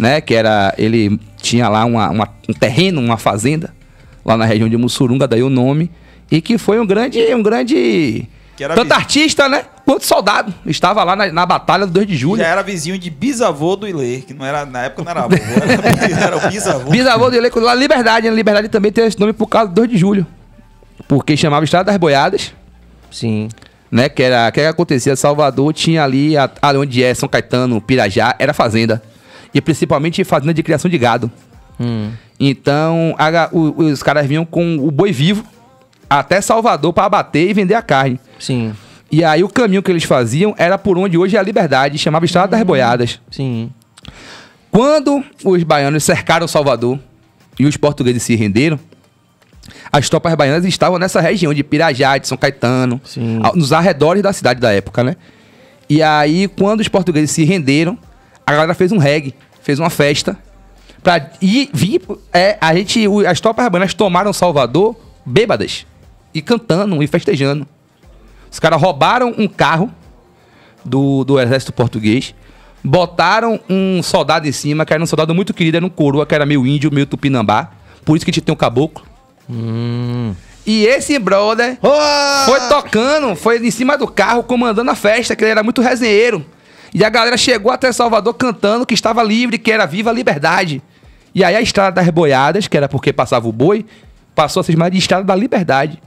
né? Que era. Ele tinha lá uma, uma, um terreno, uma fazenda, lá na região de Mussurunga, daí o nome. E que foi um grande. Um grande tanto artista, né? Quanto soldado. Estava lá na, na, Batalha do 2 de Julho. Já era vizinho de bisavô do Ilê, que não era, na época não era avô, era, era o bisavô. bisavô do Ilê, lá Liberdade. A né? Liberdade também tem esse nome por causa do 2 de Julho. Porque chamava Estrada das Boiadas. Sim. Né, que era que, era, que acontecia Salvador, tinha ali, a, ali onde é São Caetano, Pirajá, era fazenda e principalmente fazenda de criação de gado. Hum. Então, a, o, os caras vinham com o boi vivo até Salvador para abater e vender a carne. Sim. E aí o caminho que eles faziam era por onde hoje é a liberdade, chamava Estrada hum. das uhum. Boiadas. Sim. Quando os baianos cercaram Salvador e os portugueses se renderam, as tropas baianas estavam nessa região de Pirajá, de São Caetano, Sim. nos arredores da cidade da época, né? E aí, quando os portugueses se renderam, a galera fez um reggae, fez uma festa. Pra, e vi, é, a gente, as tropas urbanas tomaram Salvador bêbadas. E cantando e festejando. Os caras roubaram um carro do, do exército português. Botaram um soldado em cima, que era um soldado muito querido, era um coroa, que era meio índio, meio tupinambá. Por isso que a gente tem um caboclo. Hum. E esse brother oh! foi tocando, foi em cima do carro, comandando a festa, que ele era muito resenheiro. E a galera chegou até Salvador cantando que estava livre, que era viva a liberdade. E aí a Estrada das Boiadas, que era porque passava o boi, passou a se chamar de Estrada da Liberdade.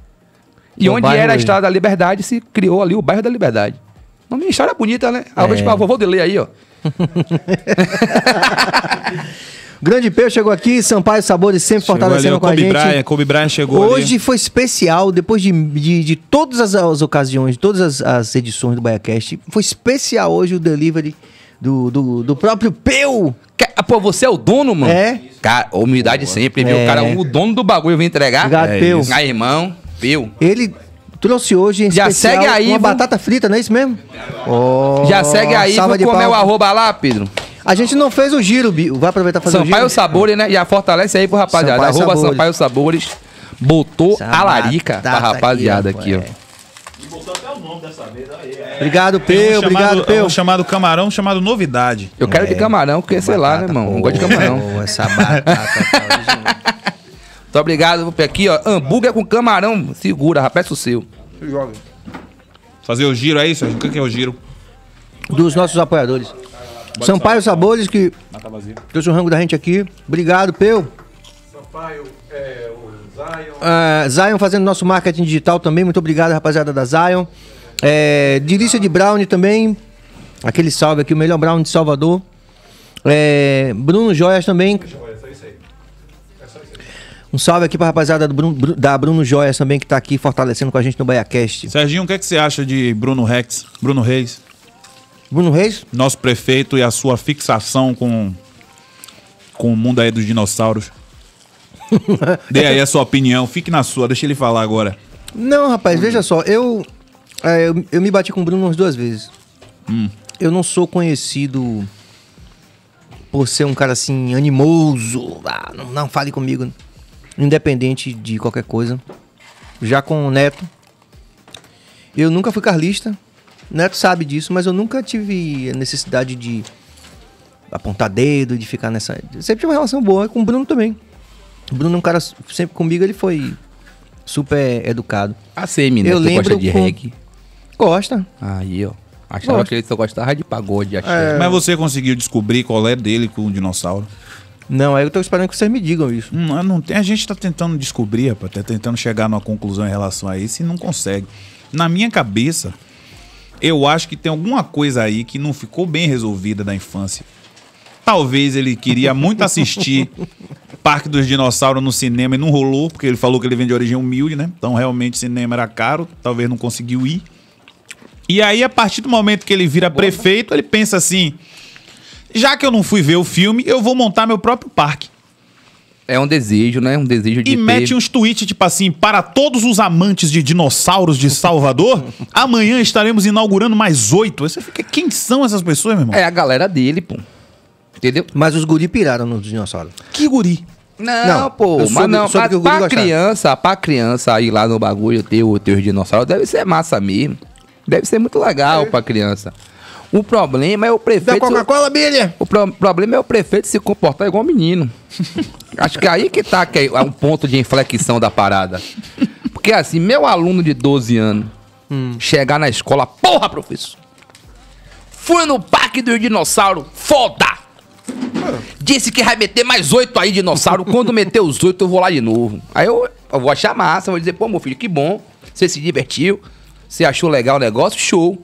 E é onde era a Estrada da Liberdade, se criou ali o bairro da Liberdade. Uma história bonita, né? Alves ah, é. Pavô, vou ler aí, ó. Grande Peu chegou aqui, Sampaio Sabores sempre chegou fortalecendo ali, com a gente. Braia, Kobe Braia chegou Hoje ali. foi especial, depois de, de, de todas as, as, ocasiões, todas as, as edições do BaiaCast, foi especial hoje o delivery do, do, do próprio Peu. Ah, pô, você é o dono, mano? É. Cara, humildade sempre, viu? É. O cara, é é. o dono do bagulho, eu vim entregar. Obrigado, é Peu. Aí, ah, irmão, Peu. Ele trouxe hoje em Já segue aí, uma batata frita, não é isso mesmo? Oh, Já segue aí, vamos comer o arroba lá, Pedro. A gente não fez o giro, Bio. Vai aproveitar fazer Sampaio o giro. Sampaio Sabores, né? E a fortalece aí pro rapaziada. Sampaio Arroba Sabores. Sampaio Sabores. Botou Essa a larica pra rapaziada aqui, aqui ó. É. Obrigado, Peu. obrigado, chamado, é Peu. chamado camarão, chamado novidade. Eu quero é, de camarão, porque sei lá, né, irmão? Boa, gosto de camarão. Boa, essa batata tá Muito obrigado, Peu. Aqui, ó. Hambúrguer com camarão. Segura, rapaz, é o seu. Joga. Fazer o giro aí, Sérgio? O que é o giro? Dos nossos apoiadores. Sampaio Sabores, que trouxe o rango da gente aqui. Obrigado, Peu. Sampaio, é, o Zion. Ah, Zion fazendo nosso marketing digital também. Muito obrigado, rapaziada da Zion. É, Dirícia de Brownie também. Aquele salve aqui, o melhor Brownie de Salvador. É, Bruno Joias também. Um salve aqui pra rapaziada Bruno, da Bruno Joias também, que tá aqui fortalecendo com a gente no BaiaCast. Serginho, o que, é que você acha de Bruno Rex, Bruno Reis? Bruno Reis? Nosso prefeito e a sua fixação com, com o mundo aí dos dinossauros. Dê aí a sua opinião, fique na sua, deixa ele falar agora. Não, rapaz, hum. veja só, eu, é, eu, eu, me bati com o Bruno umas duas vezes. Hum. Eu não sou conhecido por ser um cara assim, animoso. Ah, não, não fale comigo. Independente de qualquer coisa. Já com o Neto, eu nunca fui carlista neto sabe disso, mas eu nunca tive a necessidade de apontar dedo, de ficar nessa. Sempre tive uma relação boa com o Bruno também. O Bruno é um cara sempre comigo, ele foi super educado. A semi, né? Eu tu lembro gosta de com... reggae? Gosta. Aí, ó. Achava que ele só gostava de pagode, Achava. É... Mas você conseguiu descobrir qual é dele com o dinossauro? Não, aí eu tô esperando que vocês me digam isso. Não, hum, não tem, a gente tá tentando descobrir, rapaz, tá tentando chegar numa conclusão em relação a isso e não consegue. Na minha cabeça, eu acho que tem alguma coisa aí que não ficou bem resolvida da infância. Talvez ele queria muito assistir Parque dos Dinossauros no cinema e não rolou, porque ele falou que ele vem de origem humilde, né? Então realmente o cinema era caro, talvez não conseguiu ir. E aí, a partir do momento que ele vira né? prefeito, ele pensa assim: já que eu não fui ver o filme, eu vou montar meu próprio parque. É um desejo, né? Um desejo de. E ter... mete uns tweets, tipo assim, para todos os amantes de dinossauros de Salvador, amanhã estaremos inaugurando mais oito. Você fica, quem são essas pessoas, meu irmão? É a galera dele, pô. Entendeu? Mas os guri piraram nos dinossauros. Que guri? Não, não pô, mas não, soube pra criança, pra criança ir lá no bagulho ter, ter os dinossauros, deve ser massa mesmo. Deve ser muito legal é. pra criança. O problema é o prefeito. Da Coca-Cola, Billy! O pro problema é o prefeito se comportar igual menino. Acho que é aí que tá que é um ponto de inflexão da parada. Porque assim, meu aluno de 12 anos hum. chegar na escola, porra, professor! Fui no parque do dinossauro, foda! Disse que vai meter mais oito aí, dinossauro. Quando meter os oito, eu vou lá de novo. Aí eu, eu, vou achar massa, vou dizer, pô, meu filho, que bom. Você se divertiu, você achou legal o negócio, show.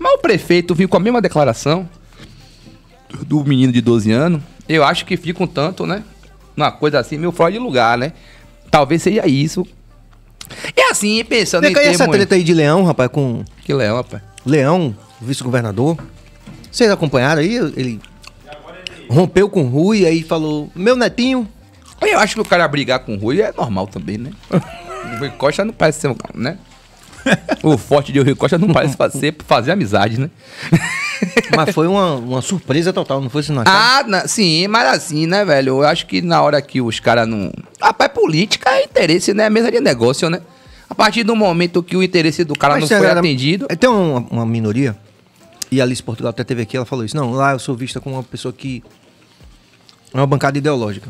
Mas o prefeito vinha com a mesma declaração do menino de 12 anos, eu acho que fica um tanto, né? Uma coisa assim, meio fora de lugar, né? Talvez seja isso. É assim, pensando Vem em termos... essa treta aí de Leão, rapaz, com... Que Leão, rapaz? Leão, vice-governador. Vocês acompanharam aí? Ele rompeu com o Rui, aí falou, meu netinho. Eu acho que o cara brigar com o Rui é normal também, né? o Rui Costa não parece ser né? o forte de Rio Costa não parece fazer, fazer amizade, né? mas foi uma, uma surpresa total, não foi isso, não? Ah, na, sim, mas assim, né, velho? Eu acho que na hora que os caras não. Rapaz, é política é interesse, né? É mesa de negócio, né? A partir do momento que o interesse do cara mas não foi era... atendido. É, tem uma, uma minoria, e a Alice Portugal até teve aqui, ela falou isso. Não, lá eu sou vista como uma pessoa que. É uma bancada ideológica.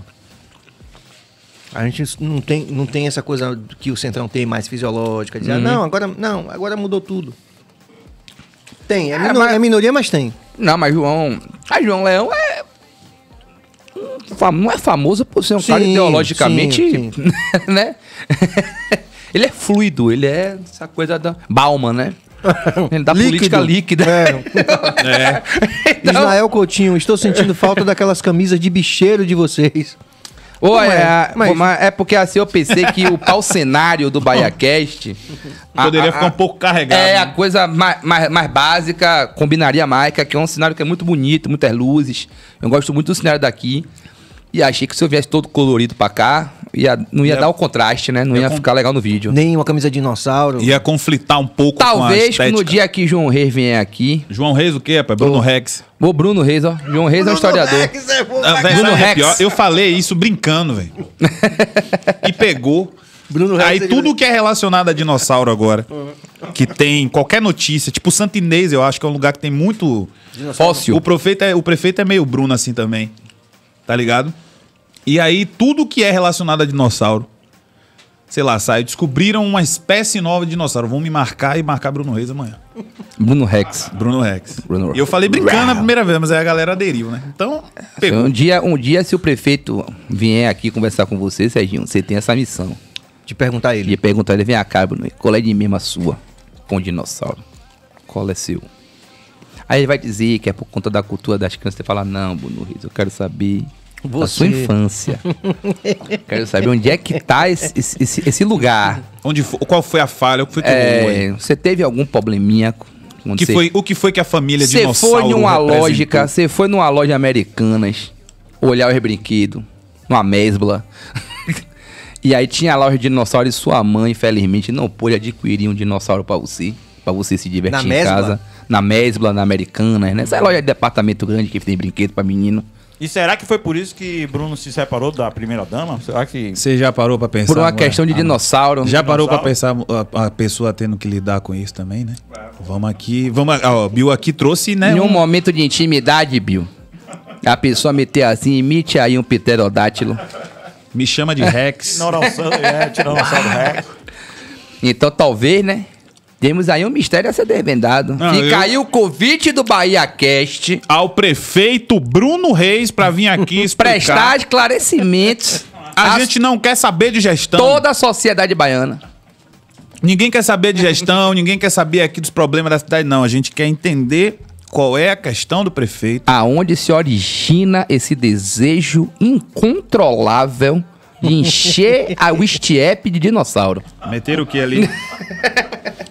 A gente não tem, não tem essa coisa que o Centrão tem mais fisiológica, de uhum. não, agora, não, agora mudou tudo. Tem, é, é minor, mas... é minoria, mas tem. Não, mas João. Ah, João Leão é. Não é famoso por ser um sim, cara ideologicamente. Sim, sim. né? ele é fluido, ele é essa coisa da. Balma, né? Ele dá política líquida. É. é. Então... Coutinho, estou sentindo falta daquelas camisas de bicheiro de vocês. Ou é, é, mas... mas... é porque assim eu pensei que o pau cenário do BahiaCast... Poderia a, ficar um pouco carregado. É, né? a coisa mais, mais, mais, básica, combinaria mais, que é um cenário que é muito bonito, muitas luzes. Eu gosto muito do cenário daqui. E achei que se eu viesse todo colorido pra cá, ia, não ia, ia, dar o contraste, né? Não ia, ia ficar legal no vídeo. Nem uma camisa de dinossauro. Ia conflitar um pouco Talvez com a no dia que João Reis vier aqui. João Reis o quê, rapaz? Bruno o, Rex. O Bruno Reis, ó. João Reis Bruno é um historiador. Rex é ah, véio, Bruno é Rex. Pior, eu falei isso brincando, velho. e pegou. Bruno Aí tudo que é relacionado a dinossauro agora, que tem qualquer notícia, tipo Santo Inês, eu acho que é um lugar que tem muito fóssil. O prefeito é, o prefeito é meio Bruno assim também. Tá ligado? E aí, tudo que é relacionado a dinossauro, sei lá, sai, descobriram uma espécie nova de dinossauro. Vão me marcar e marcar Bruno Reis amanhã. Bruno Rex. Bruno Rex. Bruno... E eu falei brincando a primeira vez, mas aí a galera aderiu, né? Então, assim, pegou. Um dia, um dia, se o prefeito vier aqui conversar com você, Serginho, você tem essa missão. De perguntar ele. De perguntar ele, vem cá, Bruno, qual é de mesma sua com dinossauro? Qual é seu? Aí ele vai dizer que é por conta da cultura das crianças. Você fala, não, Bruno Reis, eu quero saber você... Da sua infância. Quero saber onde é que tá esse, esse, esse lugar. Onde, qual foi a falha? O que foi que é, Você teve algum probleminha que foi, o que foi que a família de Você foi numa lógica, você foi numa loja americanas, olhar os brinquedos, numa mesbla. e aí tinha loja de dinossauros e sua mãe, infelizmente, não pôde adquirir um dinossauro para você, para você se divertir na em mesbla? casa. Na mesbla, na americanas, né? Essa é loja de departamento grande que tem brinquedo para menino. E será que foi por isso que Bruno se separou da primeira dama? Será que. Você já parou para pensar? Por uma é, questão de dinossauro. Né? Já dinossauro? parou para pensar a, a, pessoa tendo que lidar com isso também, né? É. Vamos aqui. Vamos, ó, Bill aqui trouxe, né? Em um, um... momento de intimidade, Bill. A pessoa meter assim, imite aí um pterodátilo. Me chama de Rex. É, Tiranossauro Rex. Então talvez, né? Temos aí um mistério a ser desvendado. Ah, Fica eu... aí o convite do Bahia Cast. Ao prefeito Bruno Reis para vir aqui explicar. Prestar esclarecimentos. a, gente não quer saber de gestão. Toda a sociedade baiana. Ninguém quer saber de gestão, ninguém quer saber aqui dos problemas da cidade, não. A gente quer entender qual é a questão do prefeito. Aonde se origina esse desejo incontrolável de encher a Wistiepe de dinossauro. Meter o que ali?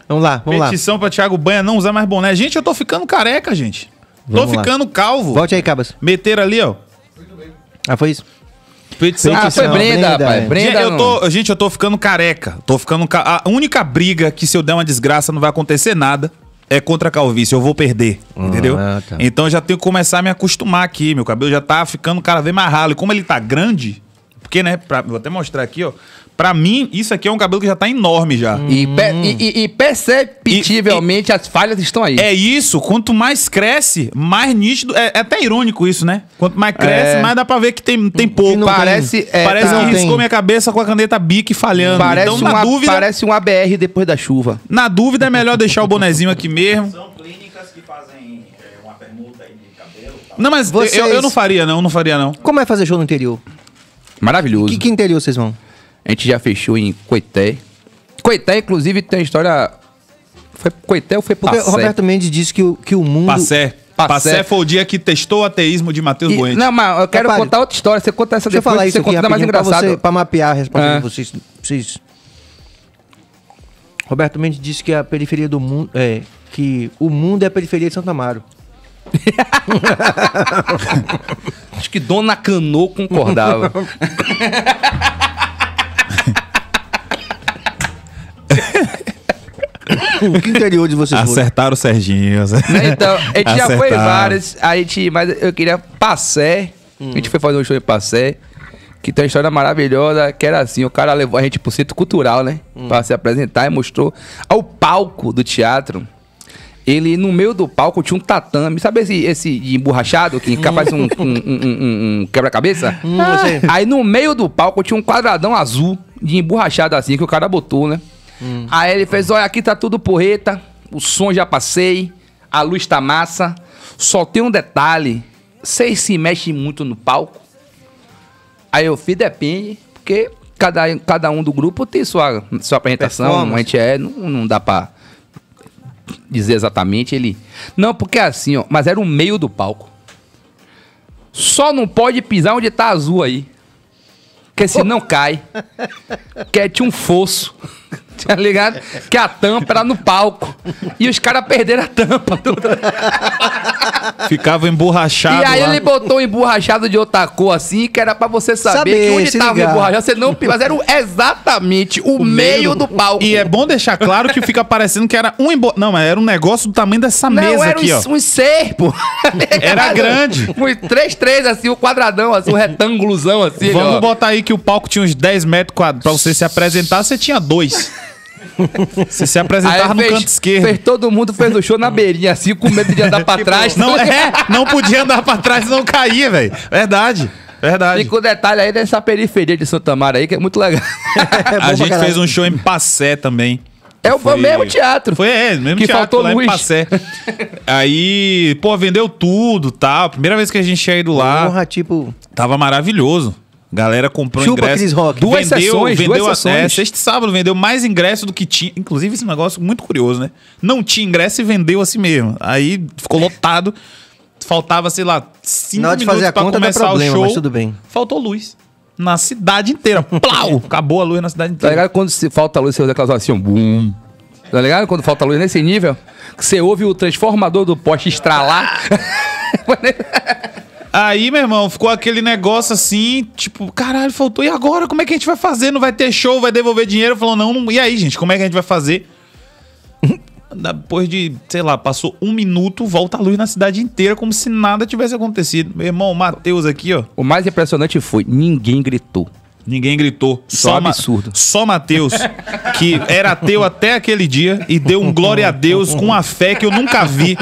Vamos lá, vamos lá. Petição pra Thiago Banha não usar mais boné. Gente, eu tô ficando careca, gente. Vamos tô lá. ficando calvo. Volte aí, Cabas. Meter ali, ó. Ah, foi isso. Petição. Ah, foi Brenda, Brenda, Brenda gente, eu tô, gente, eu tô ficando careca. Tô ficando ca... A única briga que se eu der uma desgraça não vai acontecer nada é contra a calvície. Eu vou perder, ah, entendeu? Tá. Então eu já tenho que começar a me acostumar aqui. Meu cabelo já tá ficando cada vez mais ralo. E como ele tá grande, porque, né, pra, vou até mostrar aqui, ó. Pra mim, isso aqui é um cabelo que já tá enorme já. E, pe hum. e, e, perceptivelmente e, as falhas estão aí. É isso. Quanto mais cresce, mais nítido. É, é até irônico isso, né? Quanto mais cresce, é... mais dá pra ver que tem, tem pouco. Parece, É, parece tá, que riscou tem. minha cabeça com a caneta bique falhando. Parece, então, na um, dúvida, parece um ABR depois da chuva. Na dúvida, é melhor deixar o bonezinho aqui mesmo. São clínicas que fazem é, uma permuta aí de cabelo. Tá? Não, mas Vocês... eu, eu não faria, não. Não faria, não. Como é fazer show no interior? Maravilhoso. E que, que interior vocês vão? A gente já fechou em Coité. Coité, inclusive, tem uma história. Foi Coité ou foi Passé? Porque Roberto Mendes disse que o, que o mundo. Passé. Passé. Passé foi o dia que testou o ateísmo de Matheus Bueno. Não, mas eu quero contar outra história. Você conta essa deixa eu falar isso você aqui, conta mais engraçado. Para mapear a resposta é. de vocês, vocês. Roberto Mendes disse que a periferia do mundo. É, que o mundo é a periferia de Santo Amaro. Acho que Dona Canô concordava. que interior de vocês Acertaram o Serginho. Né, então, a gente Acertaram. já foi várias. vários. mas eu queria Passé. Hum. A gente foi fazer um show em Passé. Que tem uma história maravilhosa, que era assim, o cara levou a gente pro centro cultural, né? Hum. Pra se apresentar e mostrou ao palco do teatro ele no meio do palco tinha um tatame. Sabe esse, esse de emborrachado que hum. capaz um, um, um, um quebra-cabeça? Hum, Aí no meio do palco tinha um quadradão azul de emborrachado assim que o cara botou, né? Hum. Aí ele fez: olha, aqui tá tudo porreta, o som já passei, a luz tá massa. Só tem um detalhe: vocês se mexem muito no palco. Aí eu fiz, depende, porque cada, cada um do grupo tem sua, sua apresentação, a gente é, não, não dá pra dizer exatamente, ele. Não, porque é assim, ó, mas era o meio do palco. Só não pode pisar onde tá azul aí. Porque senão cai. Porque tinha um fosso. Tá ligado? Que é a tampa era no palco. E os caras perderam a tampa. Ficava emborrachado. E aí lá. ele botou um emborrachado de outra cor assim, que era pra você saber, saber que onde tava o emborrachado. Você não, mas era exatamente o, o meio, do palco. E é bom deixar claro que fica parecendo que era um emborrachado. Não, mas era um negócio do tamanho dessa não, mesa aqui, um, ó. Um serpo. era grande. Um 3, 3, assim, o um quadradão, assim, o um retângulozão, assim. Vamos ó. botar aí que o palco tinha uns 10 metros quadrados. Pra você se apresentar, você tinha dois. Você se apresentar no fez, canto esquerdo. Fez, todo mundo fez o show na beirinha, assim, com medo de andar pra trás. Não, é, não podia andar pra trás e não cair, velho. Verdade. Verdade. E o detalhe aí dessa periferia de Santa Mara aí, que é muito legal. É, a gente fez um show em Passé também. É o foi, mesmo teatro. Foi, é, mesmo que teatro, faltou lá luz. em Passé. Aí, pô, vendeu tudo, tá? Primeira vez que a gente tinha ido lá. Porra, tipo... Tava maravilhoso. Galera comprou Chupa ingresso. Chris Rock. Duas vendeu, sessões, vendeu duas é, sessões. É, sexta e sábado vendeu mais ingresso do que tinha. Inclusive, esse negócio muito curioso, né? Não tinha ingresso e vendeu assim mesmo. Aí ficou lotado. Faltava, sei lá, cinco minutos fazer a pra conta começar problema, o show. Mas tudo bem. Faltou luz na cidade inteira. Plau! Acabou a luz na cidade tá inteira. Tá ligado quando se falta luz, você usa aquelas assim, bum. Tá ligado? Quando falta luz nesse nível, você ouve o transformador do poste estralar. Aí, meu irmão, ficou aquele negócio assim, tipo, caralho, faltou. E agora? Como é que a gente vai fazer? Não vai ter show, vai devolver dinheiro? Falou, não, não. E aí, gente, como é que a gente vai fazer? Depois de, sei lá, passou um minuto, volta a luz na cidade inteira, como se nada tivesse acontecido. Meu irmão, Matheus aqui, ó. O mais impressionante foi: ninguém gritou. Ninguém gritou. É só, um absurdo. Só Mateus, que era ateu até aquele dia e deu um glória a Deus com uma fé que eu nunca vi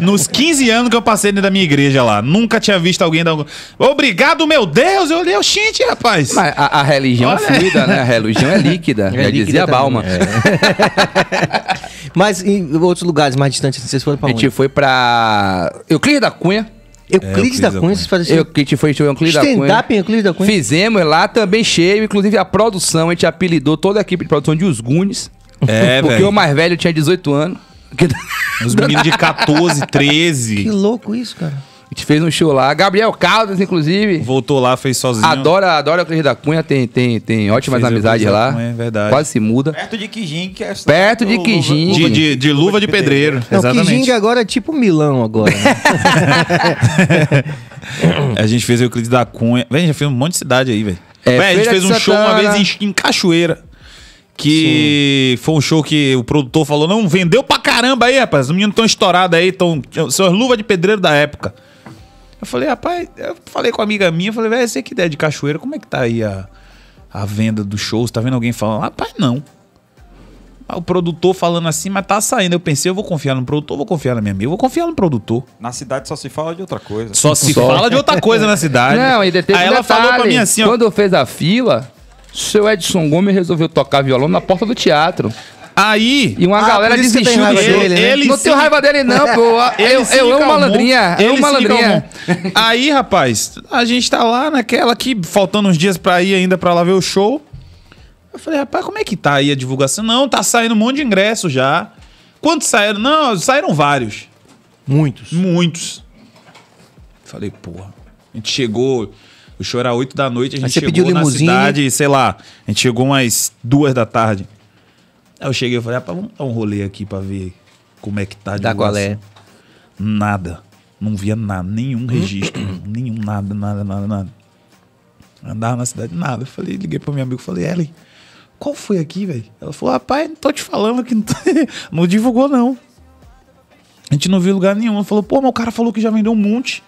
nos 15 anos que eu passei dentro da minha igreja lá. Nunca tinha visto alguém dar um... Obrigado, meu Deus! Eu olhei, oxente, rapaz. Mas a, a religião é Olha. é fluida, né? A religião é líquida. É, líquida dizia Balma. É. Mas em outros lugares mais distantes, vocês foram pra onde? A gente foi pra Euclides da Cunha. Euclides é, da Cunha, vocês faziam Euclides foi show Euclides da Cunha. Stand-up em Euclides da Cunha? Fizemos é lá também cheio, inclusive a produção, a gente apelidou toda a equipe de produção de Os Gunes. É, porque véio. o mais velho tinha 18 anos. Os meninos de 14, 13. Que louco isso, cara. A gente fez um show lá. Gabriel Caldas, inclusive. Voltou lá, fez sozinho. Adora, adora o Cris da Cunha, tem, tem, tem ótimas amizades lá. é verdade. Quase se muda. Perto de Quijim, que é Perto de Quijim. De, de, de, luva de pedreiro. Não, Exatamente. Quijim agora é tipo Milão agora. Né? a gente fez o Cris da Cunha. Vem, já fez um monte de cidade aí, velho. É, a gente fez um Santana. show uma vez em, em Cachoeira. Que Sim. foi um show que o produtor falou: não, vendeu pra caramba aí, rapaz. Os meninos estão estourados aí, estão. São as luvas de pedreiro da época. Eu falei, rapaz, eu falei com uma amiga minha, falei, velho, você que ideia de cachoeira, como é que tá aí a, a venda dos shows? Tá vendo alguém falando? Rapaz, não. O produtor falando assim, mas tá saindo. Eu pensei, eu vou confiar no produtor, vou confiar na minha amiga, vou confiar no produtor. Na cidade só se fala de outra coisa. Só se só. fala de outra coisa na cidade. Não, e aí ela falou pra mim assim, ó, eu fez a fila, seu Edson Gomes resolveu tocar violão na porta do teatro. Aí. E uma ah, galera desistiu dele. Ele, né? ele não se... tenho raiva dele, não, pô. Eu, eu amo malandrinha. Eu amo malandrinha. Aí, rapaz, a gente tá lá naquela que, faltando uns dias pra ir ainda pra lá ver o show. Eu falei, rapaz, como é que tá aí a divulgação? Não, tá saindo um monte de ingresso já. Quantos saíram? Não, saíram vários. Muitos. Muitos. Falei, porra. A gente chegou. O show era 8 da noite, a gente chegou na cidade, sei lá, a gente chegou umas duas da tarde. Aí eu cheguei e falei, rapaz, vamos dar um rolê aqui pra ver como é que tá de Da qual é? Nada. Não via nada, nenhum registro, nenhum nada, nada, nada, nada. Andava na cidade, nada. Eu falei, liguei pro meu amigo e falei, Ellen, qual foi aqui, velho? Ela falou, rapaz, não tô te falando que não, não divulgou, não. A gente não viu lugar nenhum. Ela falou, pô, mas o cara falou que já vendeu um monte.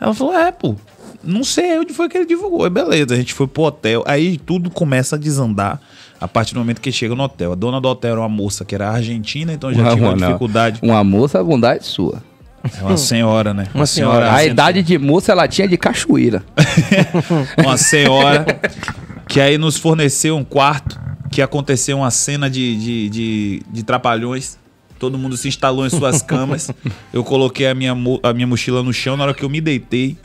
Ela falou, é, pô, não sei onde foi que ele divulgou. E beleza, a gente foi pro hotel. Aí tudo começa a desandar a partir do momento que chega no hotel. A dona do hotel era uma moça que era argentina, então já tinha uma não. dificuldade. Uma moça, a bondade sua. É uma senhora, né? Uma, uma senhora. senhora. A idade de moça ela tinha de cachoeira. uma senhora que aí nos forneceu um quarto que aconteceu uma cena de, de, de, de trapalhões. Todo mundo se instalou em suas camas. Eu coloquei a minha, a minha mochila no chão. Na hora que eu me deitei,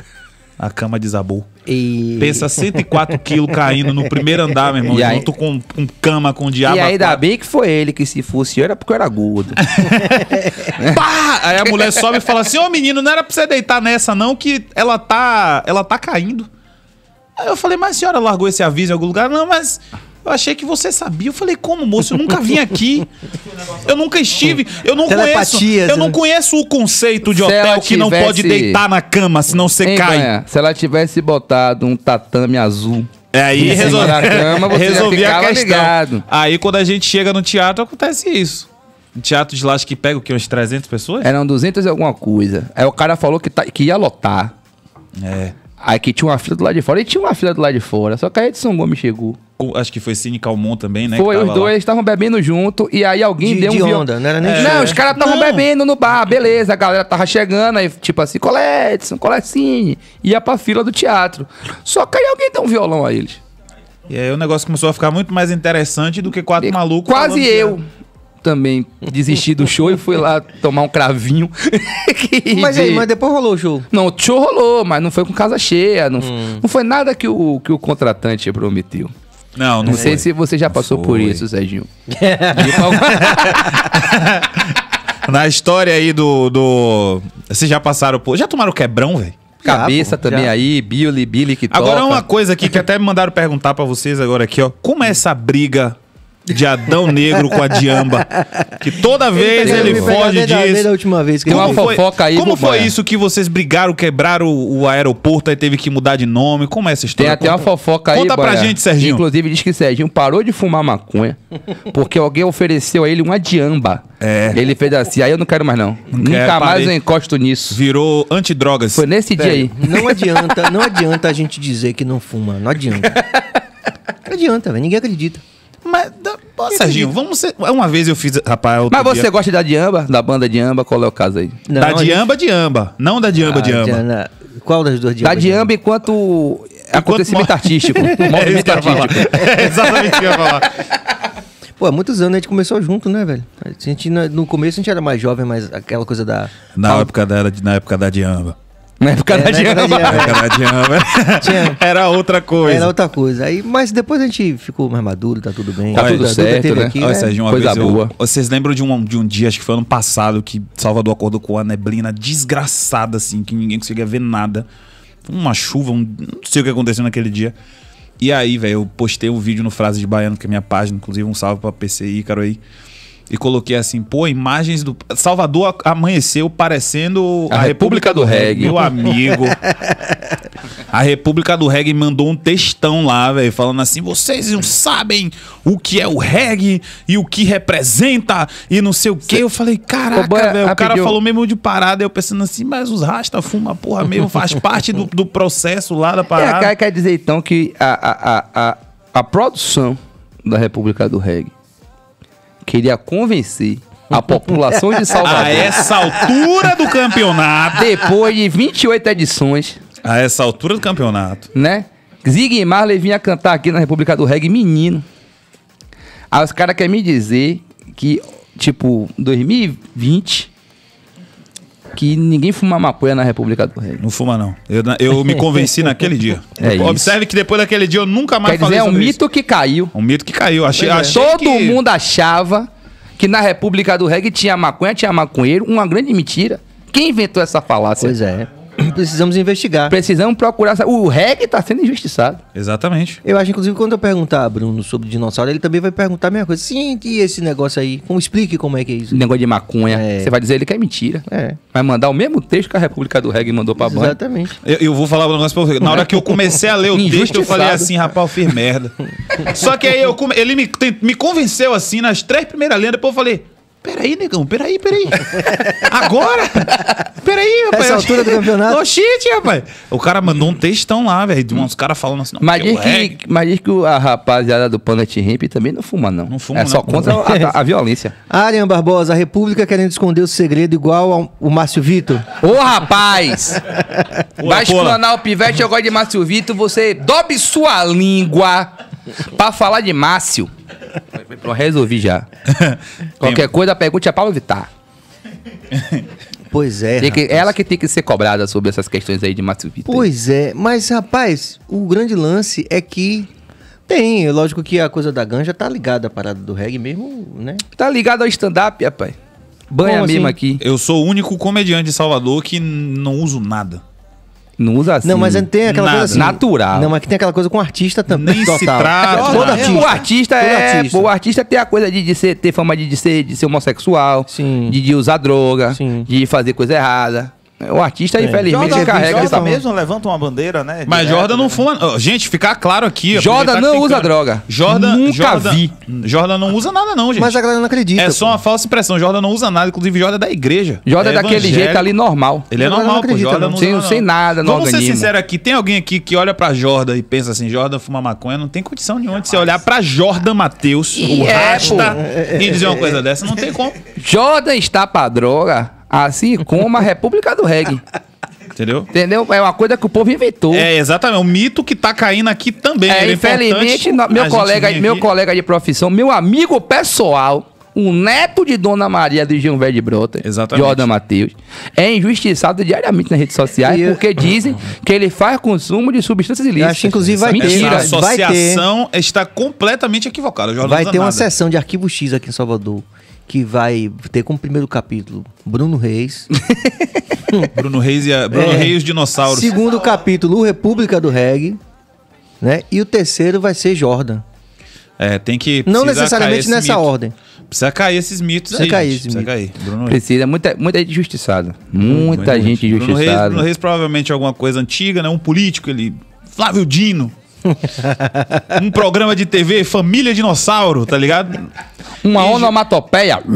a cama desabou. E... Pensa 104 quilos caindo no primeiro andar, meu irmão, e junto aí... com, com cama, com diabo. E ainda bem que foi ele que se fosse eu, era porque eu era gordo. Pá! Aí a mulher sobe e fala assim, ô menino, não era pra você deitar nessa não, que ela tá, ela tá caindo. Aí eu falei, mas a senhora largou esse aviso em algum lugar? Não, mas eu achei que você sabia. Eu falei, como, moço? Eu nunca vim aqui. Eu nunca estive. Eu não conheço. Eu não conheço o conceito de hotel que não pode deitar na cama, senão você hein, cai. Banha, se ela tivesse botado um tatame azul. É aí resolvi, cama, resolvi a questão. Ligado. Aí quando a gente chega no teatro, acontece isso. teatro de lá que pega o quê? Uns 300 pessoas? Eram 200 e alguma coisa. Aí o cara falou que, tá, que ia lotar. É. Aqui tinha uma fila do lado de fora e tinha uma fila do lado de fora. Só que aí Edson Gomes chegou. Acho que foi Cine Calmon também, né? Foi, os dois estavam bebendo junto e aí alguém de, deu um. De onda, não era nem é. Não, os caras estavam bebendo no bar, beleza. A galera tava chegando, aí tipo assim, qual é Edson, qual é Cine? Ia pra fila do teatro. Só que aí alguém deu um violão a eles. E aí o negócio começou a ficar muito mais interessante do que quatro e malucos. Quase eu também desisti do show e fui lá tomar um cravinho. mas aí, mas depois rolou o show? Não, o show rolou, mas não foi com casa cheia. Não, hum. não foi nada que o, que o contratante prometeu. Não, não, não sei se você já passou por isso, Serginho. Na história aí do, do. Vocês já passaram por. Já tomaram quebrão, velho? Cabeça também já. aí, Billy, Billy que Agora toca. uma coisa aqui que até me mandaram perguntar para vocês agora aqui, ó. Como é essa briga de Adão Negro com a Diamba. Que toda vez ele, ele foge disso. Da última vez que como foi, aí, como foi isso que vocês brigaram, quebraram o, o, aeroporto, aí teve que mudar de nome? Como é essa história? Tem até Conta. uma fofoca aí. Conta pra gente, Serginho. Inclusive, diz que Serginho parou de fumar maconha porque alguém ofereceu a ele uma Diamba. É. Ele fez assim, aí ah, eu não quero mais não. não Nunca quer, mais parei. eu encosto nisso. Virou antidrogas. Foi nesse Pera, dia aí. Não adianta, não adianta a gente dizer que não fuma. Não adianta. não adianta, velho. Ninguém acredita. Mas, pô, Serginho, vamos ser. Uma vez eu fiz. Rapaz, Mas você dia... gosta da Diamba? Da banda Diamba? Qual é o caso aí? Não, da Diamba, gente... Diamba. Não da Diamba, ah, Diamba. Diana... Qual das duas Diamba? Da Diamba enquanto. Acontecimento artístico. É, movimento é artístico. é exatamente o que eu ia falar. Pô, há muitos anos a gente começou junto, né, velho? A gente, no começo a gente era mais jovem, mas aquela coisa da. Na, época, da, na época da Diamba. Na é época é, da é Diana. Era. É era outra coisa. Era outra coisa. Aí, mas depois a gente ficou mais maduro, tá tudo bem. Tá tudo certo, né? Aqui, Olha, né? Sérgio, uma coisa vez boa. Eu, vocês lembram de um, de um dia, acho que foi ano passado, que Salvador acordou com a neblina desgraçada, assim, que ninguém conseguia ver nada. Uma chuva, um, não sei o que aconteceu naquele dia. E aí, velho, eu postei um vídeo no Frase de Baiano, que é minha página, inclusive um salve pra PCI, Ícaro aí e coloquei assim, pô, imagens do. Salvador amanheceu parecendo a, a República, República, do Reggae. Meu amigo. a República do Reggae mandou um textão lá, velho, falando assim: vocês não sabem o que é o reggae e o que representa e não sei o quê. Cê... Eu falei, caraca, velho. O cara falou mesmo de parada. Eu pensando assim, mas os rasta fuma, porra, mesmo, faz parte do, do processo lá da parada. É, cara, quer dizer então que a, a, a, a, a produção da República do Reggae queria convencer a população de Salvador. A essa altura do campeonato. Depois de 28 edições. A essa altura do campeonato. Né? Zig Marley vinha cantar aqui na República do Reggae, menino. Aí os caras querem me dizer que, tipo, 2020 que ninguém fuma maconha na República do Rei. Não fuma, não. Eu, eu me convenci naquele dia. É Observe isso. que depois daquele dia eu nunca mais Quer falei dizer, é um mito que caiu. Um mito que caiu. Achei, é. achei Todo que... mundo achava que na República do Reggae tinha maconha, tinha maconheiro. Uma grande mentira. Quem inventou essa falácia? Pois é. Precisamos investigar. Precisamos procurar. O reggae está sendo injustiçado. Exatamente. Eu acho, inclusive, quando eu perguntar a Bruno sobre dinossauro, ele também vai perguntar a mesma coisa. Sim, e esse negócio aí? Como, explique como é que é isso. Negócio de maconha. É. Você vai dizer ele que é mentira. É. Vai mandar o mesmo texto que a República do Reggae mandou pra banca. Exatamente. Eu, eu, vou falar um negócio pra você. Na hora que eu comecei a ler o texto, eu falei assim, rapaz, eu fiz merda. Só que aí eu come... ele me, tem, me convenceu assim nas três primeiras linhas, depois eu falei. Peraí, negão, peraí, peraí. Agora? Peraí, rapaz. Essa altura do campeonato? Oh, shit, rapaz. O cara mandou um textão lá, velho, de uns caras falando assim, não, mas diz, que, mas diz que a rapaziada do Planet Ramp também não fuma, não. Não fuma, É não, só não. contra a, a, a violência. Arian Barbosa, a República querendo esconder o segredo igual ao, o Márcio Vitor. Ô, rapaz! Vai explanar o pivete, eu gosto de Márcio Vitor, você dobe sua língua pra falar de Márcio, eu resolvi já. Qualquer coisa, pergunte a Paulo é Vittar. Pois é. Que, ela que tem que ser cobrada sobre essas questões aí de Márcio Vittar. Pois é, mas rapaz, o grande lance é que tem, lógico que a coisa da ganja tá ligada à parada do reggae mesmo, né? Tá ligada ao stand-up, rapaz. Banha Como mesmo assim? aqui. Eu sou o único comediante de Salvador que não uso nada. Não usa assim. Não, mas é tem aquela nada. coisa assim. Natural. Não, mas é que tem aquela coisa com o artista também. Nem total. se trata. Todo, artista. O artista é... Artista. o artista tem a coisa de, de ser, ter fama de, de, ser, de ser homossexual. Sim. De, de usar droga. Sim. De fazer coisa errada. O artista, é. infelizmente, Jordan, carrega Jordan essa mesmo levanta uma bandeira, né? Mas direto, Jordan não né? fuma. Gente, ficar claro aqui. Jordan tá não usa droga. Jordan. Nunca Jordan, vi. Jordan não usa nada, não, gente. Mas a galera não acredita. É pô. só uma falsa impressão. Jordan não usa nada. Inclusive, Jordan é da igreja. Jordan é, é daquele jeito ali normal. Ele é normal, não acredita, pô. Jordan não, não usa sem, nada. Sem nada Vamos organismo. ser sinceros aqui. Tem alguém aqui que olha pra Jordan e pensa assim: Jordan fuma maconha? Não tem condição nenhuma de você olhar pra Jordan Matheus, o é, rasta, e dizer uma coisa dessa. Não tem como. Jordan está pra droga assim como a República do Reggae. Entendeu? Entendeu? É uma coisa que o povo inventou. É, exatamente. É um mito que tá caindo aqui também. É, né? é infelizmente, meu, colega, meu colega de profissão, meu amigo pessoal, o neto de Dona Maria do Gilberto de Brota, exatamente. Jordan Matheus, é injustiçado diariamente nas redes sociais porque dizem que ele faz consumo de substâncias ilícitas. Eu acho que, inclusive, vai Mentira. ter. A associação vai ter. está completamente equivocada. Jordan vai ter uma sessão de arquivo X aqui em Salvador que vai ter como primeiro capítulo Bruno Reis. Bruno Reis e a, é. Bruno é, Reis Dinossauros. Segundo capítulo, República do Reggae, né? E o terceiro vai ser Jordan. É, tem que Não necessariamente nessa mito. ordem. Precisa cair esses mitos precisa aí. Cair precisa mito. cair. Bruno precisa, muita, muita hum, gente injustiçada. Muita, muita gente injustiçada. Bruno Reis, Bruno Reis provavelmente é alguma coisa antiga, né? Um político, ele Flávio Dino. um programa de TV, Família Dinossauro, tá ligado? Uma e onomatopeia.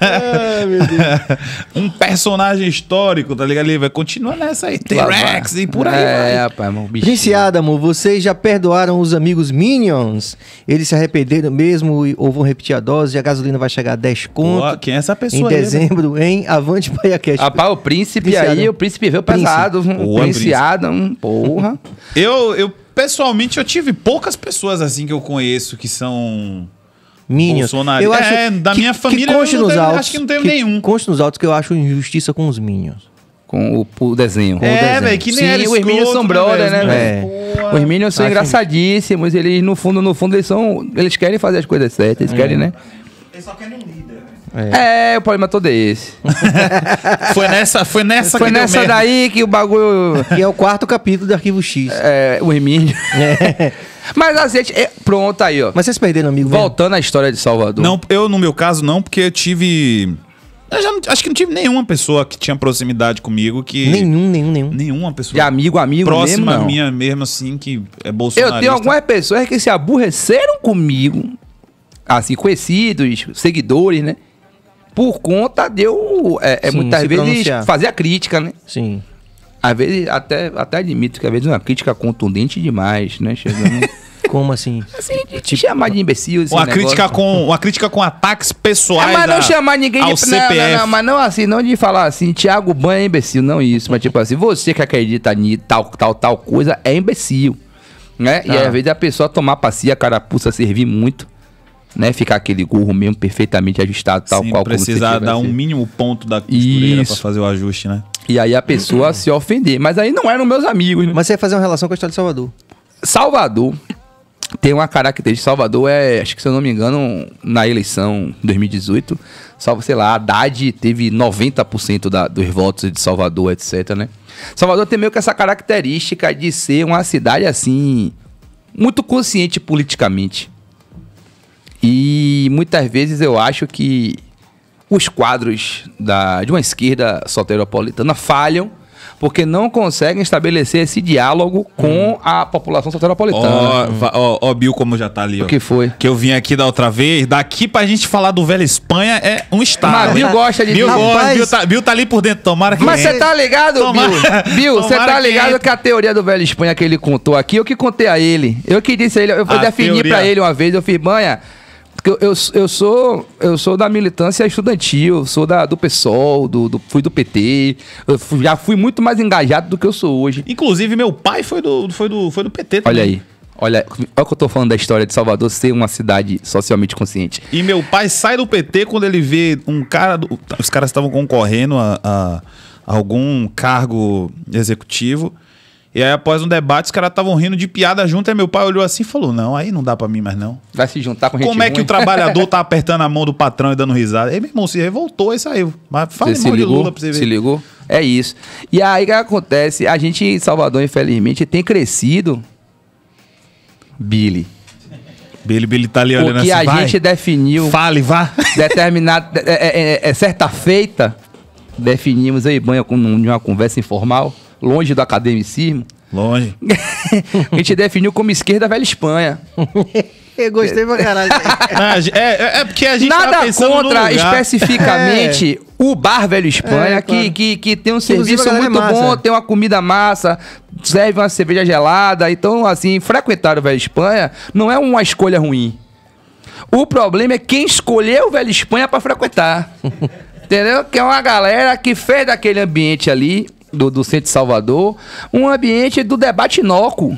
É, um personagem histórico, tá ligado? Ele vai continuar nessa aí. T-Rex e por aí. É, rapaz, é mano. Prince Adamo, vocês já perdoaram os amigos Minions? Eles se arrependeram mesmo ou vão repetir a dose? a gasolina vai chegar a 10 conto. Pô, quem é essa pessoa Em aí, né? dezembro, né? em Avante Paiacast. Rapaz, o príncipe Prince aí, Adam. o príncipe veio pesado. Príncipe, Boa, Prince, Prince Adam, porra. eu, eu, pessoalmente, eu tive poucas pessoas assim que eu conheço que são Minions. Bolsonaro. Eu acho é, da que, minha família que eu tenho, acho que não tenho que, nenhum. Conste nos autos que eu acho injustiça com os Minions. Com o, o desenho. é, velho, que nem Sim, era o os Minions são brother, né, né velho? É. Os Minions são acho engraçadíssimos. Eles, no fundo, no fundo, eles são. Eles querem fazer as coisas certas, eles é. querem, né? Eles só querem um líder. Né? É. é. o problema todo é esse. foi nessa, foi nessa, foi nessa daí que o bagulho. Que é o quarto capítulo do Arquivo X. É, o Hermínio. É. Mas azeite. É, pronto aí, ó. Mas vocês perderam, amigo. Voltando à história de Salvador. Não, eu, no meu caso, não, porque eu tive. Eu já não, acho que não tive nenhuma pessoa que tinha proximidade comigo que. Nenhum, nenhum, nenhum. Nenhuma pessoa. De amigo, amigo, próxima mesmo, não. minha mesmo, assim, que é bolsonarista. Eu tenho algumas pessoas que se aborreceram comigo, assim, conhecidos, seguidores, né? Por conta de eu, é, é Sim, muitas vezes, pronunciar. fazer a crítica, né? Sim. Às vezes, até, até admito que às vezes é uma crítica contundente demais, né? Chegando. Como assim? assim tipo, chamar de imbecil. Uma negócio. crítica, com, uma crítica com ataques pessoais. É, mas não a, chamar ninguém de. Não, não, não, mas não assim, não de falar assim, Tiago Ban é imbecil, não isso. Mas tipo assim, você que acredita em tal, tal, tal coisa é imbecil. Né? Ah. E às vezes a pessoa tomar passia, carapuça, servir muito né? Ficar aquele gorro mesmo perfeitamente ajustado, tal Sim, qual precisar como precisar dar um mínimo ponto da costureira para fazer o ajuste, né? E aí a pessoa uhum. se ofender. Mas aí não eram meus amigos, né? Mas você ia fazer uma relação com a história de Salvador. Salvador tem uma característica. Salvador é, acho que se eu não me engano, na eleição 2018, salvo, sei lá, Haddad teve 90% da, dos votos de Salvador, etc, né? Salvador tem meio que essa característica de ser uma cidade assim, muito consciente politicamente. E muitas vezes eu acho que os quadros da, de uma esquerda soteropolitana falham porque não conseguem estabelecer esse diálogo com hum. a população soteropolitana. Ó, oh, oh, oh, Bill, como já tá ali. O que foi? Que eu vim aqui da outra vez. Daqui pra gente falar do velho Espanha é um estado. Mas Bill né? gosta de... Bill, gosta, Bill, tá, Bill tá ali por dentro, tomara que... Mas você tá ligado, tomara, Bill? Bill, você tá ligado que... que... a teoria do velho Espanha que ele contou aqui, eu que contei a ele. Eu que disse a ele, eu fui definir pra ele uma vez, eu fiz, banha... Porque eu, eu, eu, sou, eu sou da militância estudantil, sou da, do PSOL, do, do fui do PT, fui, já fui muito mais engajado do que eu sou hoje. Inclusive, meu pai foi do, foi do, foi do PT também. Olha aí. Olha, olha que eu tô falando da história de Salvador ser uma cidade socialmente consciente. E meu pai sai do PT quando ele vê um cara. Do, os caras estavam concorrendo a, a algum cargo executivo. E aí, após um debate, os caras estavam rindo de piada junto. Aí meu pai olhou assim e falou: Não, aí não dá para mim mais não. Vai se juntar com gente Como é ruim? que o trabalhador tá apertando a mão do patrão e dando risada? Aí meu irmão se revoltou e saiu. Mas fala você se ligou, de Lula pra você ver. Se ligou? É isso. E aí o que acontece? A gente em Salvador, infelizmente, tem crescido. Billy. Billy, Billy tá ali olhando Porque assim, a vai. gente definiu. Fale, vá. Determinada. É, é, é, é, certa feita, definimos aí Banha com, uma conversa informal longe do academicismo. Longe. a gente definiu como esquerda velha Espanha. Eu gostei pra caralho. Ah, é, é, é, porque a gente tá Nada contra especificamente é. o bar Velho é, Espanha, é, que, claro. que, que tem um serviço é muito bom, tem uma comida massa, serve uma cerveja gelada. Então, assim, frequentar o Velho Espanha não é uma escolha ruim. O problema é quem escolheu o Velho Espanha para frequentar. Entendeu? Que é uma galera que fez daquele ambiente ali do, do centro de Salvador, um ambiente do debate inócuo,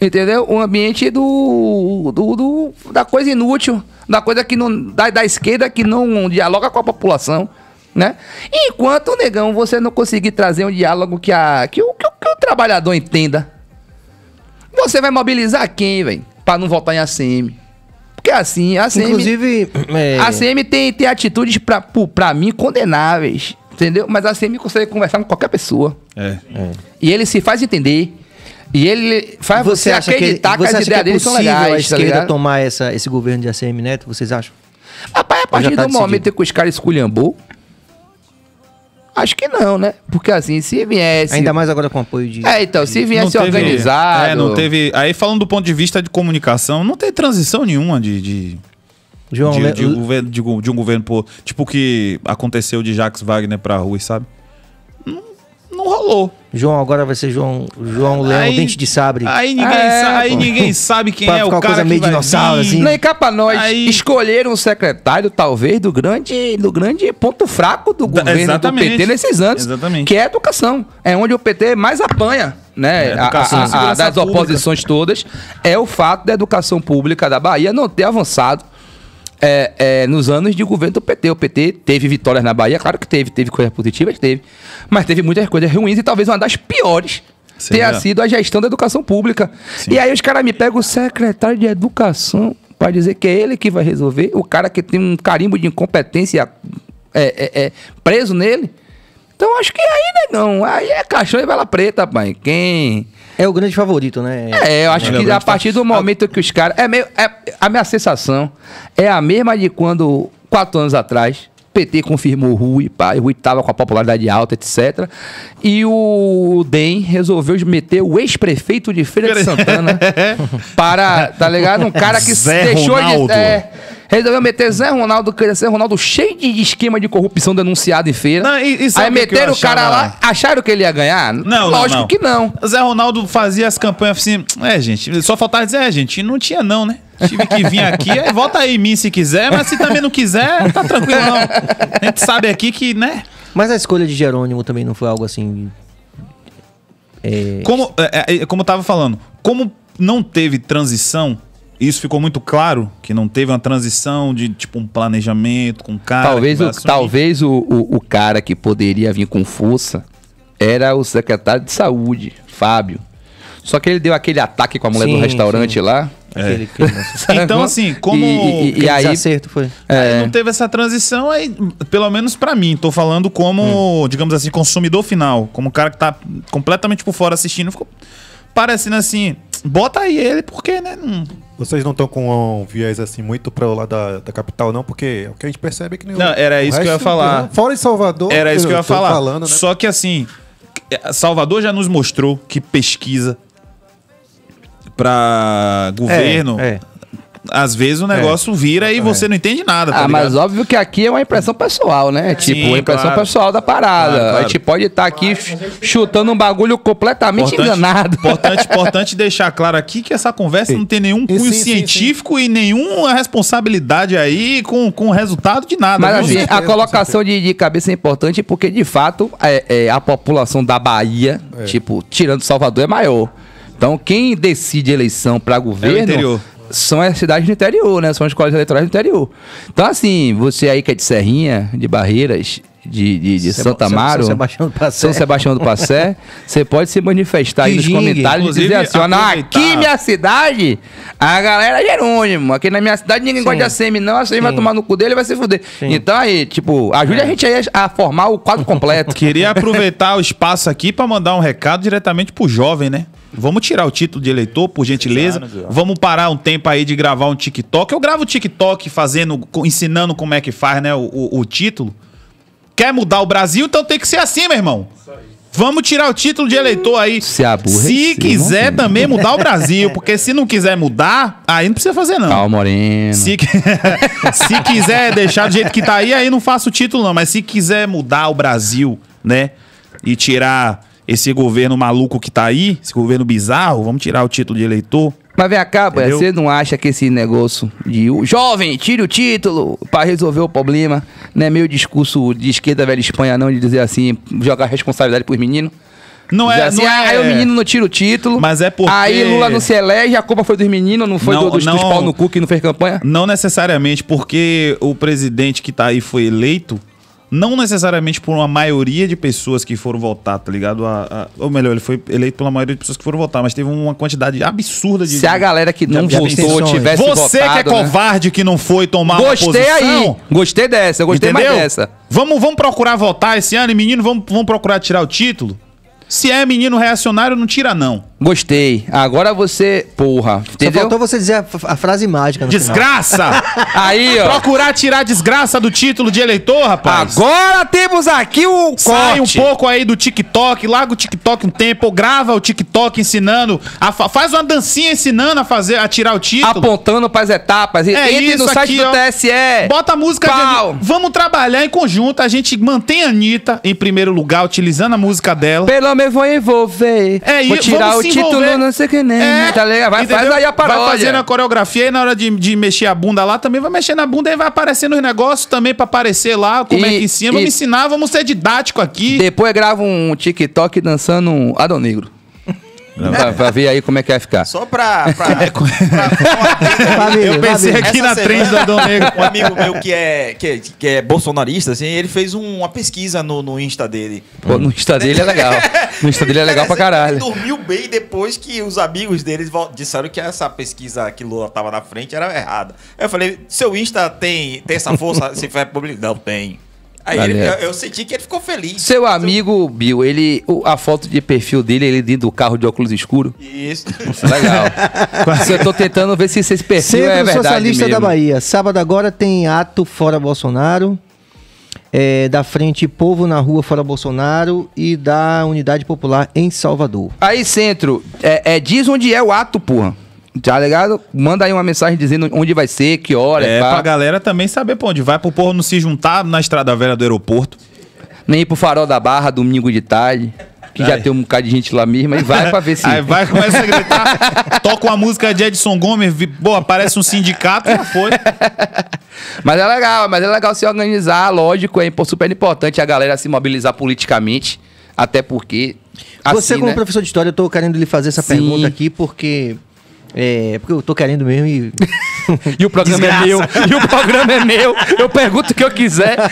entendeu? Um ambiente do, do, do, da coisa inútil, da coisa que não da, da esquerda que não dialoga com a população, né? Enquanto negão você não conseguir trazer um diálogo que a que o, que o, que o trabalhador entenda, você vai mobilizar quem, velho, para não votar em ACM? Porque assim, a Inclusive, é... a tem, tem atitudes, para pra mim, condenáveis. Entendeu? Mas a CM assim, consegue conversar com qualquer pessoa. É. é. E ele se faz entender. E ele faz você, você é- acreditar que, ele, você as é ideias que dele são legais. a tá esquerda tá tomar essa, esse governo de ACM Neto, vocês acham? Rapaz, a é partir tá do decidido. momento que os caras esculhambou, Acho que não, né? Porque assim, se viesse. Ainda mais agora com apoio de. É, então, se viesse não teve, organizado. É, não teve. Aí falando do ponto de vista de comunicação, não tem transição nenhuma de. de João, de, né? de, um governo, de, de um governo outro. Tipo o que aconteceu de Jacques Wagner pra rua sabe? Não, não rolou. João, agora vai ser João, João Leão aí, Dente de Sabre. Aí ninguém, é, sa aí ninguém sabe quem é o cara coisa que meio dinossauro, assim. Nem cá pra nós. Aí... Escolher um secretário, talvez, do grande, do grande ponto fraco do da, governo do PT nesses anos. Exatamente. Que é a educação. É onde o PT mais apanha. Né, é, a, a, a, das pública. oposições todas, é o fato da educação pública da Bahia não ter avançado é, é, nos anos de governo do PT. O PT teve vitórias na Bahia, claro que teve, teve coisas positivas, teve, mas teve muitas coisas ruins e talvez uma das piores Sim, tenha é. sido a gestão da educação pública. Sim. E aí os caras me pegam o secretário de educação para dizer que é ele que vai resolver, o cara que tem um carimbo de incompetência é, é, é preso nele. Então acho que aí, negão, aí é cachorro e vela preta, pai. Quem é o grande favorito, né? É, eu acho né? é que a partir do momento que os caras. É meio. É, a minha sensação é a mesma de quando, quatro anos atrás, PT confirmou o Rui, pá, o Rui tava com a popularidade alta, etc. E o DEM resolveu meter o ex-prefeito de Feira de Santana para, tá ligado? Um cara que Zé deixou Ronaldo. de. É, Resolveu meter Zé Ronaldo, Zé Ronaldo cheio de esquema de corrupção denunciado em feira. Não, e, e aí meteram o cara lá, acharam que ele ia ganhar? Não, Lógico não, não. que não. Zé Ronaldo fazia as campanhas assim, é, gente, só faltava dizer, é, gente, não tinha não, né? Tive que vir aqui, volta aí em mim se quiser, mas se também não quiser, tá tranquilo não. A gente sabe aqui que, né? Mas a escolha de Jerônimo também não foi algo assim. É... Como, é, é, é como eu tava falando, como não teve transição, isso ficou muito claro, que não teve uma transição de tipo um planejamento com um cara. Talvez, o, talvez o, o, o, cara que poderia vir com força era o secretário de saúde, Fábio. Só que ele deu aquele ataque com a mulher sim, do restaurante sim. lá. É. Então, então, assim, como. E, e, e aí. Acerto foi. É. Aí é. não teve essa transição, aí, pelo menos para mim, tô falando como, hum. digamos assim, consumidor final. Como cara que tá completamente por fora assistindo, ficou parecendo assim. Bota aí ele, porque, né? Não vocês não estão com um viés assim muito para o lado da, da capital, não? Porque o que a gente percebe é que. Não, não era isso que eu ia falar. fora em Salvador. Era isso que eu, eu ia falar. Falando, né? Só que assim, Salvador já nos mostrou que pesquisa para é, governo é, é às vezes o é, negócio é. vira e você não entende nada. Tá ah, ligado? mas óbvio que aqui é uma impressão pessoal, né? tipo, a impressão claro. pessoal da parada. Claro, claro. A gente pode estar tá aqui chutando um bagulho completamente importante, enganado. Importante, importante deixar claro aqui que essa conversa não tem nenhum cunho científico e nenhuma responsabilidade aí com, com o resultado de nada. Mas assim, a colocação de, de, cabeça é importante porque, de fato, é, é a população da Bahia, é. tipo, tirando Salvador, é maior. Então, quem decide eleição para é governo é são as cidades do interior, né? São as escolas eleitorais do interior. Então, assim, você aí que é de Serrinha, de Barreiras, de, de, de Seba, Santa Amaro, São Sebastião do Passé, São Sebastião do Passé você pode se manifestar aí nos comentários Inclusive, e dizer assim, na, aqui minha cidade, a galera é Jerônimo, aqui na minha cidade ninguém Sim. gosta de ACM não, a ACM vai tomar no cu dele e vai se fuder. Sim. Então aí, tipo, ajude é. a gente aí a formar o quadro completo. Queria aproveitar o espaço aqui para mandar um recado diretamente pro jovem, né? Vamos tirar o título de eleitor, por gentileza. Vamos parar um tempo aí de gravar um TikTok. Eu gravo TikTok fazendo, ensinando como é que faz, né, o, o, o título quer mudar o Brasil, então tem que ser assim, meu irmão. Vamos tirar o título de eleitor aí. Se, se quiser também mudar o Brasil, porque se não quiser mudar, aí não precisa fazer não. Calma, tá, Moreno. Se, se quiser deixar do jeito que tá aí, aí não faça o título não, mas se quiser mudar o Brasil, né, e tirar esse governo maluco que tá aí, esse governo bizarro, vamos tirar o título de eleitor, mas vem cá, você não acha que esse negócio de o jovem, tire o título para resolver o problema, não é meio discurso de esquerda velha Espanha não, de dizer assim, jogar responsabilidade pros meninos? Não é, assim, não é. Aí o é. menino não tira o título. Mas é porque. Aí Lula não se elege, a culpa foi dos meninos, não foi não, do, dos, não, dos pau no cu que não fez campanha? Não necessariamente, porque o presidente que tá aí foi eleito, não necessariamente por uma maioria de pessoas que foram votar, tá ligado? A, a, ou melhor, ele foi eleito pela maioria de pessoas que foram votar, mas teve uma quantidade absurda de. Se a galera que não votou tivesse Você Você que é né? covarde né? que não foi tomar gostei uma posição. Gostei aí. Gostei dessa, gostei entendeu? mais dessa. Vamos, vamos procurar votar esse ano e menino, vamos, vamos procurar tirar o título? Se é menino reacionário, não tira não. Gostei. Agora você. Porra. Entendeu? Só faltou você dizer a, a frase mágica. desgraça! Aí, ó. Procurar tirar desgraça do título de eleitor, rapaz. Agora temos aqui o. Sai corte. um pouco aí do TikTok, larga o TikTok um tempo, grava o TikTok ensinando. A, faz uma dancinha ensinando a fazer, a tirar o título. Apontando para as etapas. É Entre isso no site aqui, do ó. TSE. Bota a música Pau. de Vamos trabalhar em conjunto. A gente mantém a Anitta em primeiro lugar, utilizando a música dela. Pelo menos vou envolver. É isso. Vou tirar vamos o Título não sei que nem, é, tá Vai, faz aí a paródia. Vai fazendo a coreografia e na hora de, de mexer a bunda lá também vai mexer na bunda e vai aparecendo os negócios também pra aparecer lá, como é e, é que ensina. Vamos ensinar, vamos ser didático aqui. Depois grava um TikTok dançando um Adão Negro. Pra, ver aí como é que vai ficar. Só pra. É né? eu pensei aqui na trend do Dom Negro. Um amigo meu é, que é, que, é, bolsonarista, assim, ele fez uma pesquisa no, no Insta dele. Pô, no Insta dele é legal. No Insta dele é legal pra caralho. Ele dormiu bem depois que os amigos dele disseram que essa pesquisa que Lula tava na frente era errada. Eu falei, seu Insta tem, tem essa força, se for publicar? Não, tem. Aí ele, eu, eu, senti que ele ficou feliz. Seu amigo Bill, ele a foto de perfil dele, ele dentro do carro de óculos escuro. Isso. Legal. eu tô tentando ver se esse perfil é verdade Socialista mesmo. da Bahia. Sábado agora tem ato fora Bolsonaro. É, da Frente Povo na Rua Fora Bolsonaro e da Unidade Popular em Salvador. Aí, Centro, é, é diz onde é o ato, porra. Tá ligado? Manda aí uma mensagem dizendo onde vai ser, que hora. É, pá. pra galera também saber pra onde vai, pro povo não se juntar na estrada velha do aeroporto. Nem ir pro farol da barra, domingo de tarde. Que aí. já tem um bocado de gente lá mesmo, e vai pra ver se. Aí vai, começa a gritar, toca uma música de Edson Gomes, pô, aparece um sindicato, já foi. Mas é legal, mas é legal se organizar, lógico, é super importante a galera se mobilizar politicamente, até porque. Assim, Você, como né? professor de história, eu tô querendo lhe fazer essa Sim. pergunta aqui, porque é, porque eu tô querendo mesmo e. e o programa é Desgraça. é meu. E o programa é meu. Eu pergunto o que eu quiser.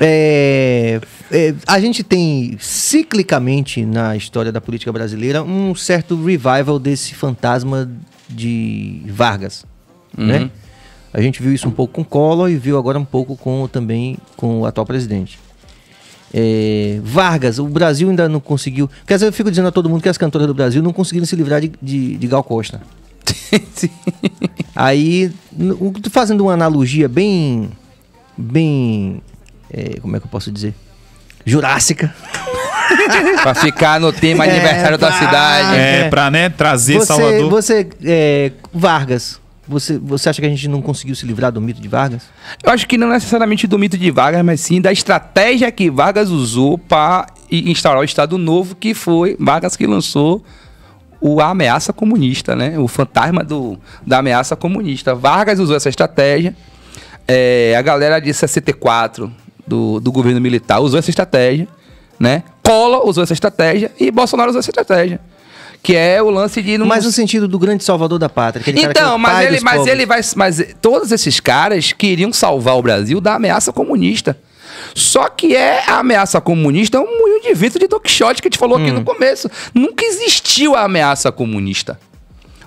é, é, a gente tem ciclicamente na história da política brasileira um certo revival desse fantasma de Vargas, uhum. né? A gente viu isso um pouco com Collor e viu agora um pouco com também com o atual presidente. É, Vargas, o Brasil ainda não conseguiu. Quer dizer, eu fico dizendo a todo mundo que as cantoras do Brasil não conseguiram se livrar de, de, de Gal Costa. Aí, fazendo uma analogia bem. bem. É, como é que eu posso dizer? Jurássica. pra ficar no tema é, aniversário pra, da cidade. É, é, pra né, trazer você, Salvador. Você, é, Vargas, você, você acha que a gente não conseguiu se livrar do mito de Vargas? Eu acho que não necessariamente do mito de Vargas, mas sim da estratégia que Vargas usou para instaurar o Estado Novo, que foi Vargas que lançou o a ameaça comunista, né? O fantasma do, da ameaça comunista. Vargas usou essa estratégia. É, a galera de 64 do, do governo militar usou essa estratégia, né? Collor usou essa estratégia e Bolsonaro usou essa estratégia que é o lance de... Não... Mas no sentido do grande salvador da pátria. Aquele é então, cara é mas, ele, mas ele vai... Mas todos esses caras queriam salvar o Brasil da ameaça comunista. Só que é a ameaça comunista é um moinho de vento de Don Quixote que a gente falou hum. aqui no começo. Nunca existiu a ameaça comunista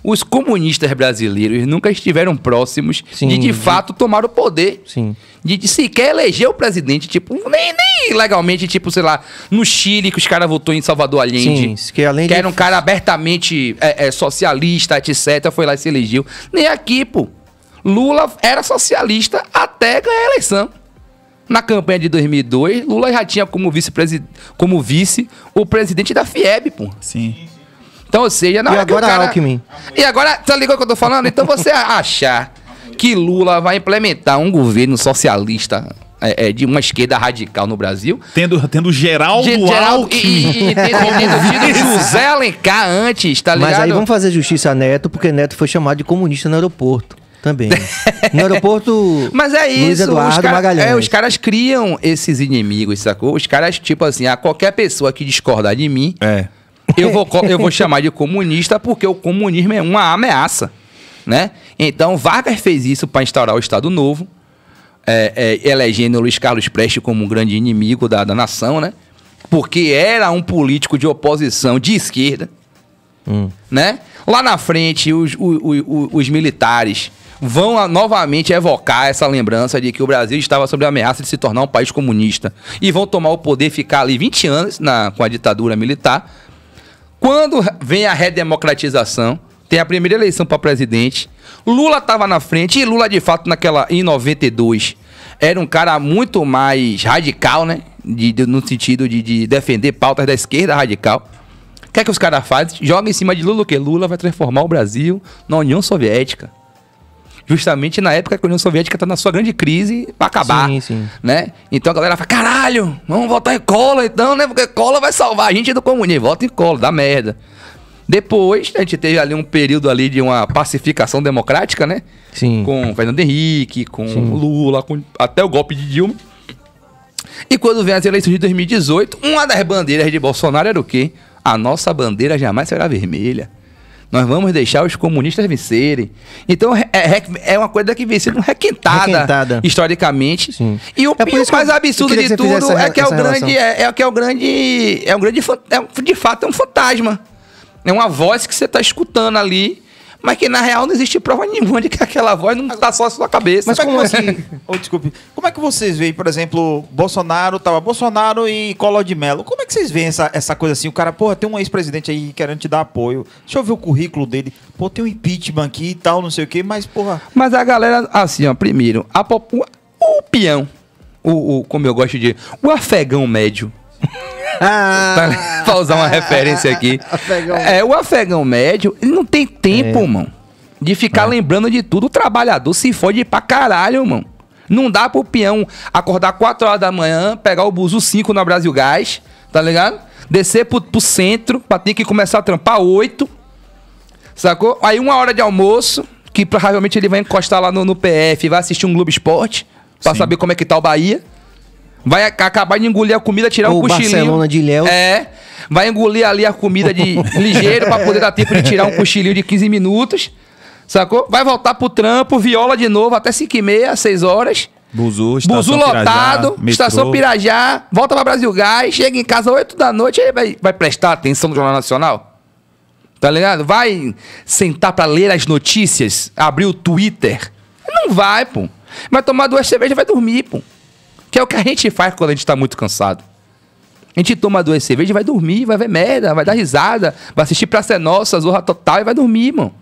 os comunistas brasileiros nunca estiveram próximos Sim, de, de fato, tomar o poder. Sim. De, de sequer eleger o presidente, tipo, nem, nem legalmente, tipo, sei lá, no Chile, que os caras votou em Salvador Allende. Sim, que além que de... era um cara abertamente é, é, socialista, etc., foi lá e se elegeu. Nem aqui, pô. Lula era socialista até ganhar a eleição. Na campanha de 2002, Lula já tinha como vice, como vice o presidente da FIEB, pô. Sim. Então, ou seja, na e hora agora que o cara... Alckmin. E agora, tá ligado o que eu tô falando? Então você achar que Lula vai implementar um governo socialista é, é, de uma esquerda radical no Brasil. Tendo, tendo Geraldo Ge Geraldo Alckmin. E, e, e tendo, tido José Alencar antes, tá ligado? Mas aí vamos fazer justiça a Neto, porque Neto foi chamado de comunista no aeroporto. Também. no aeroporto. Mas é isso. Eduardo os é, Magalhães. É, os caras criam esses inimigos, sacou? Os caras, tipo assim, a qualquer pessoa que discordar de mim. É eu vou, eu vou chamar de comunista porque o comunismo é uma ameaça. Né? Então, Vargas fez isso para instaurar o Estado Novo, é, é, elegendo Luiz Carlos Prestes como um grande inimigo da, da nação, né? porque era um político de oposição de esquerda. Hum. Né? Lá na frente, os, os militares vão a, novamente evocar essa lembrança de que o Brasil estava sob a ameaça de se tornar um país comunista. E vão tomar o poder, ficar ali 20 anos na, com a ditadura militar quando vem a redemocratização, tem a primeira eleição para presidente, Lula estava na frente e Lula de fato naquela em 92 era um cara muito mais radical, né? De, de, no sentido de, de, defender pautas da esquerda radical. O que é que os caras fazem? Joga em cima de Lula o quê? Lula vai transformar o Brasil na União Soviética justamente na época que a União Soviética está na sua grande crise para acabar. Sim, sim. Né? Então a galera fala: caralho, vamos votar em cola então, né? Porque cola vai salvar a gente do comunismo. Vota em cola, dá merda. Depois, a gente teve ali um período ali de uma pacificação democrática, né? Sim. Com Fernando Henrique, com sim. Lula, com até o golpe de Dilma. E quando vem as eleições de 2018, uma das bandeiras de Bolsonaro era o quê? A nossa bandeira jamais será vermelha. Nós vamos deixar os comunistas vencerem. Então é, é uma coisa que vem sendo requentada, requentada. historicamente. Sim. E o, é e o mais absurdo de tudo essa, é que é o grande é, é que é o grande é um grande é, de fato é um fantasma. É uma voz que você está escutando ali mas que na real não existe prova nenhuma de que aquela voz não está só na sua cabeça. Mas como, assim? oh, desculpe. Como é que vocês veem, por exemplo, Bolsonaro, tava Bolsonaro e Collor de Mello? Como é que vocês veem essa, essa coisa assim? O cara, porra, tem um ex-presidente aí querendo te dar apoio. Deixa eu ver o currículo dele. Pô, tem um impeachment aqui e tal, não sei o quê, mas, porra. Mas a galera, assim, ó, primeiro, a pop... o, o peão, o, o, como eu gosto de. O afegão médio ah, pra usar uma referência aqui. É, o afegão médio, ele não tem tempo, é. mano, de ficar é. lembrando de tudo. O trabalhador se fode pra caralho, mano. Não dá pro peão acordar 4 horas da manhã, pegar o buzo 5 na Brasil Gás, tá ligado? Descer pro, pro centro, pra ter que começar a trampar 8, sacou? Aí uma hora de almoço, que provavelmente ele vai encostar lá no, no PF, vai assistir um Globo Esporte, pra Sim. saber como é que tá o Bahia. Vai acabar de engolir a comida, tirar o um cochilinho. Barcelona de Léo. É. Vai engolir ali a comida de ligeiro para poder dar tempo de tirar um cochilinho de 15 minutos. Sacou? Vai voltar pro trampo, viola de novo até 5 e meia, 6 horas. Buzu, estação Buzu lotado, Pirajá, estação Pirajá, volta para Brasil Gás, chega em casa 8 da noite, aí vai, vai prestar atenção no Jornal Nacional? Tá ligado? Vai sentar para ler as notícias, abrir o Twitter? Não vai, pô. Vai tomar duas cervejas e vai dormir, pô. Que é o que a gente faz quando a gente está muito cansado. A gente toma duas cervejas e vai dormir, vai ver merda, vai dar risada, vai assistir Praça é Nossa, Zorra Total e vai dormir, mano.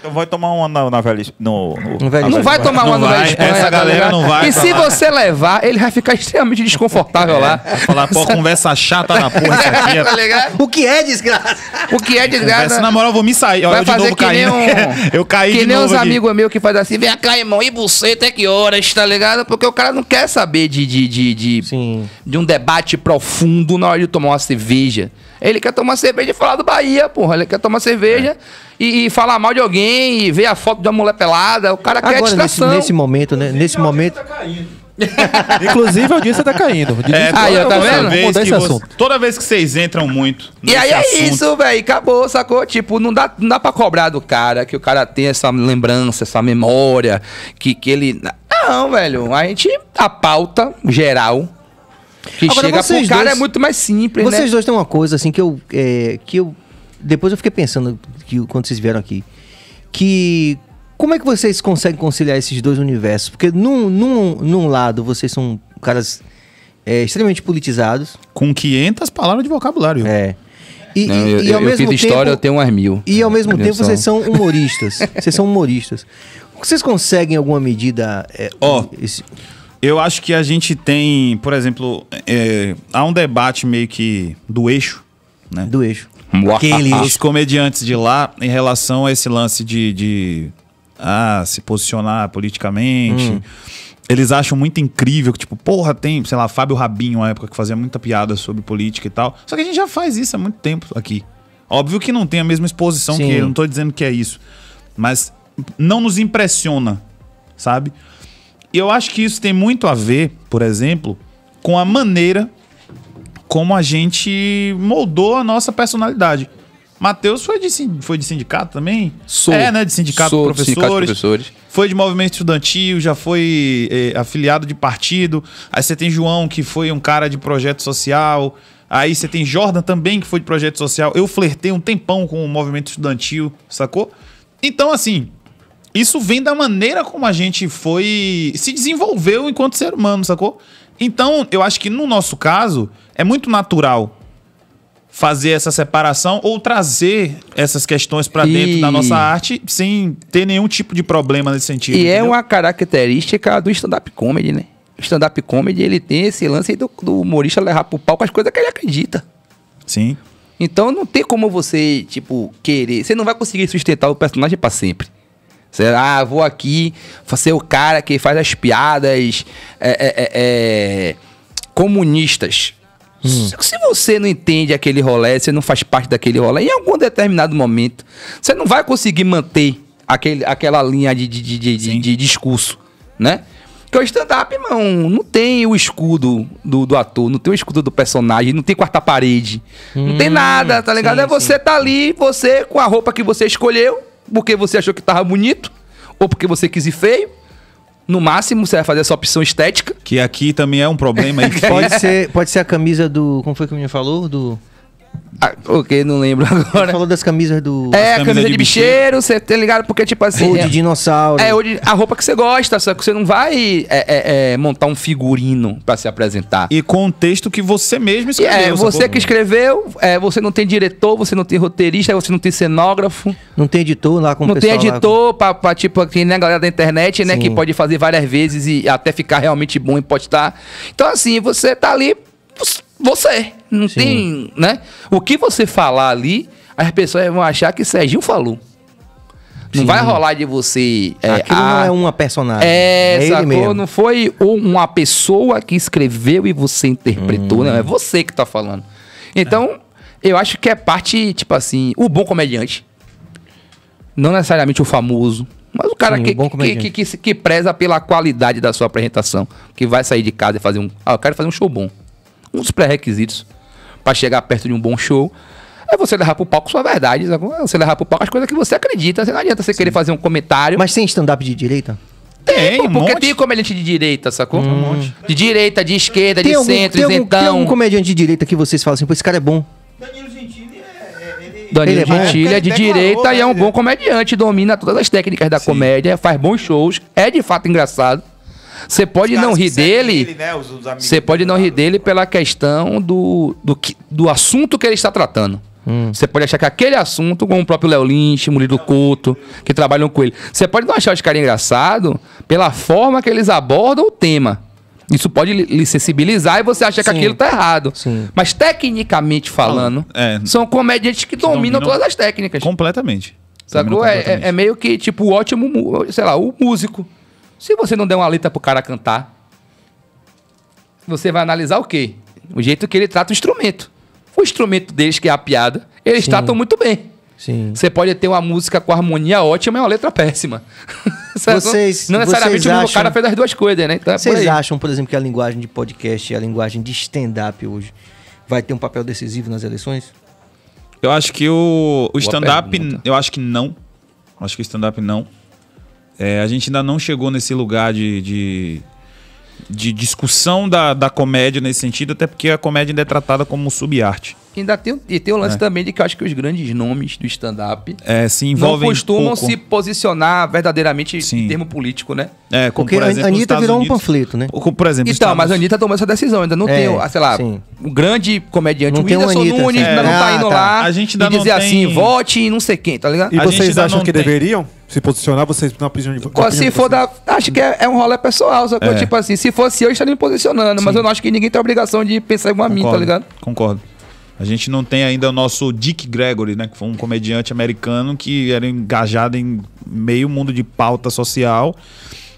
Então vai tomar uma na, na velha, no, no, no velho. Não vai tomar uma não no vai, velho. Essa tá galera não vai. E se você levar, ele vai ficar extremamente desconfortável lá. lá falar, pô, conversa chata na porra isso aqui. tá O que é desgraça? O que é desgraça? Conversa, na moral, eu vou me sair. Vai eu fazer de novo que nem um... eu caí Que nem uns amigos meus que fazem assim, vem cá, irmão, e você até que horas, tá ligado? Porque o cara não quer saber de, de, de, de, de um debate profundo na hora de tomar uma cerveja. Ele quer tomar cerveja e falar do Bahia, porra. Ele quer tomar cerveja é. e, e, falar mal de alguém, e ver a foto de uma mulher pelada. O cara Agora, quer distração. Nesse, nesse momento, né? Nesse momento. Tá caindo. Inclusive, a audiência tá caindo. É, aí, tá vendo? Vez você, toda vez que vocês entram muito. E aí é assunto. é isso, velho. Acabou, sacou? Tipo, não dá, não dá pra cobrar do cara que o cara tem essa lembrança, essa memória, que, que ele. Não, velho. A gente. A pauta geral que Agora, chega pro cara dois, é muito mais simples, Vocês né? dois têm uma coisa, assim, que eu... É, que eu depois eu fiquei pensando que, quando vocês vieram aqui. Que... Como é que vocês conseguem conciliar esses dois universos? Porque num, num, num lado vocês são caras é, extremamente politizados. Com 500 palavras de vocabulário. É. E, Não, e, eu, e ao eu mesmo tempo, história, eu tenho umas mil. E ao é, mesmo tempo, vocês são humoristas. vocês são humoristas. Vocês conseguem, em alguma medida. É, Ó, é, oh, esse... Eu acho que a gente tem, por exemplo, é, há um debate meio que do eixo, né? Do eixo. Aquele Os comediantes de lá em relação a esse lance de, de ah, se posicionar politicamente. Hum. Eles acham muito incrível, tipo, porra, tem, sei lá, Fábio Rabinho, uma época que fazia muita piada sobre política e tal. Só que a gente já faz isso há muito tempo aqui. Óbvio que não tem a mesma exposição Sim. que eu, não tô dizendo que é isso. Mas não nos impressiona, sabe? E eu acho que isso tem muito a ver, por exemplo, com a maneira como a gente moldou a nossa personalidade. Matheus foi de, foi de sindicato também? Sou. É, né? De sindicato, Sou professores, sindicato de professores. Foi de movimento estudantil, já foi é, afiliado de partido. Aí você tem João, que foi um cara de projeto social. Aí você tem Jordan também, que foi de projeto social. Eu flertei um tempão com o movimento estudantil, sacou? Então, assim, isso vem da maneira como a gente foi. se desenvolveu enquanto ser humano, sacou? Então, eu acho que no nosso caso, é muito natural fazer essa separação ou trazer essas questões para dentro da nossa arte sem ter nenhum tipo de problema nesse sentido. E é entendeu? é uma característica do stand-up comedy, né? O stand-up comedy ele tem esse lance do, do humorista levar pro palco as coisas que ele acredita. Sim. Então não tem como você, tipo, querer. Você não vai conseguir sustentar o personagem para sempre será ah, vou aqui ser o cara que faz as piadas é, é, é, é comunistas. Hum. Se você não entende aquele rolê, você não faz parte daquele rolê, em algum determinado momento, você não vai conseguir manter aquele, aquela linha de, de, de, de discurso, né? Porque o stand-up, irmão, não tem o escudo do, do, ator, não tem o escudo do personagem, não tem quarta parede, hum, não tem hum, nada, tá ligado? Sim, é você sim. tá ali, você com a roupa que você escolheu, porque você achou que tava bonito? Ou porque você quis ir feio? No máximo, você vai fazer essa opção estética. Que aqui também é um problema. pode, ser, pode ser a camisa do. Como foi que o menino falou? Do. Ah, ok, não lembro agora. Você falou das camisas do. É, camisa, camisa de, de bicheiro, você tá ligado? Porque, tipo assim. Ou é- de dinossauro. É, ou de, a roupa que você gosta, só que você não vai é, é, é, montar um figurino pra se apresentar. E com um texto que você mesmo é, escreveu. É, você que escreveu, é, você não tem diretor, você não tem roteirista, você não tem cenógrafo. Não tem editor lá com Não tem editor lá... pra, pra, tipo, aqui, né, galera da internet, né, Sim. que pode fazer várias vezes e até ficar realmente bom e postar. Então, assim, você tá ali você. Não Sim. tem, né? O que você falar ali, as pessoas vão achar que Serginho falou. Não Sim. vai rolar de você. É, Aquilo a... não ah, é uma personagem. É, é Mesmo. Não foi uma pessoa que escreveu e você interpretou, né? hum. não. É você que tá falando. Então, é. eu acho que é parte, tipo assim, o bom comediante. Não necessariamente o famoso. Mas o cara Sim, que, que, que, que, preza pela qualidade da sua apresentação. Que vai sair de casa e fazer um. Ah, eu quero fazer um show bom um dos pré-requisitos para chegar perto de um bom show é você levar pro palco sua verdade, sabe? É você levar pro palco as coisas que você acredita, você não adianta você Sim. querer fazer um comentário. Mas tem stand-up de direita? Tem, tem um porque monte. tem comediante de direita, sacou? Um hum. monte. De direita, de esquerda, tem de algum, centro, tem isentão. Algum, tem um comediante de direita que vocês falam assim, pô, esse cara é bom? Danilo Gentili é... é ele... É Danilo ele é é de direita e é um né? bom comediante, domina todas as técnicas da Sim. comédia, faz bons shows, é de fato engraçado. Você pode né, não rir dele. Você né? pode não rir dele pela questão do, do, do assunto que ele está tratando. Hum. Você hum. pode achar que aquele assunto, como o próprio Léo Lynch, Murilo Couto, que trabalham com ele, você pode não achar os caras engraçados pela forma que eles abordam o tema. Isso pode lhe sensibilizar e você acha que aquilo tá errado. Sim. Mas tecnicamente falando, é. são comediantes que, que dominam, dominam, todas as técnicas. Completamente. Sacou? É, é, é meio que tipo o ótimo, sei lá, o músico. Se você não der uma letra pro cara cantar, você vai analisar o quê? O jeito que ele trata o instrumento. O instrumento deles, que é a piada, eles Sim. tratam muito bem. Sim. Você pode ter uma música com harmonia ótima e é uma letra péssima. Vocês, não, não necessariamente vocês acham, o cara fez as duas coisas, né? Então é vocês por acham, por exemplo, que a linguagem de podcast e a linguagem de stand-up hoje vai ter um papel decisivo nas eleições? Eu acho que o, o stand-up, eu acho que não. acho que o stand-up não. É, a gente ainda não chegou nesse lugar de, de, de discussão da, da comédia nesse sentido, até porque a comédia ainda é tratada como subarte ainda tem, e tem o lance é. também de que eu acho que os grandes nomes do stand-up é, não costumam pouco. se posicionar verdadeiramente Sim. em termo político, né? É, como, Porque por exemplo, a Anitta virou Unidos, um panfleto, né? por exemplo, então, Estados... mas a Anitta tomou essa decisão, ainda não é, tem, sei lá, Sim. um grande comediante, não o Whindersson Nunes ainda não tá ah, indo ah, tá. lá a gente ainda e dizer assim, tem... assim, vote e não sei quem, tá ligado? E a vocês acham que tem... deveriam? se posicionar, vocês na prisão de, na Se for da. Acho que é, é um rolê pessoal, só que é. tipo assim, se fosse eu, estaria me posicionando, Sim. mas eu não acho que ninguém tem a obrigação de pensar igual a mim, tá ligado? Concordo. A gente não tem ainda o nosso Dick Gregory, né? Que foi um comediante americano que era engajado em meio mundo de pauta social.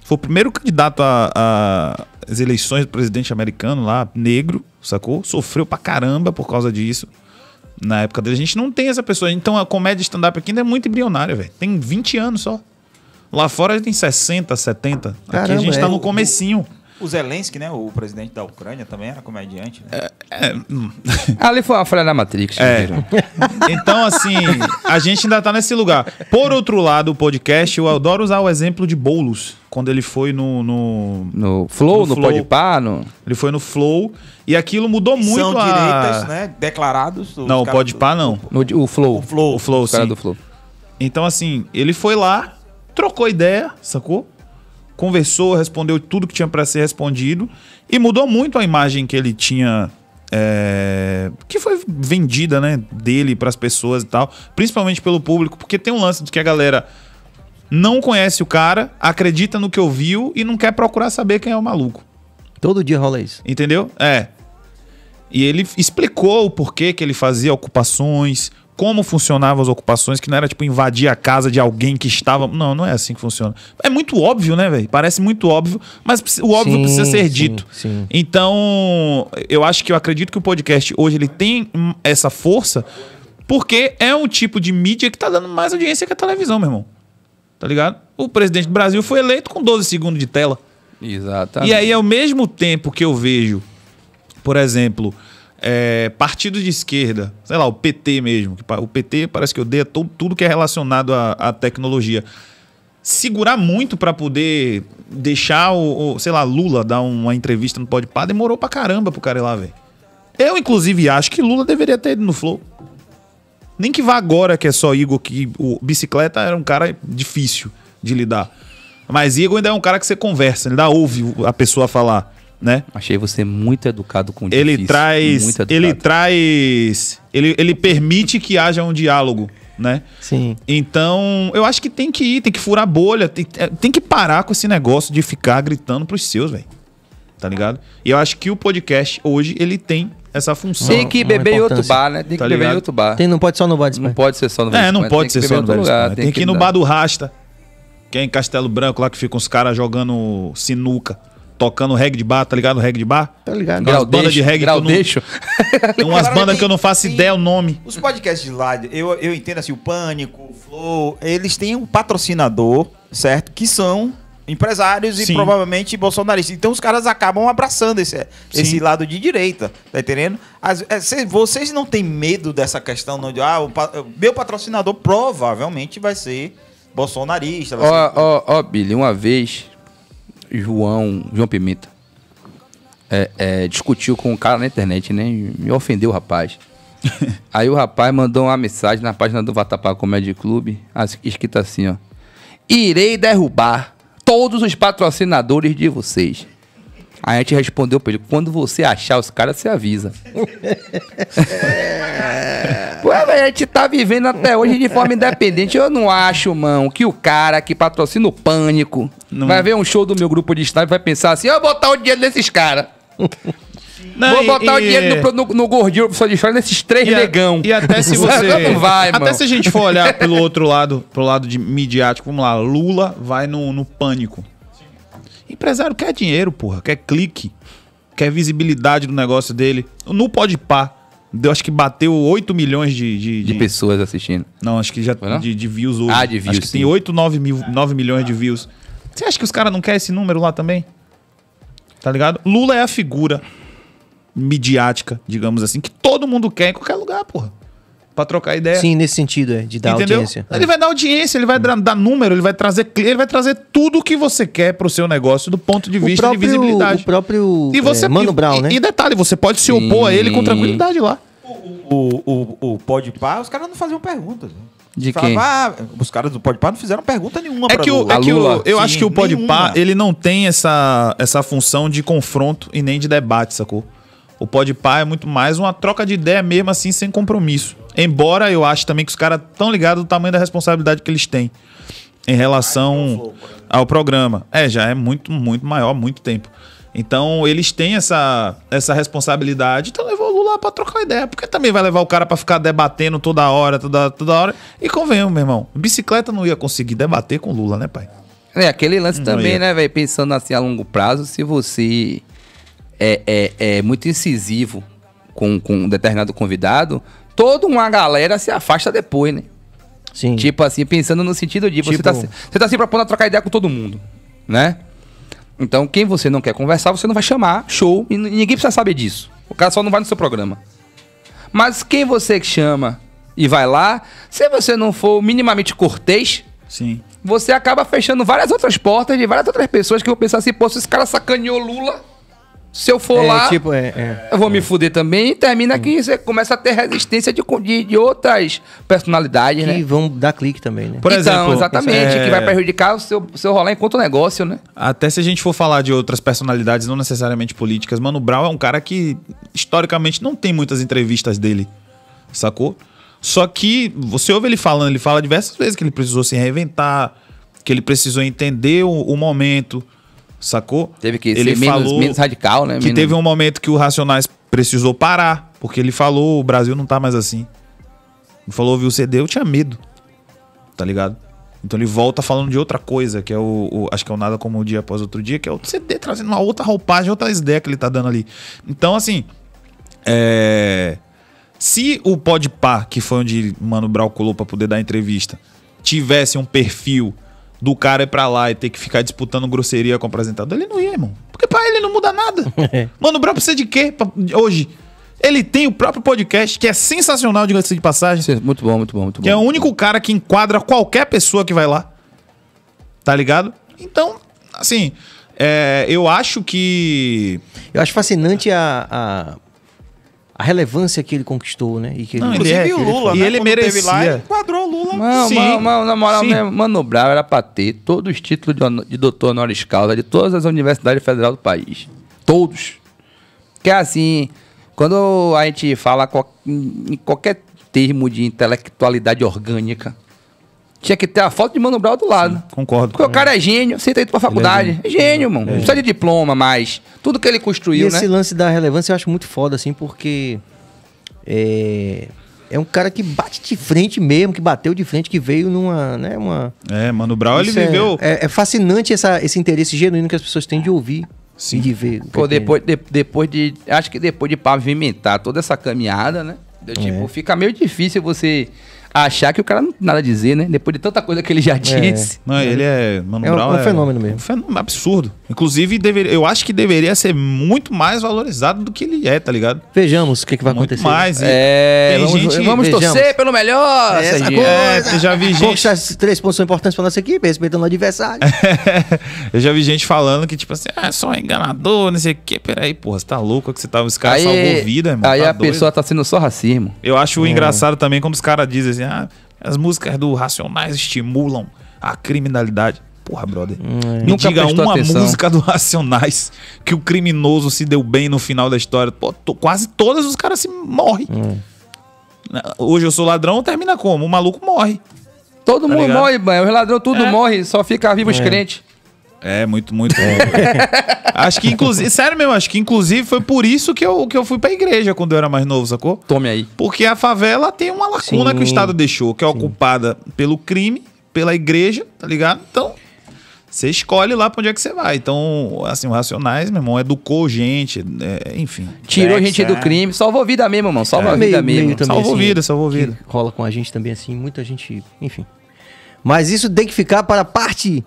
Foi o primeiro candidato às eleições do presidente americano lá, negro, sacou? Sofreu pra caramba por causa disso. Na época dele, a gente não tem essa pessoa. Então a comédia stand-up aqui ainda é muito embrionária, velho. Tem 20 anos só. Lá fora a gente tem 60, 70. Caramba, aqui a gente tá é no comecinho. Eu... O Zelensky, né? O presidente da Ucrânia também era comediante, né? É, é, hum. Ali foi a falha da Matrix. É. Né? Então, assim, a gente ainda tá nesse lugar. Por outro lado, o podcast, eu adoro usar o exemplo de Boulos. Quando ele foi no... No, no Flow, no, no Podpah, no... Ele foi no Flow e aquilo mudou muito São a... direitas, né? Declarados. Não, o Podpah não. O, o Flow. O Flow. O Flow, sim. do Flow. Então, assim, ele foi lá, trocou ideia, sacou? conversou, respondeu tudo que tinha para ser respondido e mudou muito a imagem que ele tinha é, que foi vendida, né, dele para as pessoas e tal, principalmente pelo público, porque tem um lance de que a galera não conhece o cara, acredita no que ouviu e não quer procurar saber quem é o maluco. Todo dia rola isso. Entendeu? É. E ele explicou o porquê que ele fazia ocupações, como funcionavam as ocupações, que não era tipo invadir a casa de alguém que estava. Não, não é assim que funciona. É muito óbvio, né, velho? Parece muito óbvio, mas o óbvio sim, precisa ser sim, dito. Sim. Então, eu acho que eu acredito que o podcast hoje ele tem essa força porque é um tipo de mídia que tá dando mais audiência que a televisão, meu irmão. Tá ligado? O presidente do Brasil foi eleito com 12 segundos de tela. Exatamente. E aí, ao mesmo tempo que eu vejo, por exemplo, é, de esquerda, sei lá, o PT mesmo, que o PT parece que odeia todo, tudo que é relacionado à, à tecnologia, segurar muito para poder deixar o, o, sei lá, Lula dar uma entrevista no Pode Pá, demorou pra caramba pro cara ir lá ver. Eu, inclusive, acho que Lula deveria ter ido no Flow. Nem que vá agora, que é só Igor, que o bicicleta era um cara difícil de lidar. Mas Igor ainda é um cara que você conversa, ainda ouve a pessoa falar né? Achei você muito educado com o ele difícil, traz, ele traz, ele ele permite que haja um diálogo, né? Sim. Então, eu acho que tem que ir, tem que furar bolha, tem, é, tem que parar com esse negócio de ficar gritando pros seus, velho. Tá ligado? E eu acho que o podcast hoje ele tem essa função. Tem que beber em outro bar, né? Tem que tá beber em outro bar. Tem, não pode só no Vodspar. Não pode ser só no Vodspar. É, não pode ser só no Vodspar. Tem, tem que ir no bar do Rasta, que é em Castelo Branco, lá que fica os caras jogando sinuca tocando reggae de bar, tá ligado? Reggae de bar? Tá ligado. Grau umas bandas de reggae grau eu não... deixo. Tem umas Agora, bandas que eu não faço tem, ideia o nome. Os podcasts de lá, eu, eu entendo assim, o Pânico, o Flow, eles têm um patrocinador, certo? Que são empresários Sim. e provavelmente bolsonaristas. Então os caras acabam abraçando esse, esse lado de direita, tá entendendo? As, é, vocês não têm medo dessa questão de, ah, o, meu patrocinador provavelmente vai ser bolsonarista. Ó, ó, ó, Billy, uma vez João, João Pimenta é, é, discutiu com um cara na internet, né? Me ofendeu o rapaz. Aí o rapaz mandou uma mensagem na página do Vatapá Comedy Clube, escrita assim, ó. Irei derrubar todos os patrocinadores de vocês. Aí a gente respondeu pra ele: quando você achar os caras, você avisa. É. Ué, velho, a gente tá vivendo até hoje de forma independente. Eu não acho, mano, que o cara que patrocina o pânico não. vai ver um show do meu grupo de estádio e vai pensar assim: eu vou botar o dinheiro desses caras. Não, Vou botar e, o dinheiro no, no, no gordinho só de história nesses três e negão. e até se você. não vai, até mano. se a gente for olhar pelo outro lado, pro lado de midiático, vamos lá, Lula vai no, no pânico. Empresário quer dinheiro, porra, quer clique, quer visibilidade do negócio dele. No pode par. Eu acho que bateu 8 milhões de, de, de... de pessoas assistindo. Não, acho que já de, de, views hoje. Ah, de views. Acho que sim. tem 8, 9, mil, 9 milhões de views. Você acha que os caras não querem esse número lá também? Tá ligado? Lula é a figura midiática, digamos assim, que todo mundo quer em qualquer lugar, porra para trocar ideia. Sim, nesse sentido, é, de dar Entendeu? audiência. É. Ele é. vai dar audiência, ele vai dar, dar número, ele vai trazer ele vai trazer tudo o que você quer para o seu negócio do ponto de vista próprio, de visibilidade. O próprio e é, você, é, Mano Brown, e, né? E detalhe, você pode se opor Sim. a ele com tranquilidade lá. O, o, o, o pode par, os caras não faziam perguntas. Né? De quem? Ah, os caras do Podpah não fizeram pergunta nenhuma é que o, É que o, eu Sim, acho que o Podpah, ele não tem essa, essa função de confronto e nem de debate, sacou? O Podpah é muito mais uma troca de ideia mesmo assim, sem compromisso. Embora eu ache também que os caras estão ligados do tamanho da responsabilidade que eles têm em relação né? ao programa. É, já é muito, muito maior, muito tempo. Então eles têm essa, essa responsabilidade. Então levou o Lula para trocar ideia. Porque também vai levar o cara para ficar debatendo toda hora, toda, toda hora. E convenhamos, meu irmão. Bicicleta não ia conseguir debater com o Lula, né, pai? É, aquele lance não também, ia. né, velho? Pensando assim a longo prazo, se você é, é, é muito incisivo com, com um determinado convidado, toda uma galera se afasta depois, né? Sim. Tipo assim, pensando no sentido de tipo... você, tá, tipo- você tá se propondo a trocar ideia com todo mundo, né? Então, quem você não quer conversar, você não vai chamar, show, e ninguém precisa saber disso. O cara só não vai no seu programa. Mas quem você chama e vai lá, se você não for minimamente cortês, Sim. você acaba fechando várias outras portas de várias outras pessoas que vão pensar assim, pô, se esse cara sacaneou Lula, se eu for é, lá, tipo, é, é, eu vou me fuder também. E termina que você começa a ter resistência de, de, de outras personalidades, que né? Que vão dar clique também, né? Por então, exemplo, exatamente, é. que vai prejudicar o seu, seu rolê enquanto negócio, né? Até se a gente for falar de outras personalidades, não necessariamente políticas, Mano Brown é um cara que, historicamente, não tem muitas entrevistas dele, sacou? Só que você ouve ele falando, ele fala diversas vezes que ele precisou se reinventar, que ele precisou entender o, o momento, sacou? Teve que ele ser falou menos, menos radical, né? Que menos... teve um momento que o Racionais precisou parar, porque ele falou, o Brasil não tá mais assim. Ele falou, viu o CD, eu tinha medo, tá ligado? Então ele volta falando de outra coisa, que é o, o acho que é o Nada Como o um Dia Após Outro Dia, que é o CD trazendo uma outra roupagem, outra ideia que ele tá dando ali. Então, assim, é... Se o Podpah, que foi onde Mano Brau colou pra poder dar entrevista, tivesse um perfil do cara ir pra lá e ter que ficar disputando grosseria com o apresentador. Ele não ia, irmão. Porque pra ele não muda nada. Mano, o Brown precisa de quê pra, hoje? Ele tem o próprio podcast, que é sensacional, diga-se de passagem. Muito bom, muito bom, muito bom. Que é o único cara que enquadra qualquer pessoa que vai lá. Tá ligado? Então, assim, é, eu acho que. Eu acho fascinante a, a a relevância que ele conquistou, né? E que ele... Não, inclusive ele é, o é Lula, ele né? E ele Quando merecia. Lá, enquadrou o Lula. Não, Sim. Mano, mano, na moral, Sim. Mano Brown era pra ter todos os títulos de, de doutor honoris causa de todas as universidades federais do país. Todos. Que é assim, quando a gente fala em qualquer termo de intelectualidade orgânica, tinha que ter a foto de Mano Brown do lado. Sim, concordo. Porque o cara é gênio, você tá indo pra é faculdade. É gênio. é mano. É. Não precisa de diploma mas Tudo que ele construiu, e né? esse né? lance da relevância eu acho muito foda, assim, porque. É, é um cara que bate de frente mesmo, que bateu de frente, que veio numa. Né, uma... É, Mano Brown, Isso ele é viveu. É, é, fascinante essa, esse interesse genuíno que as pessoas têm de ouvir. Sim. E de ver. Pô, é depois, de, depois de. Acho que depois de pavimentar toda essa caminhada, né? Tipo, fica meio difícil você achar que o cara não tem nada a dizer, né? Depois de tanta coisa que ele já é. disse. É. Não, ele é. Mano é um, um é fenômeno mesmo. Um fenômeno absurdo. Inclusive, dever, eu acho que deveria ser muito mais valorizado do que ele é, tá ligado? Vejamos o que, que vai muito acontecer. Mais. É, vamos, gente, vamos torcer pelo melhor. essa coisa. É, eu já vi gente... três pontos são importantes pra nossa equipe, respeitando o adversário. eu já vi gente falando que, tipo assim, ah, é só um enganador, não sei o quê. Peraí, porra, você tá louco que você tava. Tá, os caras salvou vida, irmão. Aí tá a doido. pessoa tá sendo só racismo. Eu acho é. engraçado também como os caras dizem assim, ah, as músicas do Racionais estimulam a criminalidade. Porra, brother. Hum, é. Nunca Diga uma atenção. música do Racionais que o criminoso se deu bem no final da história. Pô, tô, quase todas os caras se morrem. Hum. Hoje eu sou ladrão, termina como? O maluco morre. Todo tá mundo ligado? morre, mano. Os ladrões tudo é. morre, só fica vivo os é. crentes. É, muito, muito. É. acho que, inclusive, sério mesmo, acho que inclusive foi por isso que eu, que eu fui pra igreja quando eu era mais novo, sacou? Tome aí. Porque a favela tem uma lacuna Sim. que o Estado deixou, que é Sim. ocupada pelo crime, pela igreja, tá ligado? Então, você escolhe lá pra onde é que você vai. Então, assim, o Racionais, meu irmão, educou gente, é, enfim. Tirou Rex, né, gente é. do crime, salvou vida mesmo, irmão. Salva a é. vida meio, mesmo. também, salvou assim, vida, salvou vida. Rola com a gente também, assim, muita gente, enfim. Mas isso tem que ficar para a parte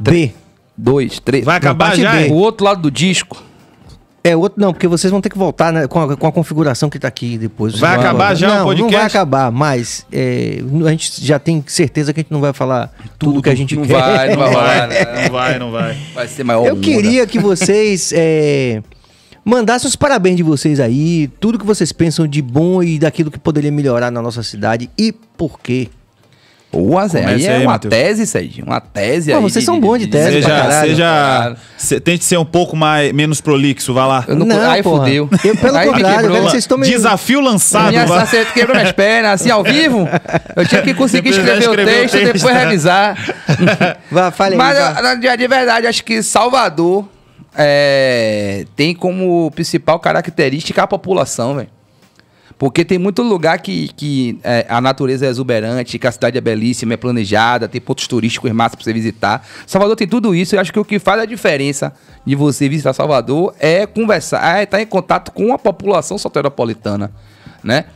B. Dois, três. Vai acabar já? B. O outro lado do disco. É outro, não, porque vocês vão ter que voltar né, com, a, com a configuração que está aqui depois. Vai acabar já não, o podcast? Não vai acabar, mas é, a gente já tem certeza que a gente não vai falar tudo, tudo que a gente não quer. Vai, não vai, falar, né? não vai, não vai. Vai ser maior. Eu queria que vocês é, mandassem os parabéns de vocês aí, tudo que vocês pensam de bom e daquilo que poderia melhorar na nossa cidade e por quê. Ou a Zé. Aí é aí, uma Mateus. tese, Sérgio. Uma tese Pô, aí. Vocês de, são bons de tese, Seja, caralho, seja se, tente ser um pouco mais, menos prolixo, vá lá. Eu não, não aí porra. Eu, pelo aí contrário, velho, vocês estão meio... Desafio lançado. Minha acerto quebrou minhas pernas, assim, ao vivo. Eu tinha que conseguir escrever, escrever, o texto e depois né? revisar. Vá, fale Mas, eu, de verdade, acho que Salvador é, tem como principal característica a população, velho. Porque tem muito lugar que, que é, a natureza é exuberante, que a cidade é belíssima, é planejada, tem pontos turísticos massa para você visitar. Salvador tem tudo isso. Eu acho que o que faz a diferença de você visitar Salvador é conversar, é estar em contato com a população soteropolitana, né?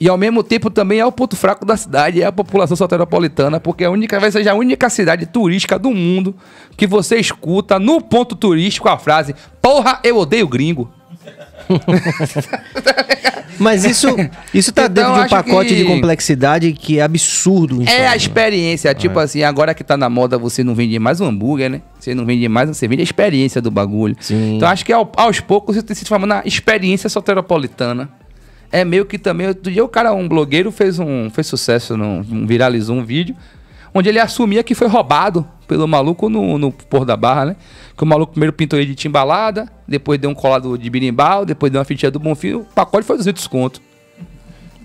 E ao mesmo tempo também é o ponto fraco da cidade, é a população soteropolitana, porque é a única, vai ser a única cidade turística do mundo que você escuta no ponto turístico a frase: Porra, eu odeio gringo. Mas isso, isso tá então, dentro de um pacote que... de complexidade que é absurdo. é a experiência. Tipo é. assim, agora que tá na moda, você não vende mais um hambúrguer, né? Você não vende mais, você vende a experiência do bagulho. Sim. Então acho que ao, aos poucos você tem se formando na experiência soteropolitana. É meio que também. Outro dia o cara, um blogueiro, fez um. Fez sucesso, num, um, viralizou um vídeo onde ele assumia que foi roubado pelo maluco no, no Porto da Barra, né? Que o maluco primeiro pintou ele de timbalada, depois deu um colado de birimbau, depois deu uma fitinha do Bonfim, o pacote foi 200 conto.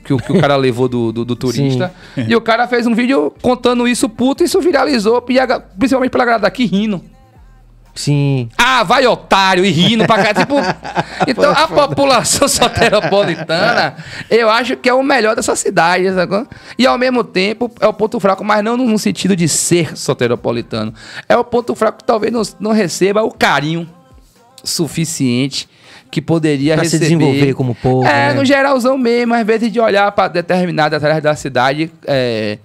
Que, que o cara levou do, do, do turista. Sim. E o cara fez um vídeo contando isso, puto, e isso viralizou, e principalmente pela galera daqui rindo. Sim. Ah, vai otário, e rindo pra cá. tipo, então a população soteropolitana, eu acho que é o melhor dessa cidade, sacou? E ao mesmo tempo é o ponto fraco, mas não no sentido de ser soteropolitano. É o ponto fraco que talvez não, não receba o carinho suficiente que poderia pra receber. se desenvolver como povo. É, né? no geralzão mesmo, às vezes de olhar para determinadas áreas da cidade. É,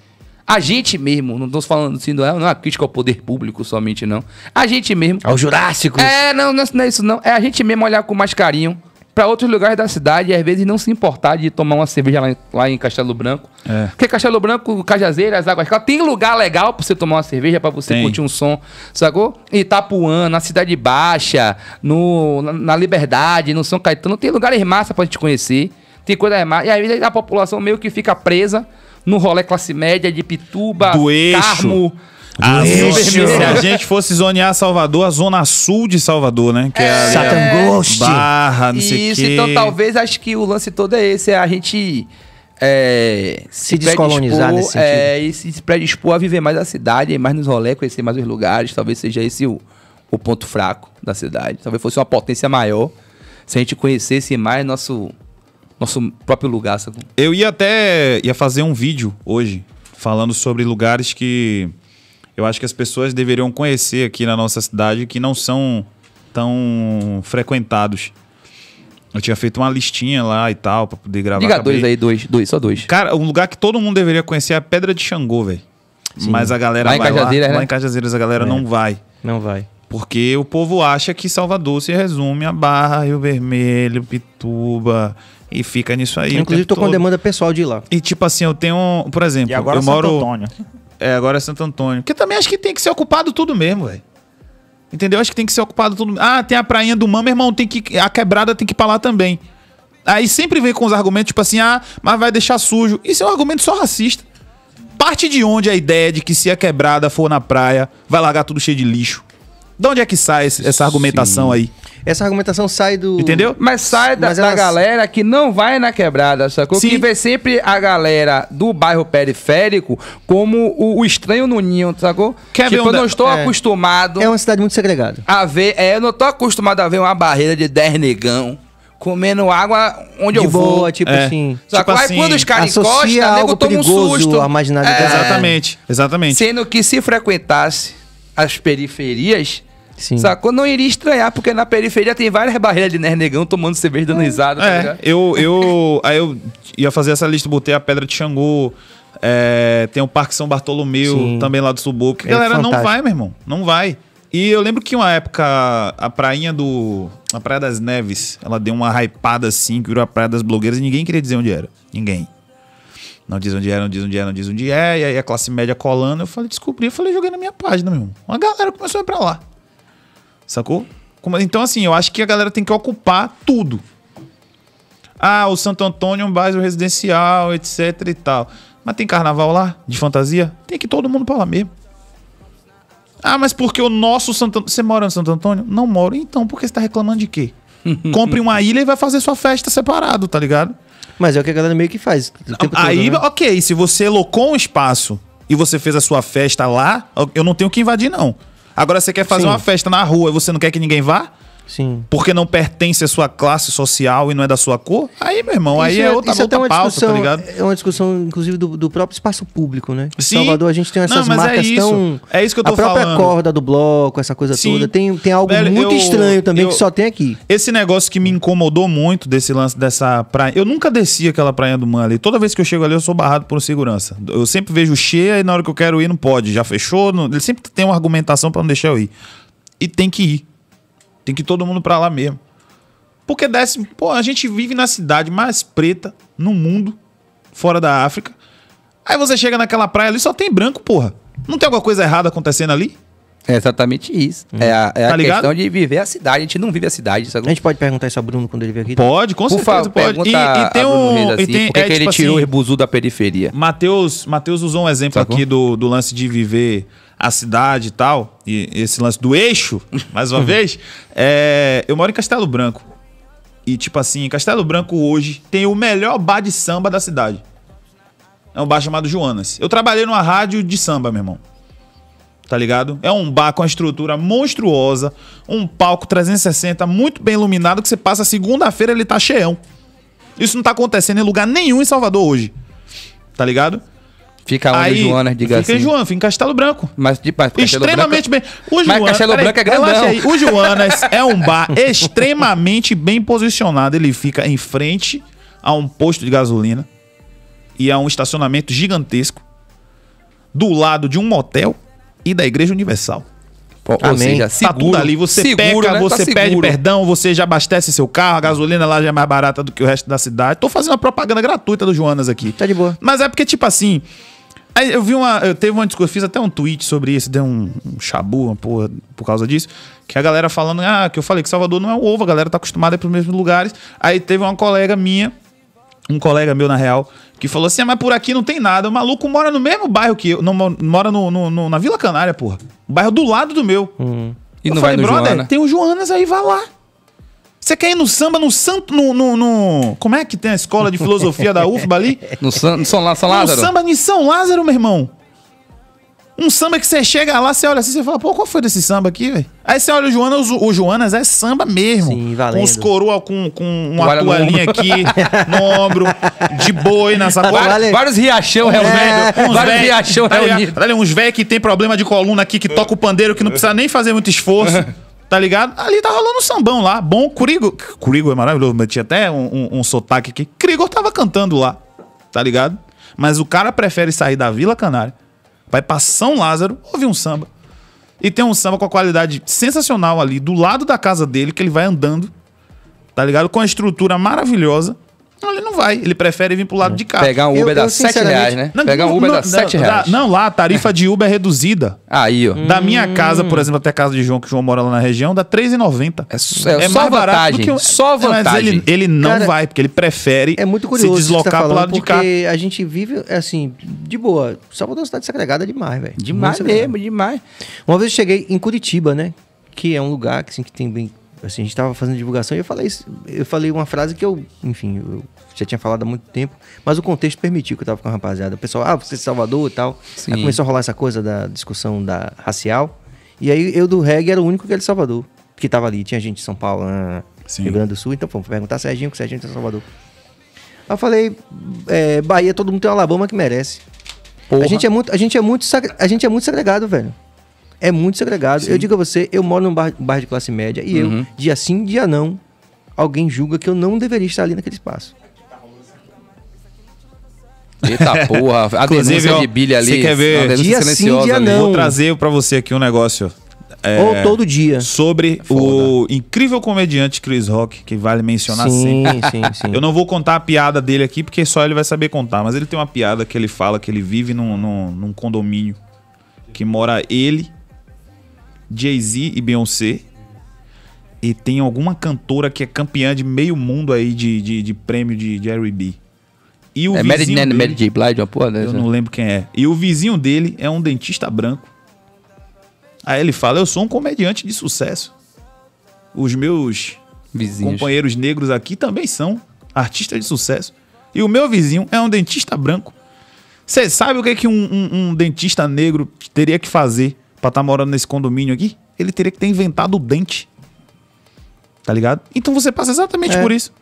a gente mesmo, não estamos falando assim, é, não é uma crítica ao poder público somente, não. A gente mesmo. Ao Jurássico? É, não, é, não é isso, não. É a gente mesmo olhar com mais carinho para outros lugares da cidade e às vezes não se importar de tomar uma cerveja lá, lá em Castelo Branco. É. Porque Castelo Branco, Cajazeiras, Águas Claras, tem lugar legal para você tomar uma cerveja, para você tem. curtir um som, sacou? Itapuã, na Cidade Baixa, no, na, na Liberdade, no São Caetano, tem lugares massa pra gente conhecer, tem coisa massa. E às vezes a população meio que fica presa no rolê classe média de Pituba, do eixo. Carmo. A se a gente fosse zonear Salvador, a zona sul de Salvador, né? Que é, é Satangost. Barra, não Isso, sei então talvez acho que o lance todo é esse, é a gente é, se, se descolonizar nesse sentido. É, e se predispor a viver mais a cidade, mais nos rolê, conhecer mais os lugares. Talvez seja esse o, o ponto fraco da cidade. Talvez fosse uma potência maior se a gente conhecesse mais nosso nosso próprio lugar. Sabe? Eu ia até ia fazer um vídeo hoje falando sobre lugares que eu acho que as pessoas deveriam conhecer aqui na nossa cidade que não são tão frequentados. Eu tinha feito uma listinha lá e tal para poder gravar. Diga dois aí, dois, dois, só dois. Cara, um lugar que todo mundo deveria conhecer é a Pedra de Xangô, velho. Mas a galera lá em vai Cajazeiras, lá, né? lá em Cajazeiras a galera é. não vai. Não vai. Porque o povo acha que Salvador se resume a Barra, Rio Vermelho, Pituba, e fica nisso aí. inclusive, tô todo. com demanda pessoal de ir lá. E tipo assim, eu tenho. Por exemplo, e agora eu é Santo moro. Antônio. É, agora é Santo Antônio. Porque também acho que tem que ser ocupado tudo mesmo, velho. Entendeu? Acho que tem que ser ocupado tudo. Ah, tem a prainha do Mama, irmão, tem que. A quebrada tem que ir pra lá também. Aí sempre vem com os argumentos, tipo assim, ah, mas vai deixar sujo. Isso é um argumento só racista. Parte de onde a ideia de que se a quebrada for na praia, vai largar tudo cheio de lixo? De onde é que sai esse, essa argumentação Sim. aí? Essa argumentação sai do. Entendeu? Mas sai da, Mas da galera que não vai na quebrada, sacou? Sim. Que vê sempre a galera do bairro periférico como o, o estranho no ninho, sacou? Quer tipo, ver um eu não da... estou é. acostumado. É uma cidade muito segregada. A ver. É, eu não estou acostumado a ver uma barreira de 10 negão comendo água onde de eu boa, vou. tipo é. assim. Só tipo assim, quando os caras encostam, nego toma um susto. A marginalidade. É. Exatamente, exatamente. Sendo que se frequentasse as periferias, Sim. Sacou? Não iria estranhar, porque na periferia tem várias barreiras de nernegão tomando cerveja dando é. risada, tá é, tá Eu, eu, aí eu ia fazer essa lista, botei a Pedra de Xangô. É, tem o Parque São Bartolomeu, Sim. também lá do subúrbio. a é galera fantástico. não vai, meu irmão. Não vai. E eu lembro que uma época a prainha do. A Praia das Neves, ela deu uma hypada assim, que virou a Praia das Blogueiras e ninguém queria dizer onde era. Ninguém. Não diz onde é, não diz onde é, não diz onde é. E aí a classe média colando, eu falei, descobri, eu falei, joguei na minha página, meu irmão. Uma galera começou a ir pra lá. Sacou? Então, assim, eu acho que a galera tem que ocupar tudo. Ah, o Santo Antônio é um bairro residencial, etc e tal. Mas tem carnaval lá, de fantasia? Tem que todo mundo pra lá mesmo. Ah, mas porque o nosso Santo Antônio... Você mora no Santo Antônio? Não moro. Então, por que você tá reclamando de quê? Compre uma ilha e vai fazer sua festa separado, tá ligado? Mas é o que a galera meio que faz. Aí, todo, né? ok, se você locou um espaço e você fez a sua festa lá, eu não tenho que invadir, não. Agora você quer fazer Sim. uma festa na rua e você não quer que ninguém vá? Sim. Porque não pertence à sua classe social e não é da sua cor? Aí, meu irmão, isso aí é, é outra, isso é outra é pauta, tá ligado? É uma discussão, inclusive, do, do próprio espaço público, né? Sim. Em Salvador, a gente tem essas não, é marcas é tão. É isso que eu tô falando. A própria corda do bloco, essa coisa Sim. toda. Tem, tem algo Velho, muito eu, estranho também eu, que só tem aqui. Esse negócio que me incomodou muito desse lance dessa praia. Eu nunca desci aquela praia do Man ali. Toda vez que eu chego ali, eu sou barrado por segurança. Eu sempre vejo cheia e na hora que eu quero ir, não pode. Já fechou. Não... Ele sempre tem uma argumentação para não deixar eu ir. E tem que ir. Tem que ir todo mundo para lá mesmo. Porque desce, pô, a gente vive na cidade mais preta no mundo, fora da África. Aí você chega naquela praia ali, só tem branco, porra. Não tem alguma coisa errada acontecendo ali? É exatamente isso. Hum. É a, é tá a questão de viver a cidade. A gente não vive a cidade. Sabe? A gente pode perguntar isso a Bruno quando ele vier aqui? Pode, com Por certeza pode. E, e, tem um... Assim, e tem, por é, que, tipo ele tirou assim, o rebuzu da periferia? Matheus, Matheus usou um exemplo Sacou? aqui do, do lance de viver a cidade e tal, e esse lance do eixo, mais uma vez, é, eu moro em Castelo Branco. E, tipo assim, Castelo Branco hoje tem o melhor bar de samba da cidade. É um bar chamado Joanas. Eu trabalhei numa rádio de samba, meu irmão. Tá ligado? É um bar com uma estrutura monstruosa, um palco 360 muito bem iluminado que você passa segunda-feira ele tá cheião. Isso não tá acontecendo em lugar nenhum em Salvador hoje. Tá ligado? Fica onde aí, o Joana, diga fica assim. Fica em fica em Castelo Branco. Mas, tipo, Castelo é extremamente Branco... bem. O Joana, mas Castelo Branco aí, é grandão. Aí. O Joanas é um bar extremamente bem posicionado. Ele fica em frente a um posto de gasolina e a um estacionamento gigantesco do lado de um motel e da Igreja Universal. ou Amém. seja, seguro, tá tudo ali. Você seguro, peca, né? Tá você tá pede perdão, você já abastece seu carro, a gasolina lá já é mais barata do que o resto da cidade. Tô fazendo uma propaganda gratuita do Joanas aqui. Tá de boa. Mas é porque, tipo assim, Aí eu vi uma. Eu teve uma discussão, fiz até um tweet sobre isso, deu um, um chabu, uma porra, por causa disso. Que a galera falando, ah, que eu falei que Salvador não é um ovo, a galera tá acostumada a ir pros mesmos lugares. Aí teve uma colega minha, um colega meu, na real, que falou assim: ah, mas por aqui não tem nada. O maluco mora no mesmo bairro que eu. Não, mora no, no, no na Vila Canária, porra. O bairro do lado do meu. Uhum. E eu não falei, vai no brother, Joana. tem o Joanas aí, vai lá. Você quer ir no samba no Santo. No, no, no, como é que tem a escola de filosofia da UFBA ali? No, san, no São, São Lázaro. No samba de São Lázaro, meu irmão. Um samba que você chega lá, você olha assim, você fala, pô, qual foi desse samba aqui, velho? Aí você olha o Joanas, o, o Joanas é samba mesmo. Sim, valendo. Uns coroa com, com uma Guarda toalhinha no aqui no ombro, de boi na sacola. Vale. Vários riachão reunidos. É. Vários véio, riachão tá reunidos. Tá Uns velho que tem problema de coluna aqui, que toca o pandeiro, que não precisa nem fazer muito esforço tá ligado? Ali tá rolando um sambão lá, bom, Curigo. Curigo é maravilhoso, mas tinha até um, um, um sotaque aqui, Curigo tava cantando lá, tá ligado? Mas o cara prefere sair da Vila Canária, vai pra São Lázaro, ouvir um samba, e tem um samba com a qualidade sensacional ali, do lado da casa dele, que ele vai andando, tá ligado? Com a estrutura maravilhosa, não, ele não vai. Ele prefere vir pro lado de cá. Pegar um Uber dá 7 reais, né? Não, Pegar um Uber dá 7 reais. Da, não, lá a tarifa de Uber é reduzida. Aí, ó. Da minha hum. casa, por exemplo, até a casa de João, que o João mora lá na região, dá R$3,90. É, é, é só mais vantagem. Que, só é, vantagem. ele, ele não Cara, vai, porque ele prefere é muito curioso se tá deslocar tá pro lado de cá. Porque a gente vive, é assim, de boa. Salvador é uma cidade segregada é demais, velho. Demais mesmo, demais. Uma vez eu cheguei em Curitiba, né? Que é um lugar que, assim, que tem bem Assim, a gente estava fazendo divulgação e eu falei, eu falei uma frase que eu, enfim, eu já tinha falado há muito tempo, mas o contexto permitiu que eu estava com a rapaziada. O pessoal, ah, você é de Salvador e tal. Sim. Aí começou a rolar essa coisa da discussão da racial. E aí eu do reggae era o único que era de Salvador, que estava ali. Tinha gente de São Paulo, ah, Sim. Rio Grande do Sul. Então, vamos perguntar é Serginho, que Serginho é de Salvador. Aí eu falei, é, Bahia, todo mundo tem o Alabama que merece. A gente é muito, a gente é muito, a gente é muito segregado, velho é muito segregado. Sim. Eu digo a você, eu moro num bar, bar de classe média e uhum. eu, dia sim, dia não, alguém julga que eu não deveria estar ali naquele espaço. Eita porra, a denúncia de bilha ali. Você quer ver? Dia sim, dia ali. não. Vou trazer para você aqui um negócio. É, Ou todo dia. Sobre é Foda. o incrível comediante Chris Rock, que vale mencionar sim, sempre. Sim, sim. Eu não vou contar a piada dele aqui, porque só ele vai saber contar. Mas ele tem uma piada que ele fala que ele vive num, num, num condomínio que mora ele, Jay-Z e Beyoncé. E tem alguma cantora que é campeã de meio mundo aí de, de, de prêmio de, Jerry B. E o é Mary, Mary J. Blige, uma porra Eu não lembro quem é. E o vizinho dele é um dentista branco. Aí ele fala, eu sou um comediante de sucesso. Os meus Vizinhos. companheiros negros aqui também são artistas de sucesso. E o meu vizinho é um dentista branco. Você sabe o que, é que um, um, um dentista negro teria que fazer pra estar tá morando nesse condomínio aqui, ele teria que ter inventado o dente. Tá ligado? Então você passa exatamente é. por isso.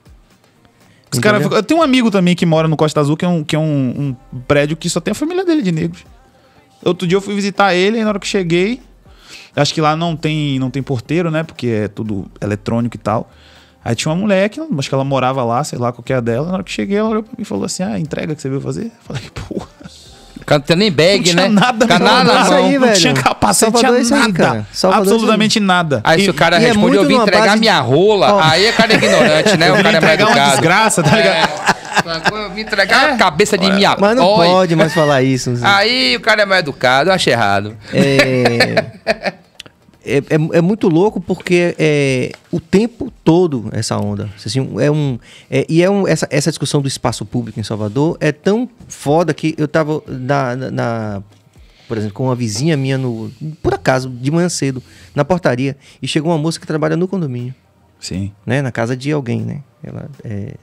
Os cara, eu tenho um amigo também que mora no Costa Azul, que é, um, que é um, um prédio que só tem a família dele de negros. Outro dia eu fui visitar ele, e na hora que cheguei, acho que lá não tem, não tem porteiro, né? Porque é tudo eletrônico e tal. Aí tinha uma mulher que, acho que ela morava lá, sei lá qual que é a dela. Na hora que cheguei, ela olhou pra mim e falou assim: Ah, entrega que você veio fazer? Eu falei, porra. Não tinha nem bag, não tinha né? Nada, não, na Aí, não tinha capacete, não tinha nada. Aí, cara. absolutamente nada. Aí se o cara respondeu, é eu vim entregar minha rola, oh. aí o cara é ignorante, né? O cara é mais educado. Uma desgraça, tá ligado? É, me entregar é. a cabeça de minha Mas não pode mais falar isso. Aí o cara é mais educado, eu acho errado. É. é, é, é, muito louco porque é o tempo todo essa onda. Assim, é um, é, e é um, essa, essa discussão do espaço público em Salvador é tão foda que eu tava na, na, na por exemplo, com uma vizinha minha no. Por acaso, de manhã cedo, na portaria, e chegou uma moça que trabalha no condomínio. Sim. Né? Na casa de alguém, né? Ela é.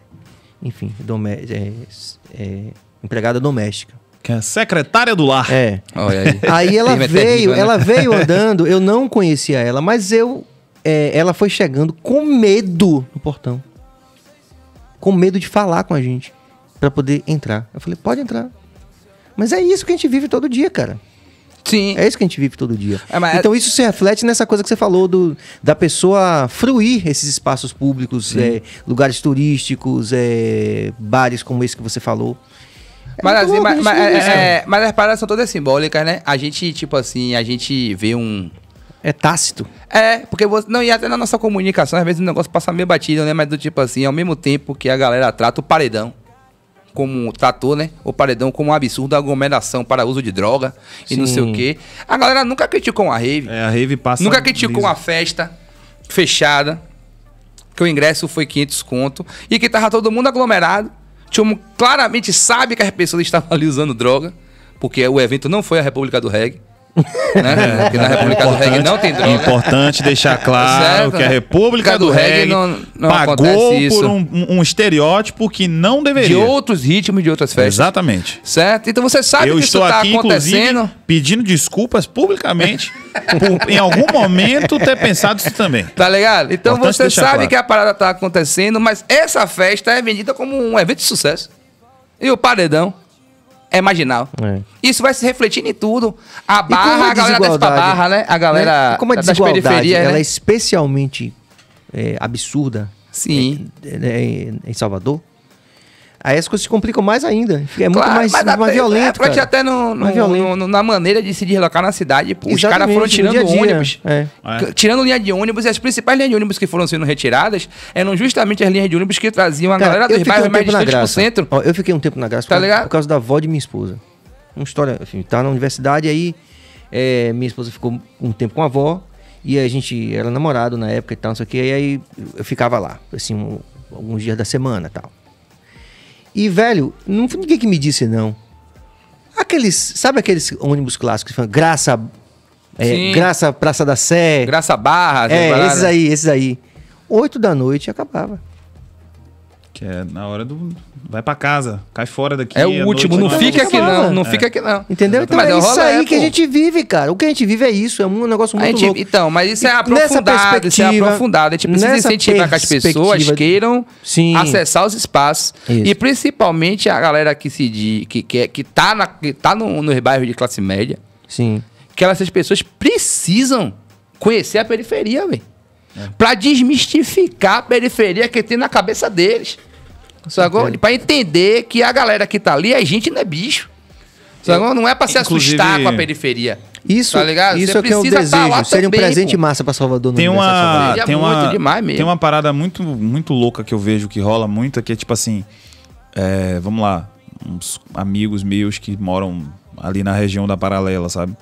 Enfim, domé é, é, empregada doméstica que é secretária do lar. É. Olha aí. aí ela veio, né? ela veio andando, eu não conhecia ela, mas eu. É, ela foi chegando com medo no portão. Com medo de falar com a gente. para poder entrar. Eu falei, pode entrar. Mas é isso que a gente vive todo dia, cara. Sim. É isso que a gente vive todo dia. É, é então isso se reflete nessa coisa que você falou do, da pessoa fruir esses espaços públicos, é, lugares turísticos, é, bares como esse que você falou. Mas, assim, mas, mas, é, é, mas as paradas são todas simbólicas, né? A gente, tipo assim, a gente vê um. É tácito. É, porque você. Não, e até na nossa comunicação, às vezes o negócio passa meio batido, né? Mas do tipo assim, ao mesmo tempo que a galera trata o paredão como tratou, né? O paredão como um absurdo, aglomeração para uso de droga Sim. e não sei o quê. A galera nunca criticou uma rave. É, a rave passa. Nunca criticou brisa. uma festa fechada, que o ingresso foi 500 conto e que tava todo mundo aglomerado. Tchum claramente sabe que as pessoas estavam ali usando droga, porque o evento não foi a República do Reggae né? É, Porque na República do Reggae não tem droga. É importante deixar claro certo, que a né? República né? do, do Reggae não, não pagou por um, um, estereótipo que não deveria. De outros ritmos, de outras festas. Exatamente. Certo? Então você sabe Eu que estou isso está acontecendo. Pedindo desculpas publicamente por em algum momento ter pensado isso também. Tá ligado? Então importante você sabe claro. que a parada está acontecendo, mas essa festa é vendida como um evento de sucesso. E o paredão? é marginal. É. Isso vai se refletindo em tudo. A barra, a, é a, galera desce pra barra, né? A galera né? como é a desigualdade, das periferias, ela né? é especialmente é, absurda Sim. É, em Salvador, Aí as coisas se complicam mais ainda. É muito mais, mais, mais até, violento. É, até no, no, violento. no, na maneira de se deslocar na cidade, pô, os caras foram tirando dia dia. ônibus. É. É. Tirando linha de ônibus, e as principais linhas de ônibus que foram sendo retiradas eram justamente as linhas de ônibus que traziam a cara, galera dos bairros um mais distantes pro centro. Ó, eu fiquei um tempo na graça tá por, ligado? por causa da avó de minha esposa. Uma história, enfim, assim, tá na universidade, aí é, minha esposa ficou um tempo com a avó, e a gente era namorado na época e tal, não sei o que, e aí eu ficava lá, assim, um, alguns dias da semana e tal. E, velho, não foi ninguém que me disse não. Aqueles, sabe aqueles ônibus clássicos que falam, graça, é, graça Praça da Sé. Graça Barra. É, esses aí, esses aí. Oito da noite acabava. Que é na hora do. Vai pra casa, cai fora daqui. É o último, noite, não, fica aqui não, é. não é. fica aqui não. Entendeu? Então mas é isso aí é, que a gente vive, cara. O que a gente vive é isso, é um negócio muito gente, louco. Então, mas isso é aprofundado, isso é aprofundado. A gente precisa incentivar que as pessoas queiram sim. acessar os espaços. Isso. E principalmente a galera que se diz, que, que, é, que tá, na, que tá no, nos bairros de classe média. Sim. Que elas, essas pessoas precisam conhecer a periferia, velho. É. Para desmistificar a periferia que tem na cabeça deles. Sacou? Para entender que a galera que tá ali, a é gente não é bicho. Sacou? Não é para se Inclusive... assustar com a periferia. Isso, tá ligado? isso é que eu tá desejo. Seria um presente pô. massa para Salvador. No tem uma, tem uma, tem uma parada muito, muito louca que eu vejo que rola muito, que é tipo assim, é, vamos lá, uns amigos meus que moram ali na região da Paralela, sabe?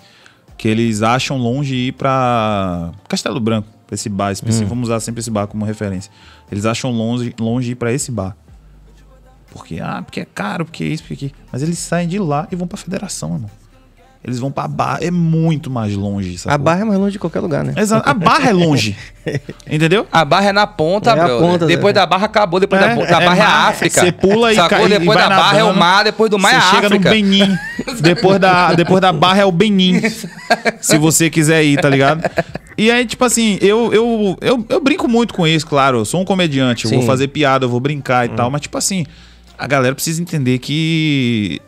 Que eles acham longe ir para Castelo Branco esse bar específico, hum. vamos usar sempre esse bar como referência. Eles acham longe, longe ir para esse bar. Porque, ah, porque é caro, porque é isso, porque é aquilo. Mas eles saem de lá e vão pra federação, irmão. Eles vão pra Barra. É muito mais longe. Sabe? A Barra é mais longe de qualquer lugar, né? Exato. A Barra é longe. entendeu? A Barra é na ponta, é bro. depois da Barra acabou. Depois é, da, da é Barra é, a África. Você pula e Sacou? Cai, depois da Barra é o mar. Depois do mar é a África. chega no Benin. depois, da, depois da Barra é o Benin. se você quiser ir, tá ligado? E aí, tipo assim, eu, eu, eu, eu brinco muito com isso, claro. Eu sou um comediante. Eu vou fazer piada, eu vou brincar e hum. tal. Mas, tipo assim, a galera precisa entender que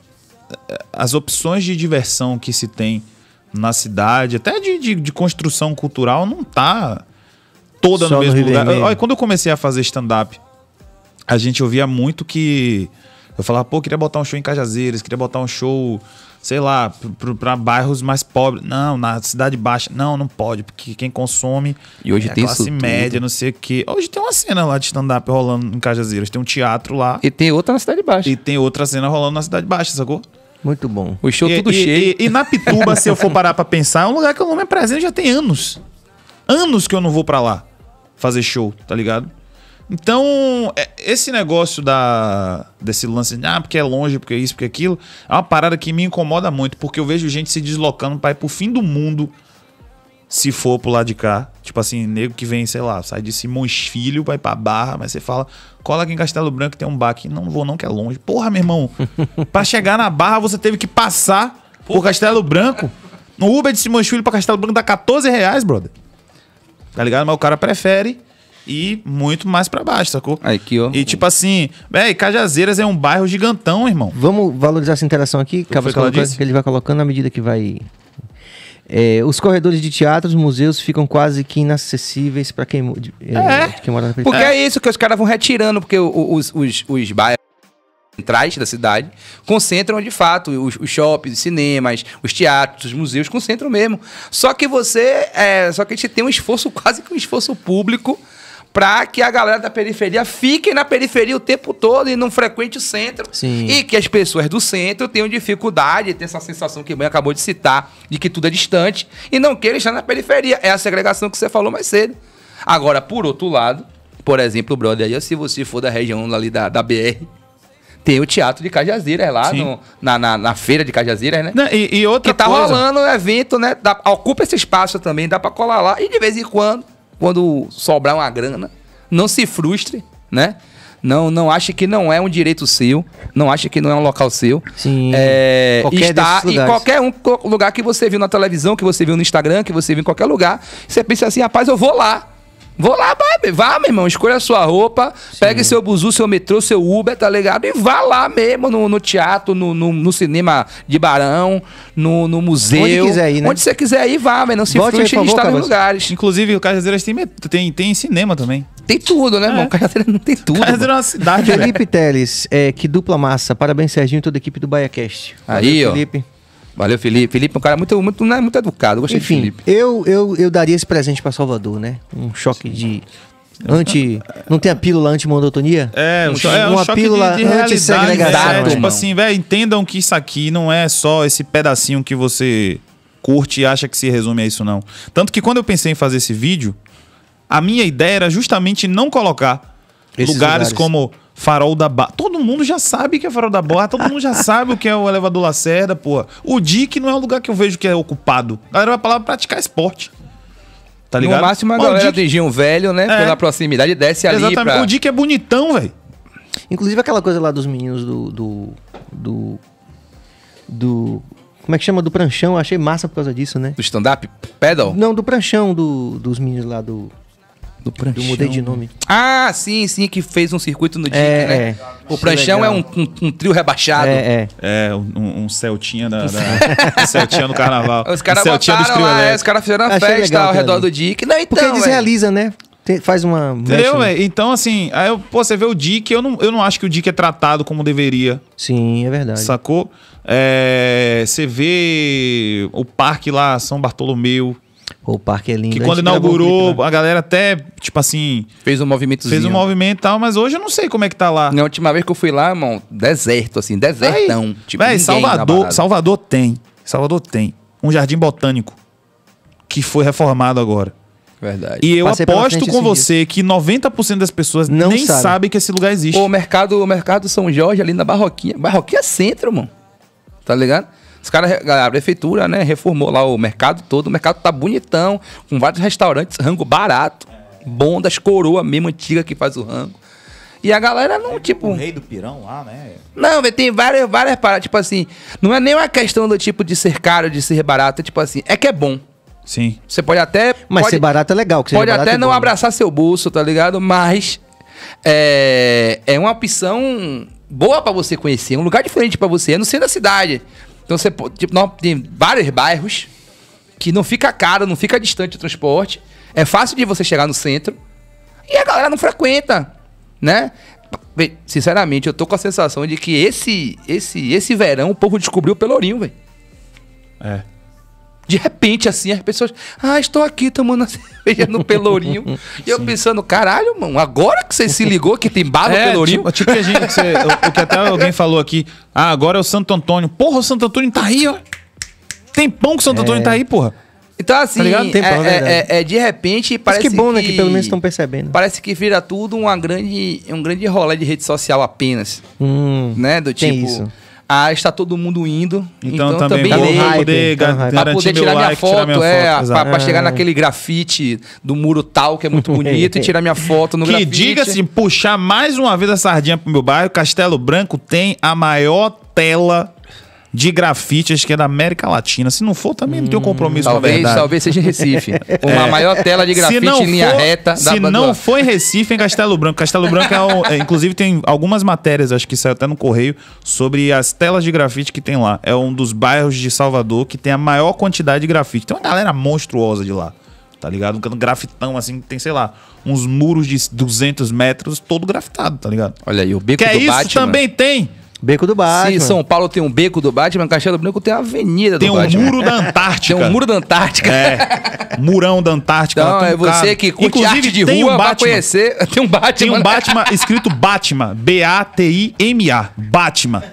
as opções de diversão que se tem na cidade, até de, de, de construção cultural, não tá toda Só no mesmo no lugar. Olha, quando eu comecei a fazer stand-up, a gente ouvia muito que. Eu falava, pô, queria botar um show em Cajazeiras, queria botar um show, sei lá, para bairros mais pobres. Não, na cidade baixa. Não, não pode, porque quem consome e hoje é tem classe média, tudo. não sei o quê. Hoje tem uma cena lá de stand-up rolando em Cajazeiras, tem um teatro lá. E tem outra na cidade baixa. E tem outra cena rolando na cidade baixa, sacou? Muito bom. O show e, tudo e, cheio. E, e na Pituba, se eu for parar pra pensar, é um lugar que eu não me apresento já tem anos. Anos que eu não vou para lá fazer show, tá ligado? Então, é, esse negócio da desse lance, ah, porque é longe, porque é isso, porque é aquilo, é uma parada que me incomoda muito, porque eu vejo gente se deslocando para ir pro fim do mundo se for pro lado de cá, tipo assim, nego que vem, sei lá, sai de Simões Filho, vai pra Barra, mas você fala, cola aqui em Castelo Branco, tem um bar aqui, não vou não, que é longe. Porra, meu irmão, pra chegar na Barra você teve que passar Porra. por Castelo Branco. No Uber de Simões Filho pra Castelo Branco dá 14 reais, brother. Tá ligado? Mas o cara prefere ir muito mais para baixo, sacou? Aqui, ó. E tipo assim, véi, Cajazeiras é um bairro gigantão, irmão. Vamos valorizar essa interação aqui, que, que, que ele vai colocando à medida que vai é, os corredores de teatros, museus ficam quase que inacessíveis para quem, é, é. quem, mora na periferia. Porque é isso que os caras vão retirando, porque os, os, os bairros centrais da cidade concentram de fato os, os, shoppings, os cinemas, os teatros, os museus concentram mesmo. Só que você, é, só que a gente tem um esforço quase que um esforço público para que a galera da periferia fique na periferia o tempo todo e não frequente o centro. Sim. E que as pessoas do centro tenham dificuldade, tenham essa sensação que o mãe acabou de citar, de que tudo é distante, e não queiram estar na periferia. É a segregação que você falou mais cedo. Agora, por outro lado, por exemplo, brother, aí, se você for da região ali da, da BR, tem o Teatro de Cajazeiras lá, no, na, na, na, feira de Cajazeiras, né? Não, e, e outra que tá coisa... rolando um evento, né? Dá, ocupa esse espaço também, dá para colar lá. E de vez em quando quando sobrar uma grana, não se frustre, né? Não, não ache que não é um direito seu, não ache que não é um local seu. Sim. É, qualquer está em qualquer um lugar que você viu na televisão, que você viu no Instagram, que você viu em qualquer lugar, você pensa assim, rapaz, eu vou lá. Vou lá, vai, vá, meu irmão. Escolha sua roupa, Sim. pegue seu buzu, seu metrô, seu Uber, tá ligado? E vá lá mesmo no, no teatro, no, no, no, cinema de Barão, no, no museu. Onde quiser ir, né? Onde você quiser ir, vá, mas Não se Volte fluxe, aí, a gente nos lugares. Inclusive, o Cajazeiras tem, tem, tem cinema também. Tem tudo, né, é. irmão? Cajazeiras não tem tudo. Cajazeiras é uma cidade, Felipe Teles, é, que dupla massa. Parabéns, Serginho e toda a equipe do BaiaCast. Aí, ó. Felipe. Valeu, Felipe. Felipe é um cara muito, muito, né, muito educado. Gostei Enfim, Felipe. Eu, eu, eu daria esse presente para Salvador, né? Um choque Sim. de. Anti. Não tem a pílula anti-monotonia? É, um, é um uma pílula de, de anti-segregação. Né? tipo assim, velho, entendam que isso aqui não é só esse pedacinho que você curte e acha que se resume a isso, não. Tanto que quando eu pensei em fazer esse vídeo, a minha ideia era justamente não colocar lugares, lugares como Farol da Barra. Todo mundo já sabe que é Farol da Barra, todo mundo já sabe o que é o Elevador Lacerda, porra. O DIC não é um lugar que eu vejo que é ocupado. A galera vai pra lá praticar esporte. Tá ligado? No máximo a galera Dick... Velho, né? É. Pela proximidade, desce ali Exatamente. Pra... O DIC é bonitão, velho. Inclusive aquela coisa lá dos meninos do... do... do... do como é que chama? Do pranchão, eu achei massa por causa disso, né? Do stand-up? Pedal? Não, do pranchão do, dos meninos lá do. Do Pranchão. Eu mudei de nome. Ah, sim, sim, que fez um circuito no dia, é, né? É. O Pranchão é, é um, um, um, trio rebaixado. É, é. é um, um, Celtinha da, da Celtinha no carnaval. Os caras botaram lá, é, os caras fizeram uma festa ao redor do Dick. Não, então, Porque eles realizam, né? Tem, faz uma. Entendeu, né? Então, assim, aí, pô, você vê o Dick, eu não, eu não acho que o Dick é tratado como deveria. Sim, é verdade. Sacou? É, você vê o parque lá, São Bartolomeu o parque é lindo. Que quando inaugurou, clipe, né? a galera até, tipo assim. Fez um movimentozinho. Fez um movimento e tal, mas hoje eu não sei como é que tá lá. Na última vez que eu fui lá, irmão, deserto, assim, desertão. Aí, tipo, véi, Salvador, Salvador tem. Salvador tem. Um jardim botânico. Que foi reformado agora. Verdade. E eu Passei aposto com você dia. que 90% das pessoas não nem sabe. sabem que esse lugar existe. O mercado, o mercado São Jorge ali na Barroquinha. Barroquinha é centro, mano. Tá ligado? Os caras, a prefeitura, né, reformou lá o mercado todo. O mercado tá bonitão, com vários restaurantes, rango barato, bom das coroa mesmo antiga que faz o rango. E a galera não, é tipo. tipo o rei do pirão lá, né? Não, tem várias, várias paradas. Tipo assim, não é nem uma questão do tipo de ser caro, de ser barato. É tipo assim, é que é bom. Sim. Você pode até. Mas pode, ser barato é legal. Que pode até é não bom, abraçar seu bolso, tá ligado? Mas. É, é uma opção boa para você conhecer, um lugar diferente para você, é no centro da cidade. Então você tipo, não, tem vários bairros que não fica caro, não fica distante o transporte. É fácil de você chegar no centro. E a galera não frequenta, né? Sinceramente, eu tô com a sensação de que esse esse esse verão o povo descobriu o Pelourinho, velho. É. De repente, assim, as pessoas. Ah, estou aqui tomando a cerveja no Pelourinho. e eu pensando, caralho, mano, agora que você se ligou que tem bar no é, tipo, Pelourinho. Tipo, tipo que a gente, que você, o, o, que até alguém falou aqui. Ah, agora é o Santo Antônio. Porra, o Santo Antônio tá aí, ó. Tem pão que o Santo é. Antônio tá aí, porra. Então, assim, tá Tempo, é, é é, é, é, de repente parece Mas que bom, né, que, né? Que pelo menos estão percebendo. Parece que vira tudo uma grande, um grande rolê de rede social apenas. Hum, né? Do tipo. Tem isso ah, está todo mundo indo. Então, então também, também vou poder tá garantir pra poder tirar minha foto, tirar minha foto, é, para chegar é. naquele grafite do muro tal, que é muito é. bonito, e tirar minha foto no que grafite. Que diga-se, assim, puxar mais uma vez a sardinha pro meu bairro, Castelo Branco tem a maior tela de grafite, acho que é da América Latina. Se não for, também não tenho hum, compromisso talvez, com a verdade. Talvez seja em Recife. Uma é. maior tela de grafite em linha for, reta. Se da, não for em Recife, em Castelo Branco. Castelo Branco, é, um, é, inclusive, tem algumas matérias, acho que saiu até no Correio, sobre as telas de grafite que tem lá. É um dos bairros de Salvador que tem a maior quantidade de grafite. Tem uma galera monstruosa de lá tá ligado? Um grafitão assim que tem, sei lá, uns muros de 200 metros todo grafitado, tá ligado? Olha aí, o bico que é do é isso Batman. também tem Beco do Batman. Sim, São Paulo tem um beco do Batman, do Branco tem a avenida tem do um Batman. Tem um muro da Antártica. tem um muro da Antártica. É. Murão da Antártica. Não, é você que curte Inclusive, arte de rua, um vai conhecer. Tem um Batman. Tem um né? Batman escrito Batman. B-A-T-I-M-A. Batman.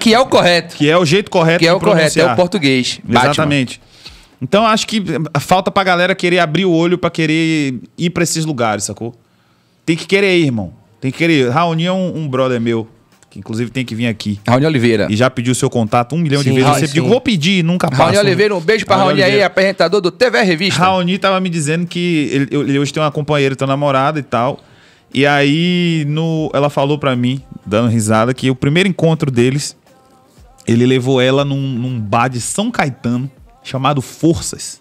Que é o correto. Que é o jeito correto Que é o correto, é o português. Exatamente. Então acho que eh, falta pra galera querer abrir o olho para querer ir para esses lugares, sacou? Tem que querer ir, irmão. Tem que querer. Raoni é um, um brother meu que inclusive tem que vir aqui. Raoni Oliveira. E já pediu seu contato um milhão sim, de vezes. eu vou pedir e nunca passa. Raoni Oliveira, um beijo pra Raoni, Raoni aí, apresentador do TV Revista. Raoni tava me dizendo que ele, ele hoje tem uma companheira, tem namorada e tal. E aí no, ela falou pra mim, dando risada, que o primeiro encontro deles, ele levou ela num, num bar de São Caetano, chamado Forças.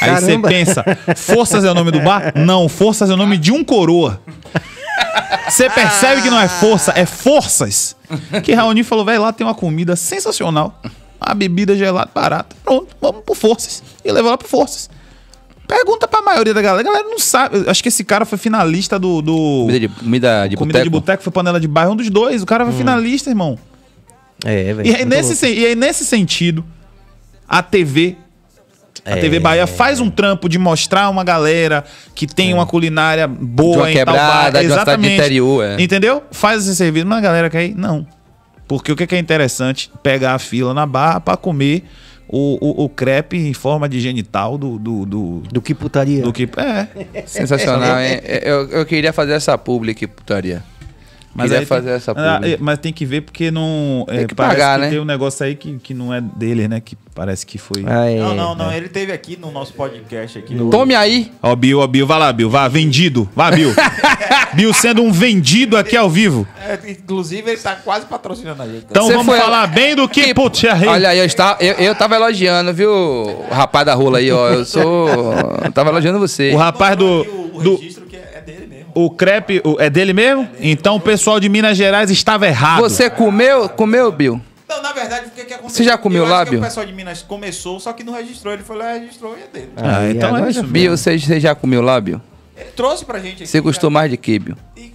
Aí você pensa, Forças é o nome do bar? Não, Forças é o nome de um coroa. Você percebe que não é força, é forças. Que Raoni falou, velho, lá tem uma comida sensacional, uma bebida gelada barata. Pronto, vamos pro forças. E levou lá pro forças. Pergunta pra maioria da galera. A galera não sabe. Acho que esse cara foi finalista do. do... Comida de, comida de comida boteco. de boteco foi panela de bairro, um dos dois. O cara foi hum. finalista, irmão. É, velho. E, aí nesse e aí, nesse sentido, a TV a é. TV Bahia faz um trampo de mostrar uma galera que tem é. uma culinária boa de uma em quebrada, tal Exatamente. De interior, é. Entendeu? Faz esse serviço, mas a galera quer ir? Não. Porque o que é interessante? Pegar a fila na barra para comer o, o, o, crepe em forma de genital do. Do, do, do que putaria. Do que, é. Sensacional, hein? Eu, eu queria fazer essa publi que putaria. Mas Queria fazer tem, essa publi. Mas tem que ver porque não. Tem que parece pagar, que né? tem um negócio aí que, que não é dele, né? Que parece que foi. Ah, é, não, não, não. Ele teve aqui no nosso podcast aqui. No... Tome aí! Ó, Bill, ó, Bill, vai lá, Bill. Vá, vendido. Vá, Bill. Bill sendo um vendido aqui ao vivo. inclusive, ele tá quase patrocinando a gente. Então Você vamos falar a... bem do que, putz, Olha aí, eu, estava, eu, eu tava elogiando, viu, o rapaz da rola aí, ó. Eu sou. Eu tava elogiando você. O rapaz do. do o crepe o- é dele mesmo? Então o pessoal de Minas Gerais estava errado. Você comeu? Comeu, Bill? Não, na verdade, o que, que aconteceu? Você já comeu lábio? o pessoal de Minas começou, só que não registrou. Ele foi lá e registrou e é dele. Ah, então é isso mesmo. Bill, você, já comeu lá, Bill? Ele trouxe pra gente aqui. Você gostou mais de quê, Bill? E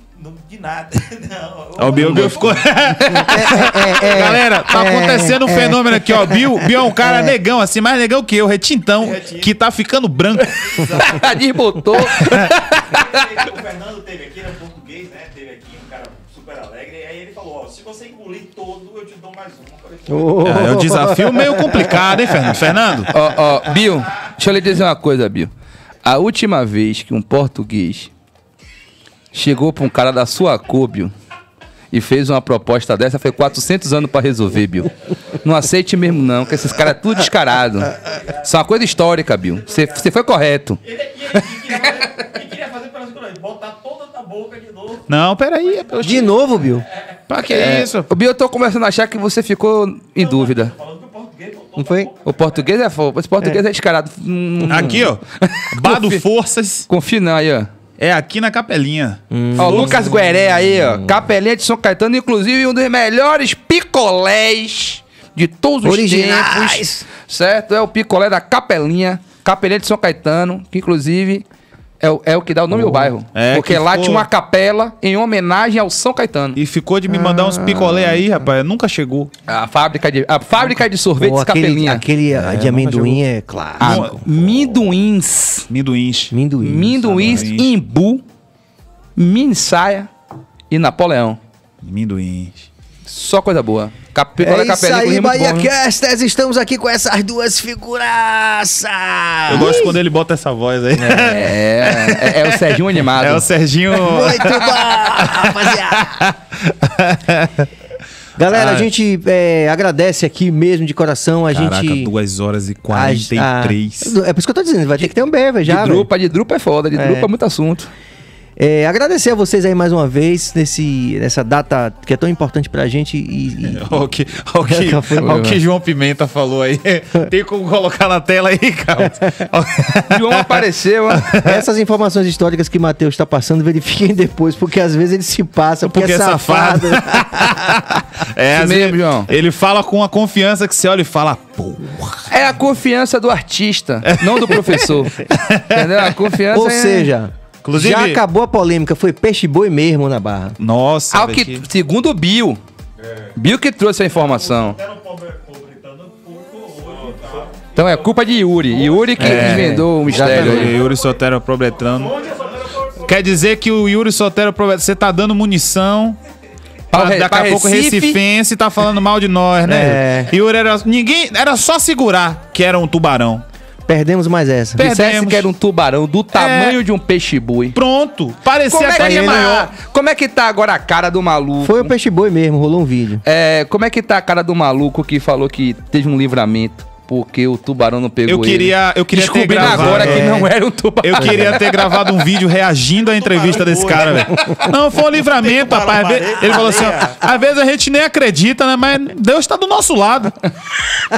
de nada. Não. O Bill, Bill ficou. É, é, é, é, Galera, tá é, acontecendo um é. fenômeno aqui, ó. Bill, Bill é um cara negão, assim, mais negão que eu, retintão, Retino. que tá ficando branco. Desbotou. o Fernando teve aqui, era português, né? Teve aqui um cara super alegre. E Aí ele falou: ó, se você engolir todo, eu te dou mais um. Oh. É um desafio meio complicado, hein, Fernando? Fernando? Ó, ó, Bill, deixa eu lhe dizer uma coisa, Bill. A última vez que um português chegou para um cara da sua cor, Bill, e fez uma proposta dessa, foi 400 anos para resolver, Bill. Não aceite mesmo não, que esses caras é tudo descarado. Isso é uma coisa histórica, Bill. Você foi correto. queria fazer botar toda boca de novo. Não, peraí. É eu... De novo, Bill? Pra que é isso? O Bill, eu tô começando a achar que você ficou em não, dúvida. Não foi? O português é fogo. Esse português é, é descarado. Hum, Aqui, ó. Bado Forças. Confina aí, ó. É aqui na Capelinha. Hum. Ó, Lucas Gueré aí, ó. Capelinha de São Caetano, inclusive um dos melhores picolés de todos os Originais. tempos. Certo? É o picolé da Capelinha. Capelinha de São Caetano, que inclusive é, o- é o que dá o nome do bairro. É, Porque lá ficou- tinha uma capela em homenagem ao São Caetano. E ficou de me mandar uns picolé aí, ah. rapaz. Nunca chegou. A fábrica de, a fábrica de sorvetes aquele, Capelinha. aquele é, de amendoim é claro. Ah, minduins. Minduins. Minduins. Minduins, sabe? Imbu, Minsaia e Napoleão. Minduins. Só coisa boa. Picolé é isso aí, Bahia bom, Casters, estamos aqui com essas duas figuraças. Eu gosto quando ele bota essa voz aí. É, é, é, é o Serginho animado. É o Serginho... Muito bom, rapaziada. Galera, ah. a gente é, agradece aqui mesmo de coração. A Caraca, gente. 2 horas e 43. A, a, é por isso que eu tô dizendo, vai ter que ter um beva já. De drupa, véio. de drupa é foda, de é. drupa é muito assunto. É, agradecer a vocês aí mais uma vez nesse, nessa data que é tão importante pra gente e. e... Olha o que, ao que, ao que João Pimenta falou aí. Tem como colocar na tela aí, Carlos. João apareceu. Essas informações históricas que Matheus está passando, verifiquem depois, porque às vezes ele se passa, porque, porque é, é safado. é, assim, mesmo, João. Ele fala com a confiança que você olha e fala, porra. É a confiança do artista, é. não do professor. Entendeu? A confiança. Ou é... seja. Inclusive, Já acabou a polêmica, foi peixe boi mesmo na barra. Nossa, Ao que, que... Segundo o Bill. É. Bill que trouxe a informação. Tá tá? Então é culpa de Yuri. Yuri que é, desvendou o mistério. Aí. Yuri é Sotero Probletano. Quer dizer que o Yuri Sotero Probletano, você tá dando munição. Pra, pra daqui pra a pouco Recife. Recifense tá falando mal de nós, né? É. Yuri era. Ninguém. Era só segurar que era um tubarão. Perdemos mais essa. Perdemos. Dissesse que era um tubarão do é. tamanho é. de um peixe-bui. Pronto. Parecia como é até é tá? maior. Como é que tá agora a cara do maluco? Foi o peixe-boi mesmo, rolou um vídeo. É, como é que tá a cara do maluco que falou que teve um livramento? porque o tubarão não pegou eu queria, ele. Eu queria ter gravado, agora é. que não é. era um tubarão. Eu queria ter gravado um vídeo reagindo à entrevista desse cara, né? velho. Não, foi um livramento, rapaz. ele falou assim, ó, às vezes a gente nem acredita, né? Mas Deus está do nosso lado.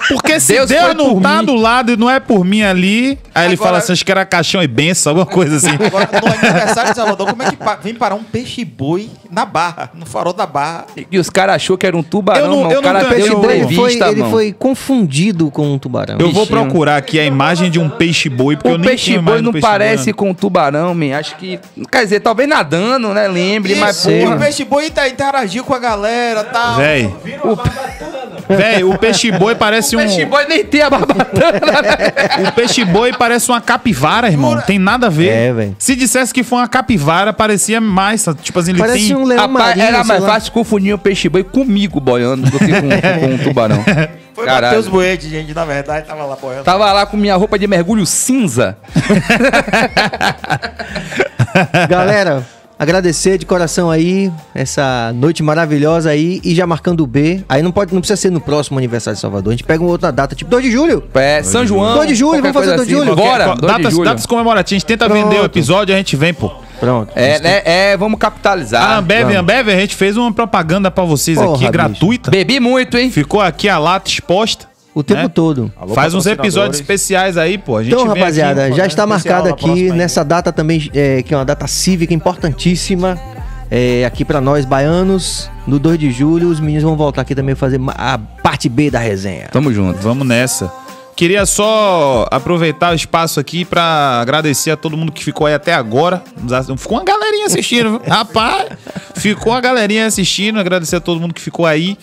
Porque se Deus, Deus não tá mim. do lado e não é por mim ali, aí agora, ele fala assim, acho que era caixão e benção, alguma coisa assim. Agora, no aniversário de Salvador, como é que vem parar um peixe-boi na barra, no farol da barra? E, os caras achou que era um tubarão, eu não, não. Eu o cara não, perdeu entrevista, foi, ele foi confundido com tubarão. Eu vou procurar aqui a imagem de um peixe-boi, porque o eu nem peixe-boi não peixe parece com tubarão, me. Acho que. Quer dizer, talvez nadando, né? Lembre, Isso, mas O peixe-boi tá interagindo com a galera tal. Tá? Véi. O... Véi, o peixe-boi parece um. O peixe-boi nem tem a babatana. Né? O peixe-boi parece uma capivara, irmão. Não tem nada a ver. É, véi. Se dissesse que foi uma capivara, parecia mais. Tá? Tipo assim, ele parece tem... um leão Rapaz, marinho, Era mais fácil confundir o peixe-boi comigo boiando do que com, com um tubarão. Foi Caralho. Matheus gente, na verdade, tava lá boiando. Tava lá com minha roupa de mergulho cinza. Galera, agradecer de coração aí essa noite maravilhosa aí e já marcando o B. Aí não pode, não precisa ser no próximo aniversário de Salvador. A gente pega uma outra data, tipo 2 de julho. É, São João. 2 de julho, vamos fazer 2 assim, de julho. Bora. Datas, de datas comemorativas, a gente tenta Pronto. vender o episódio, a gente vem, pô. Pronto. É, né, é, vamos capitalizar. A ah, Ambev, vamos. Ambev, a gente fez uma propaganda para vocês Porra, aqui, bicho. gratuita. Bebi muito, hein? Ficou aqui a lata exposta. O tempo né? todo. Alô, Faz uns episódios especiais aí, pô. A gente então, rapaziada, né? aqui, já está marcado aqui nessa data também, é, que é uma data cívica importantíssima. É, aqui para nós, baianos, no 2 de julho, os meninos vão voltar aqui também fazer a parte B da resenha. Tamo junto. Vamos nessa. Queria só aproveitar o espaço aqui para agradecer a todo mundo que ficou aí até agora. Ficou uma galerinha assistindo, rapaz. Ficou a galerinha assistindo. Agradecer a todo mundo que ficou aí.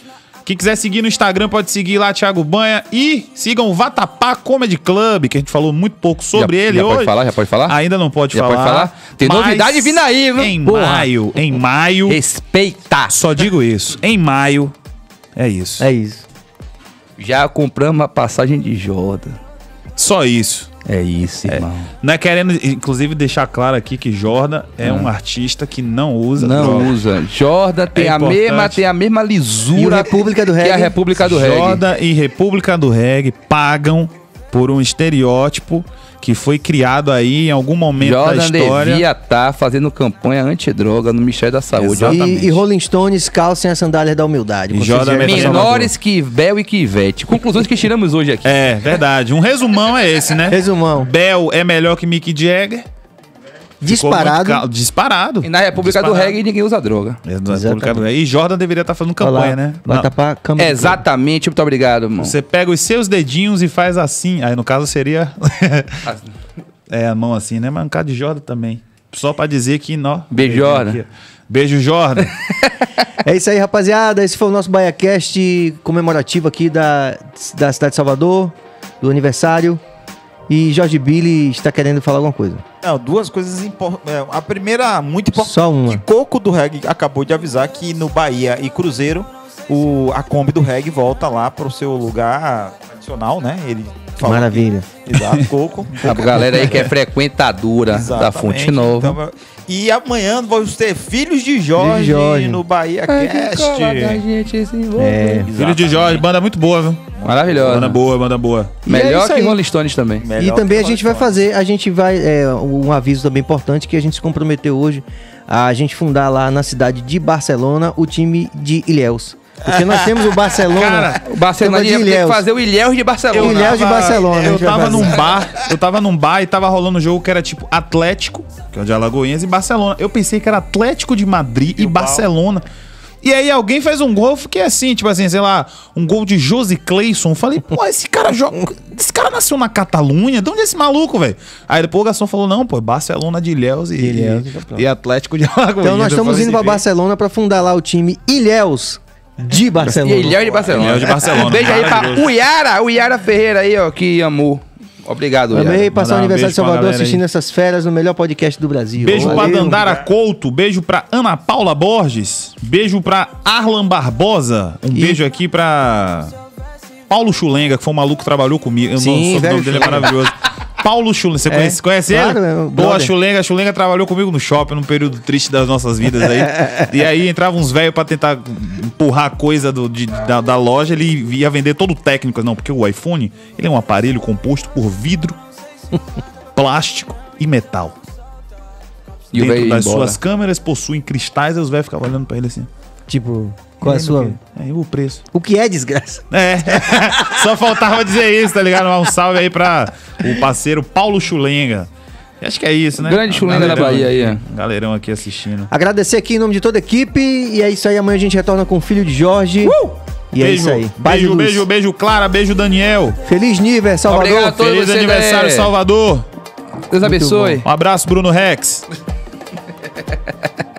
Quem quiser seguir no Instagram pode seguir lá Thiago Banha e sigam o Vatapá Comedy Club, que a gente falou muito pouco sobre já, ele já hoje. Já pode falar? Já pode falar? Ainda não pode, já falar, pode falar. Tem novidade vindo aí, viu? Em Porra. maio, em maio. Respeita. Só digo isso. Em maio. É isso. É isso. Já compramos a passagem de Jordan. Só isso. É isso, é. irmão. É. Não é querendo, inclusive, deixar claro aqui que Jordan é ah. um artista que não usa Não droga. usa. Jordan tem, é a mesma, tem a mesma lisura. E República do Reggae. Que a República do Jordan Reggae. Jordan e República do Reggae pagam por um estereótipo que foi criado aí em algum momento Jordan da história. devia estar tá fazendo campanha antidroga no Ministério da Saúde. E, e, Rolling Stones calcem as sandálias da humildade. Jordan Menores que Bel e que Ivete. Conclusões que tiramos hoje aqui. É, verdade. Um resumão é esse, né? Resumão. Bel é melhor que Mick Jagger. Disparado. Disparado. E na República Disparado. do Reggae ninguém usa droga. É, e Jordan deveria estar tá fazendo campanha, Olá. né? Vai tapar campanha. Exatamente, muito obrigado, mano. Você pega os seus dedinhos e faz assim. Aí no caso seria. é, a mão assim, né? Mas um cara de Jordan também. Só para dizer que nó. Beijo, Jordan. Beijo, Jordan. é isso aí, rapaziada. Esse foi o nosso BaiaCast comemorativo aqui da, da cidade de Salvador, do aniversário. E Jorge Billy está querendo falar alguma coisa. Não, duas coisas importantes. É, a primeira, muito importante. Só uma. Que Coco do Reg acabou de avisar que no Bahia e Cruzeiro, o, a Kombi do Reg volta lá para o seu lugar tradicional, né? Ele Maravilha. Que, exato, Coco. a galera aí que é frequentadora da Fonte Nova. Então, e amanhã vamos ter Filhos de Jorge, de Jorge. no Bahia Cast. É, Filhos de Jorge, banda muito boa, viu? Maravilhosa. Banda boa, banda boa. Melhor é que Rolling Stones também. Melhor e também a gente vai fazer, a gente vai, é, um aviso também importante que a gente se comprometeu hoje a gente fundar lá na cidade de Barcelona o time de Ilhéus. Porque nós temos o Barcelona. Cara, o Barcelona de Ilhéus. tem que fazer o Ilhéus de Barcelona. Ilhéus de Barcelona. Eu tava num bar, eu tava num bar e tava rolando um jogo que era tipo Atlético, que é o de é Alagoinhas, e Barcelona. Eu pensei que era Atlético de Madrid e, e Barcelona. E aí alguém fez um gol, que é assim, tipo assim, sei lá, um gol de Josi Clayson. Eu falei, pô, esse cara joga. Esse cara nasceu na Catalunha? De onde é esse maluco, velho? Aí depois o garçom falou, não, pô, é Barcelona de Ilhéus e, Ilhéus, e, e então Atlético de Alagoas. Então nós estamos indo assim, pra Barcelona pra fundar lá o time Ilhéus de Barcelona. Ilhéus de Barcelona. Ilhéus de Barcelona. Beijo aí pra Uiara, Uiara Ferreira aí, ó, que amou. Obrigado, Iara. Amei passar o um aniversário de Salvador assistindo aí. essas férias no melhor podcast do Brasil. Beijo Valeu, pra Dandara cara. Couto, beijo pra Ana Paula Borges, beijo pra Arlan Barbosa, um e... beijo aqui pra Paulo Chulenga, que foi um maluco que trabalhou comigo. Eu Sim, o nome dele é maravilhoso. Paulo Chulenga. Você é. conhece, conhece claro, ele? Né? Boa, Chulenga. Chulenga trabalhou comigo no shopping num período triste das nossas vidas aí. e aí entrava uns velhos pra tentar empurrar coisa do, de, da, da loja. Ele ia vender todo técnico. Não, porque o iPhone, ele é um aparelho composto por vidro, plástico e metal. E Dentro das embora. suas câmeras possuem cristais e os velhos ficavam olhando pra ele assim. Tipo, qual é a sua? É, o preço. O que é desgraça? É. Só faltava dizer isso, tá ligado? Um salve aí pra o parceiro Paulo Chulenga. Acho que é isso, né? Grande Chulenga da Bahia aí. É. Galerão aqui assistindo. Agradecer aqui em nome de toda a equipe. E é isso aí. Amanhã a gente retorna com o filho de Jorge. Uh! E é beijo, é isso aí. Paz beijo, beijo, beijo, Clara, beijo, Daniel. Feliz Niver, Salvador. Obrigado a todos Feliz aniversário, daí. Salvador. Deus abençoe. Um abraço, Bruno Rex.